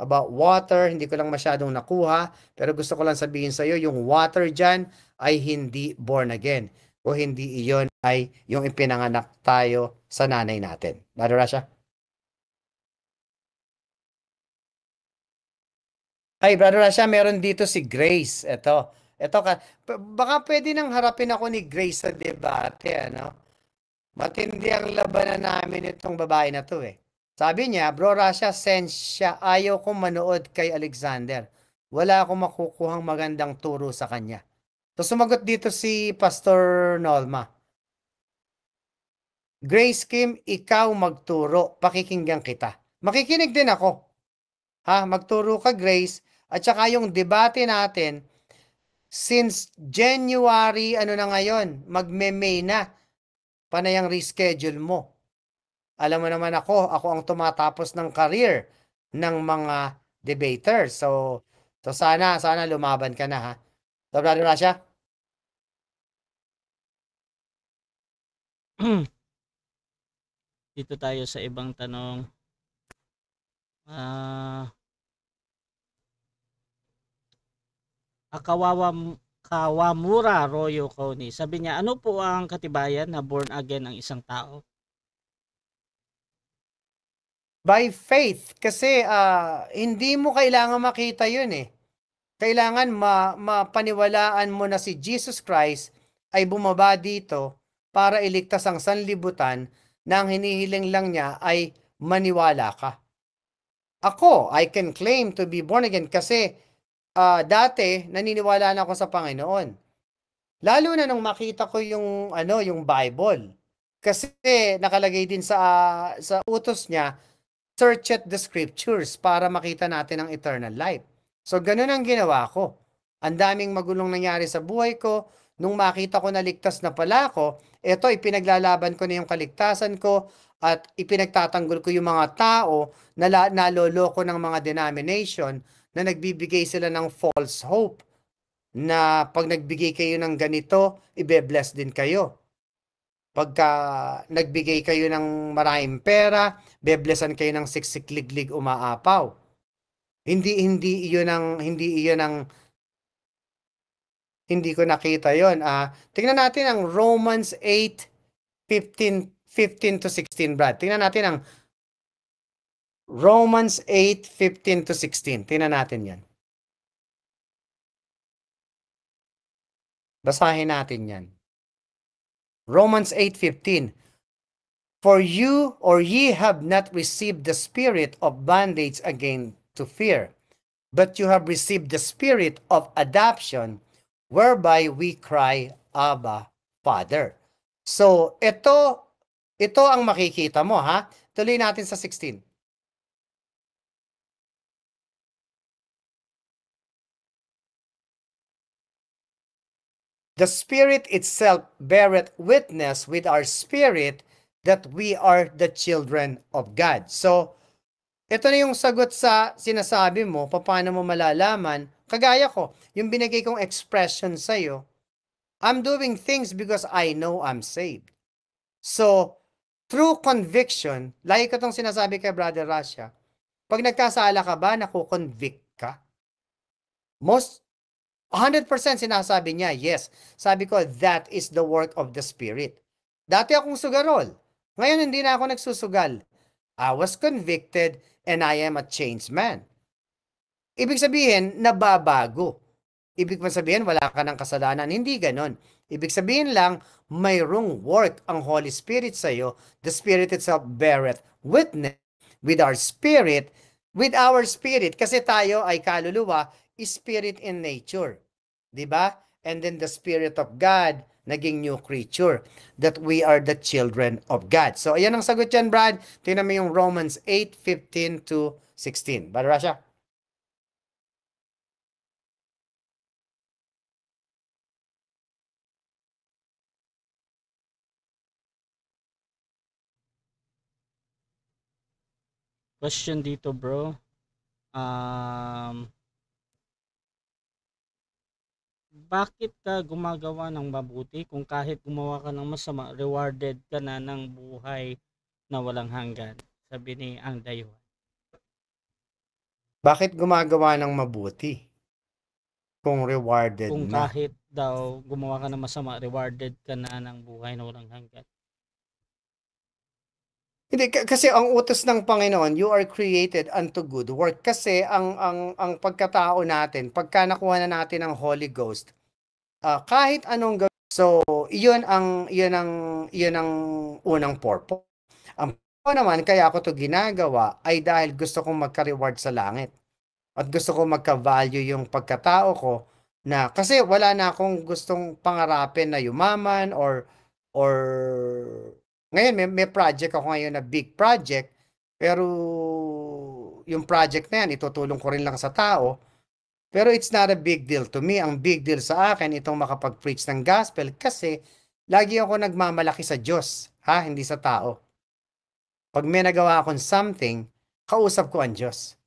about water, hindi ko lang masyadong nakuha, pero gusto ko lang sabihin sa iyo, yung water dyan, ay hindi born again o hindi iyon ay yung ipinanganak tayo sa nanay natin. Lalo na siya. Ay, Brother Rasha, meron dito si Grace. Ito. Ito ka. Baka pwede nang harapin ako ni Grace sa debate, ano? Matindi ang labanan namin itong babae na to, eh. Sabi niya, Bro Rasha, sense siya. Ayaw kong manood kay Alexander. Wala akong makukuhang magandang turo sa kanya. Tapos sumagot dito si Pastor Norma. Grace Kim, ikaw magturo. Pakikinggan kita. Makikinig din ako. Ha? Magturo ka, Grace. At saka yung debate natin, since January, ano na ngayon, magme-May na, panayang reschedule mo. Alam mo naman ako, ako ang tumatapos ng career ng mga debaters. So, so sana, sana lumaban ka na ha. Sobrado na siya? dito tayo sa ibang tanong. Ah uh, Akawawa Kawamura Royo Koni. Sabi niya, ano po ang katibayan na born again ang isang tao? By faith. Kasi uh, hindi mo kailangan makita yun eh. Kailangan ma mapaniwalaan mo na si Jesus Christ ay bumaba dito para iligtas ang sanlibutan na ang hinihiling lang niya ay maniwala ka. Ako, I can claim to be born again kasi uh, dati naniniwala na ako sa Panginoon. Lalo na nung makita ko yung ano, yung Bible. Kasi nakalagay din sa uh, sa utos niya, search at the scriptures para makita natin ang eternal life. So ganoon ang ginawa ko. Ang daming magulong nangyari sa buhay ko, Nung makita ko na ligtas na pala ako, eto ipinaglalaban ko na yung kaligtasan ko at ipinagtatanggol ko yung mga tao na naloloko ng mga denomination na nagbibigay sila ng false hope na pag nagbigay kayo ng ganito, ibe-bless din kayo. Pagka nagbigay kayo ng maraming pera, beblesan kayo ng siksikliglig umaapaw. Hindi hindi iyon ang hindi iyon ang hindi ko nakita yon. Ah, tingnan natin ang Romans 8, 15, 15 to 16, Brad. Tingnan natin ang Romans 8, 15 to 16. Tingnan natin yan. Basahin natin yan. Romans 8.15 For you or ye have not received the spirit of bondage again to fear, but you have received the spirit of adoption, whereby we cry, Abba, Father. So, ito, ito ang makikita mo, ha? Tuloy natin sa 16. The Spirit itself beareth witness with our spirit that we are the children of God. So, ito na yung sagot sa sinasabi mo, paano mo malalaman. Kagaya ko, yung binigay kong expression sa'yo, I'm doing things because I know I'm saved. So, true conviction, lagi ko itong sinasabi kay Brother Russia, pag nagkasala ka ba, nakukonvict ka? Most, 100% sinasabi niya, yes. Sabi ko, that is the work of the Spirit. Dati akong sugarol. Ngayon, hindi na ako nagsusugal. I was convicted and I am a changed man. Ibig sabihin, nababago. Ibig sabihin, wala ka ng kasalanan. Hindi ganon. Ibig sabihin lang, mayroong work ang Holy Spirit sa iyo. The Spirit itself beareth witness with our spirit, with our spirit. Kasi tayo ay kaluluwa, spirit in nature. ba? Diba? And then the Spirit of God naging new creature, that we are the children of God. So, ayan ang sagot yan, Brad. Tingnan mo yung Romans 8:15 to 16. Brad Rasha? Question dito, bro. Um, bakit ka gumagawa ng mabuti kung kahit gumawa ka ng masama, rewarded ka na ng buhay na walang hanggan? Sabi ni Ang Dayuhan. Bakit gumagawa ng mabuti? Kung rewarded kung na. kahit daw gumawa ka ng masama, rewarded ka na ng buhay na walang hanggan. Hindi kasi ang utos ng Panginoon, you are created unto good work. Kasi ang ang ang pagkatao natin, pagka nakuha na natin ang Holy Ghost, uh, kahit anong gawin. So, iyon ang, iyon ang, iyon ang unang purpose. Ang po naman, kaya ako to ginagawa ay dahil gusto kong magka-reward sa langit. At gusto kong magka-value yung pagkatao ko na kasi wala na akong gustong pangarapin na yumaman or or ngayon may, may project ako ngayon na big project pero yung project na yan itutulong ko rin lang sa tao pero it's not a big deal to me. Ang big deal sa akin, itong makapag-preach ng gospel kasi lagi ako nagmamalaki sa Diyos, ha? Hindi sa tao. Pag may nagawa akong something, kausap ko ang Diyos.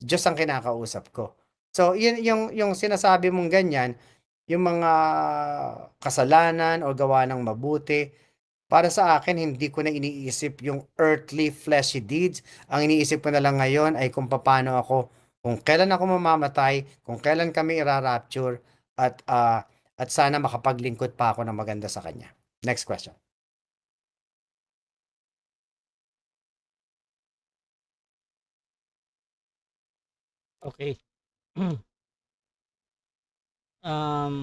Diyos ang kinakausap ko. So, yun, yung, yung sinasabi mong ganyan, yung mga kasalanan o gawa ng mabuti, para sa akin, hindi ko na iniisip yung earthly fleshy deeds. Ang iniisip ko na lang ngayon ay kung paano ako kung kailan ako mamamatay, kung kailan kami irarapture, at, uh, at sana makapaglingkod pa ako ng maganda sa Kanya. Next question. Okay. um,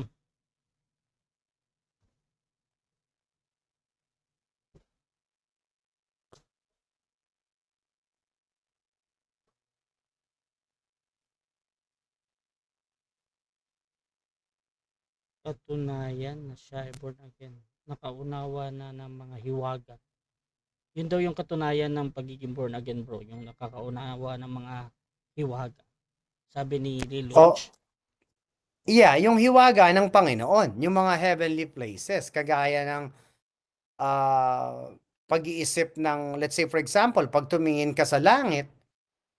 katunayan na siya ay born again. Nakaunawa na ng mga hiwaga. Yun daw yung katunayan ng pagiging born again bro. Yung nakakaunawa ng mga hiwaga. Sabi ni Lilo. Oh, yeah, yung hiwaga ng Panginoon. Yung mga heavenly places. Kagaya ng uh, pag-iisip ng, let's say for example, pag tumingin ka sa langit,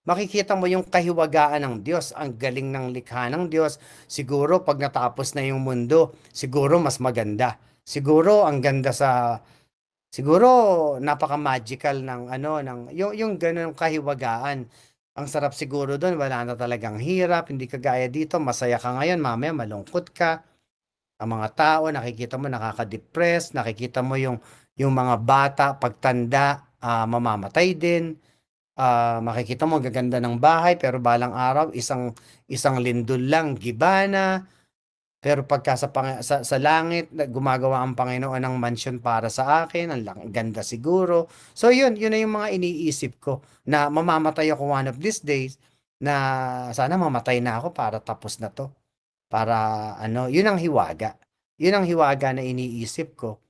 makikita mo yung kahiwagaan ng Diyos, ang galing ng likha ng Diyos. Siguro pag natapos na yung mundo, siguro mas maganda. Siguro ang ganda sa siguro napaka-magical ng ano ng yung yung ganung kahiwagaan. Ang sarap siguro doon, wala na talagang hirap, hindi kagaya dito, masaya ka ngayon, mamaya malungkot ka. Ang mga tao, nakikita mo nakaka-depress, nakikita mo yung yung mga bata pagtanda uh, mamamatay din uh, makikita mo gaganda ng bahay pero balang araw isang isang lindol lang gibana pero pagka sa, sa, sa langit, gumagawa ang Panginoon ng mansion para sa akin, ang lang, ganda siguro. So yun, yun na yung mga iniisip ko na mamamatay ako one of these days na sana mamatay na ako para tapos na to. Para ano, yun ang hiwaga. Yun ang hiwaga na iniisip ko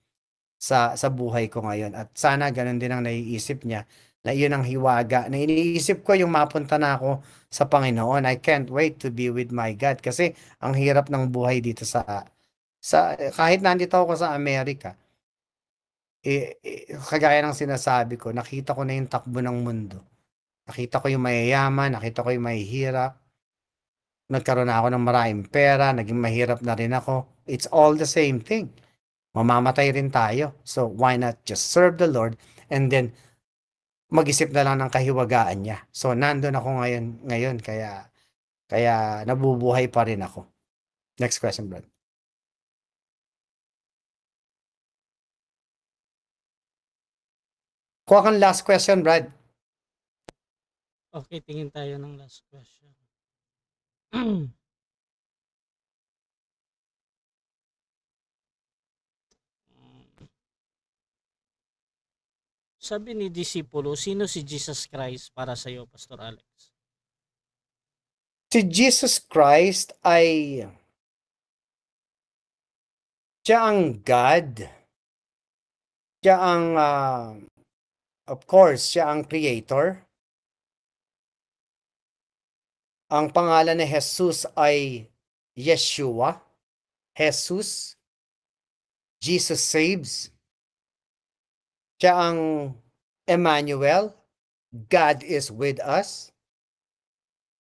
sa sa buhay ko ngayon at sana ganun din ang naiisip niya na iyon ang hiwaga na iniisip ko yung mapunta na ako sa Panginoon. I can't wait to be with my God kasi ang hirap ng buhay dito sa sa kahit nandito ako sa Amerika. Eh, eh, kagaya ng sinasabi ko, nakita ko na yung takbo ng mundo. Nakita ko yung mayayaman, nakita ko yung mahihirap. Nagkaroon na ako ng maraming pera, naging mahirap na rin ako. It's all the same thing. Mamamatay rin tayo. So why not just serve the Lord and then mag-isip na lang ng kahiwagaan niya. So nandoon ako ngayon ngayon kaya kaya nabubuhay pa rin ako. Next question, Brad. Kuha kang last question, Brad. Okay, tingin tayo ng last question. sabi ni Disipulo, sino si Jesus Christ para sa iyo, Pastor Alex? Si Jesus Christ ay siya ang God. Siya ang, uh, of course, siya ang creator. Ang pangalan ni Jesus ay Yeshua. Jesus. Jesus saves. Siya ang Emmanuel, God is with us.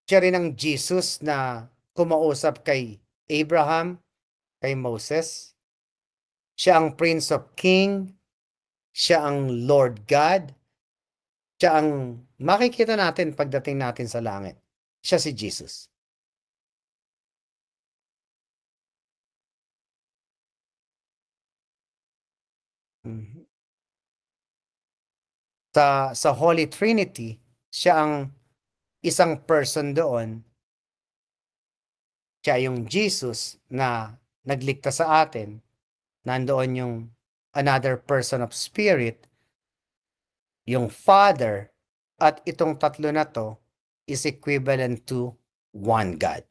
Siya rin ang Jesus na kumausap kay Abraham, kay Moses. Siya ang Prince of King. Siya ang Lord God. Siya ang makikita natin pagdating natin sa langit. Siya si Jesus. Mm-hmm sa sa Holy Trinity, siya ang isang person doon. Siya yung Jesus na nagligtas sa atin. Nandoon yung another person of spirit, yung Father, at itong tatlo na to is equivalent to one God.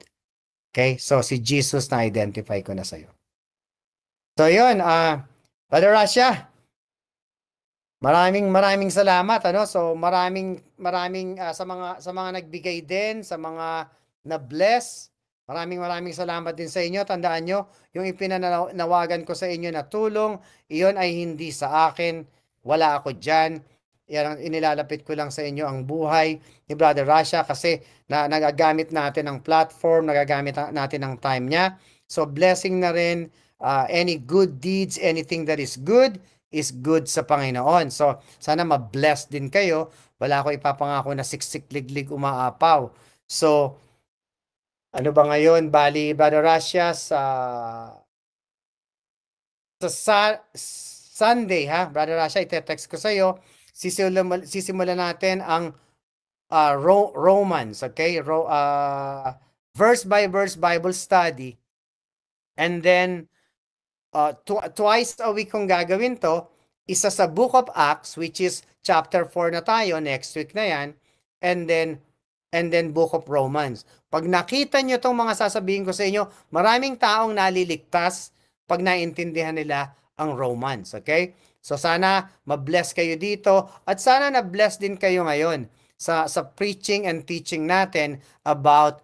Okay? So, si Jesus na identify ko na sa'yo. So, yun. Uh, Brother Russia, Maraming maraming salamat ano. So maraming maraming uh, sa mga sa mga nagbigay din, sa mga na-bless. Maraming maraming salamat din sa inyo. Tandaan nyo, yung ipinanawagan ko sa inyo na tulong, iyon ay hindi sa akin. Wala ako dyan. Yan ang inilalapit ko lang sa inyo ang buhay ni Brother Russia kasi na, nagagamit natin ang platform, nagagamit natin ang time niya. So blessing na rin uh, any good deeds, anything that is good, is good sa Panginoon. So, sana ma-bless din kayo. Wala ko ipapangako na siksik-liglig umaapaw. So, ano ba ngayon? Bali, Brother Russia, sa, sa sa Sunday, ha? Brother Russia, itetext ko sa'yo. Sisimula, sisimula natin ang uh, Ro- Romans, okay? Ro- uh, verse by verse Bible study. And then, uh, tw- twice a week kung gagawin to, isa sa Book of Acts which is chapter 4 na tayo next week na 'yan and then and then Book of Romans. Pag nakita niyo tong mga sasabihin ko sa inyo, maraming taong naliligtas pag naintindihan nila ang Romans, okay? So sana ma-bless kayo dito at sana na-bless din kayo ngayon sa sa preaching and teaching natin about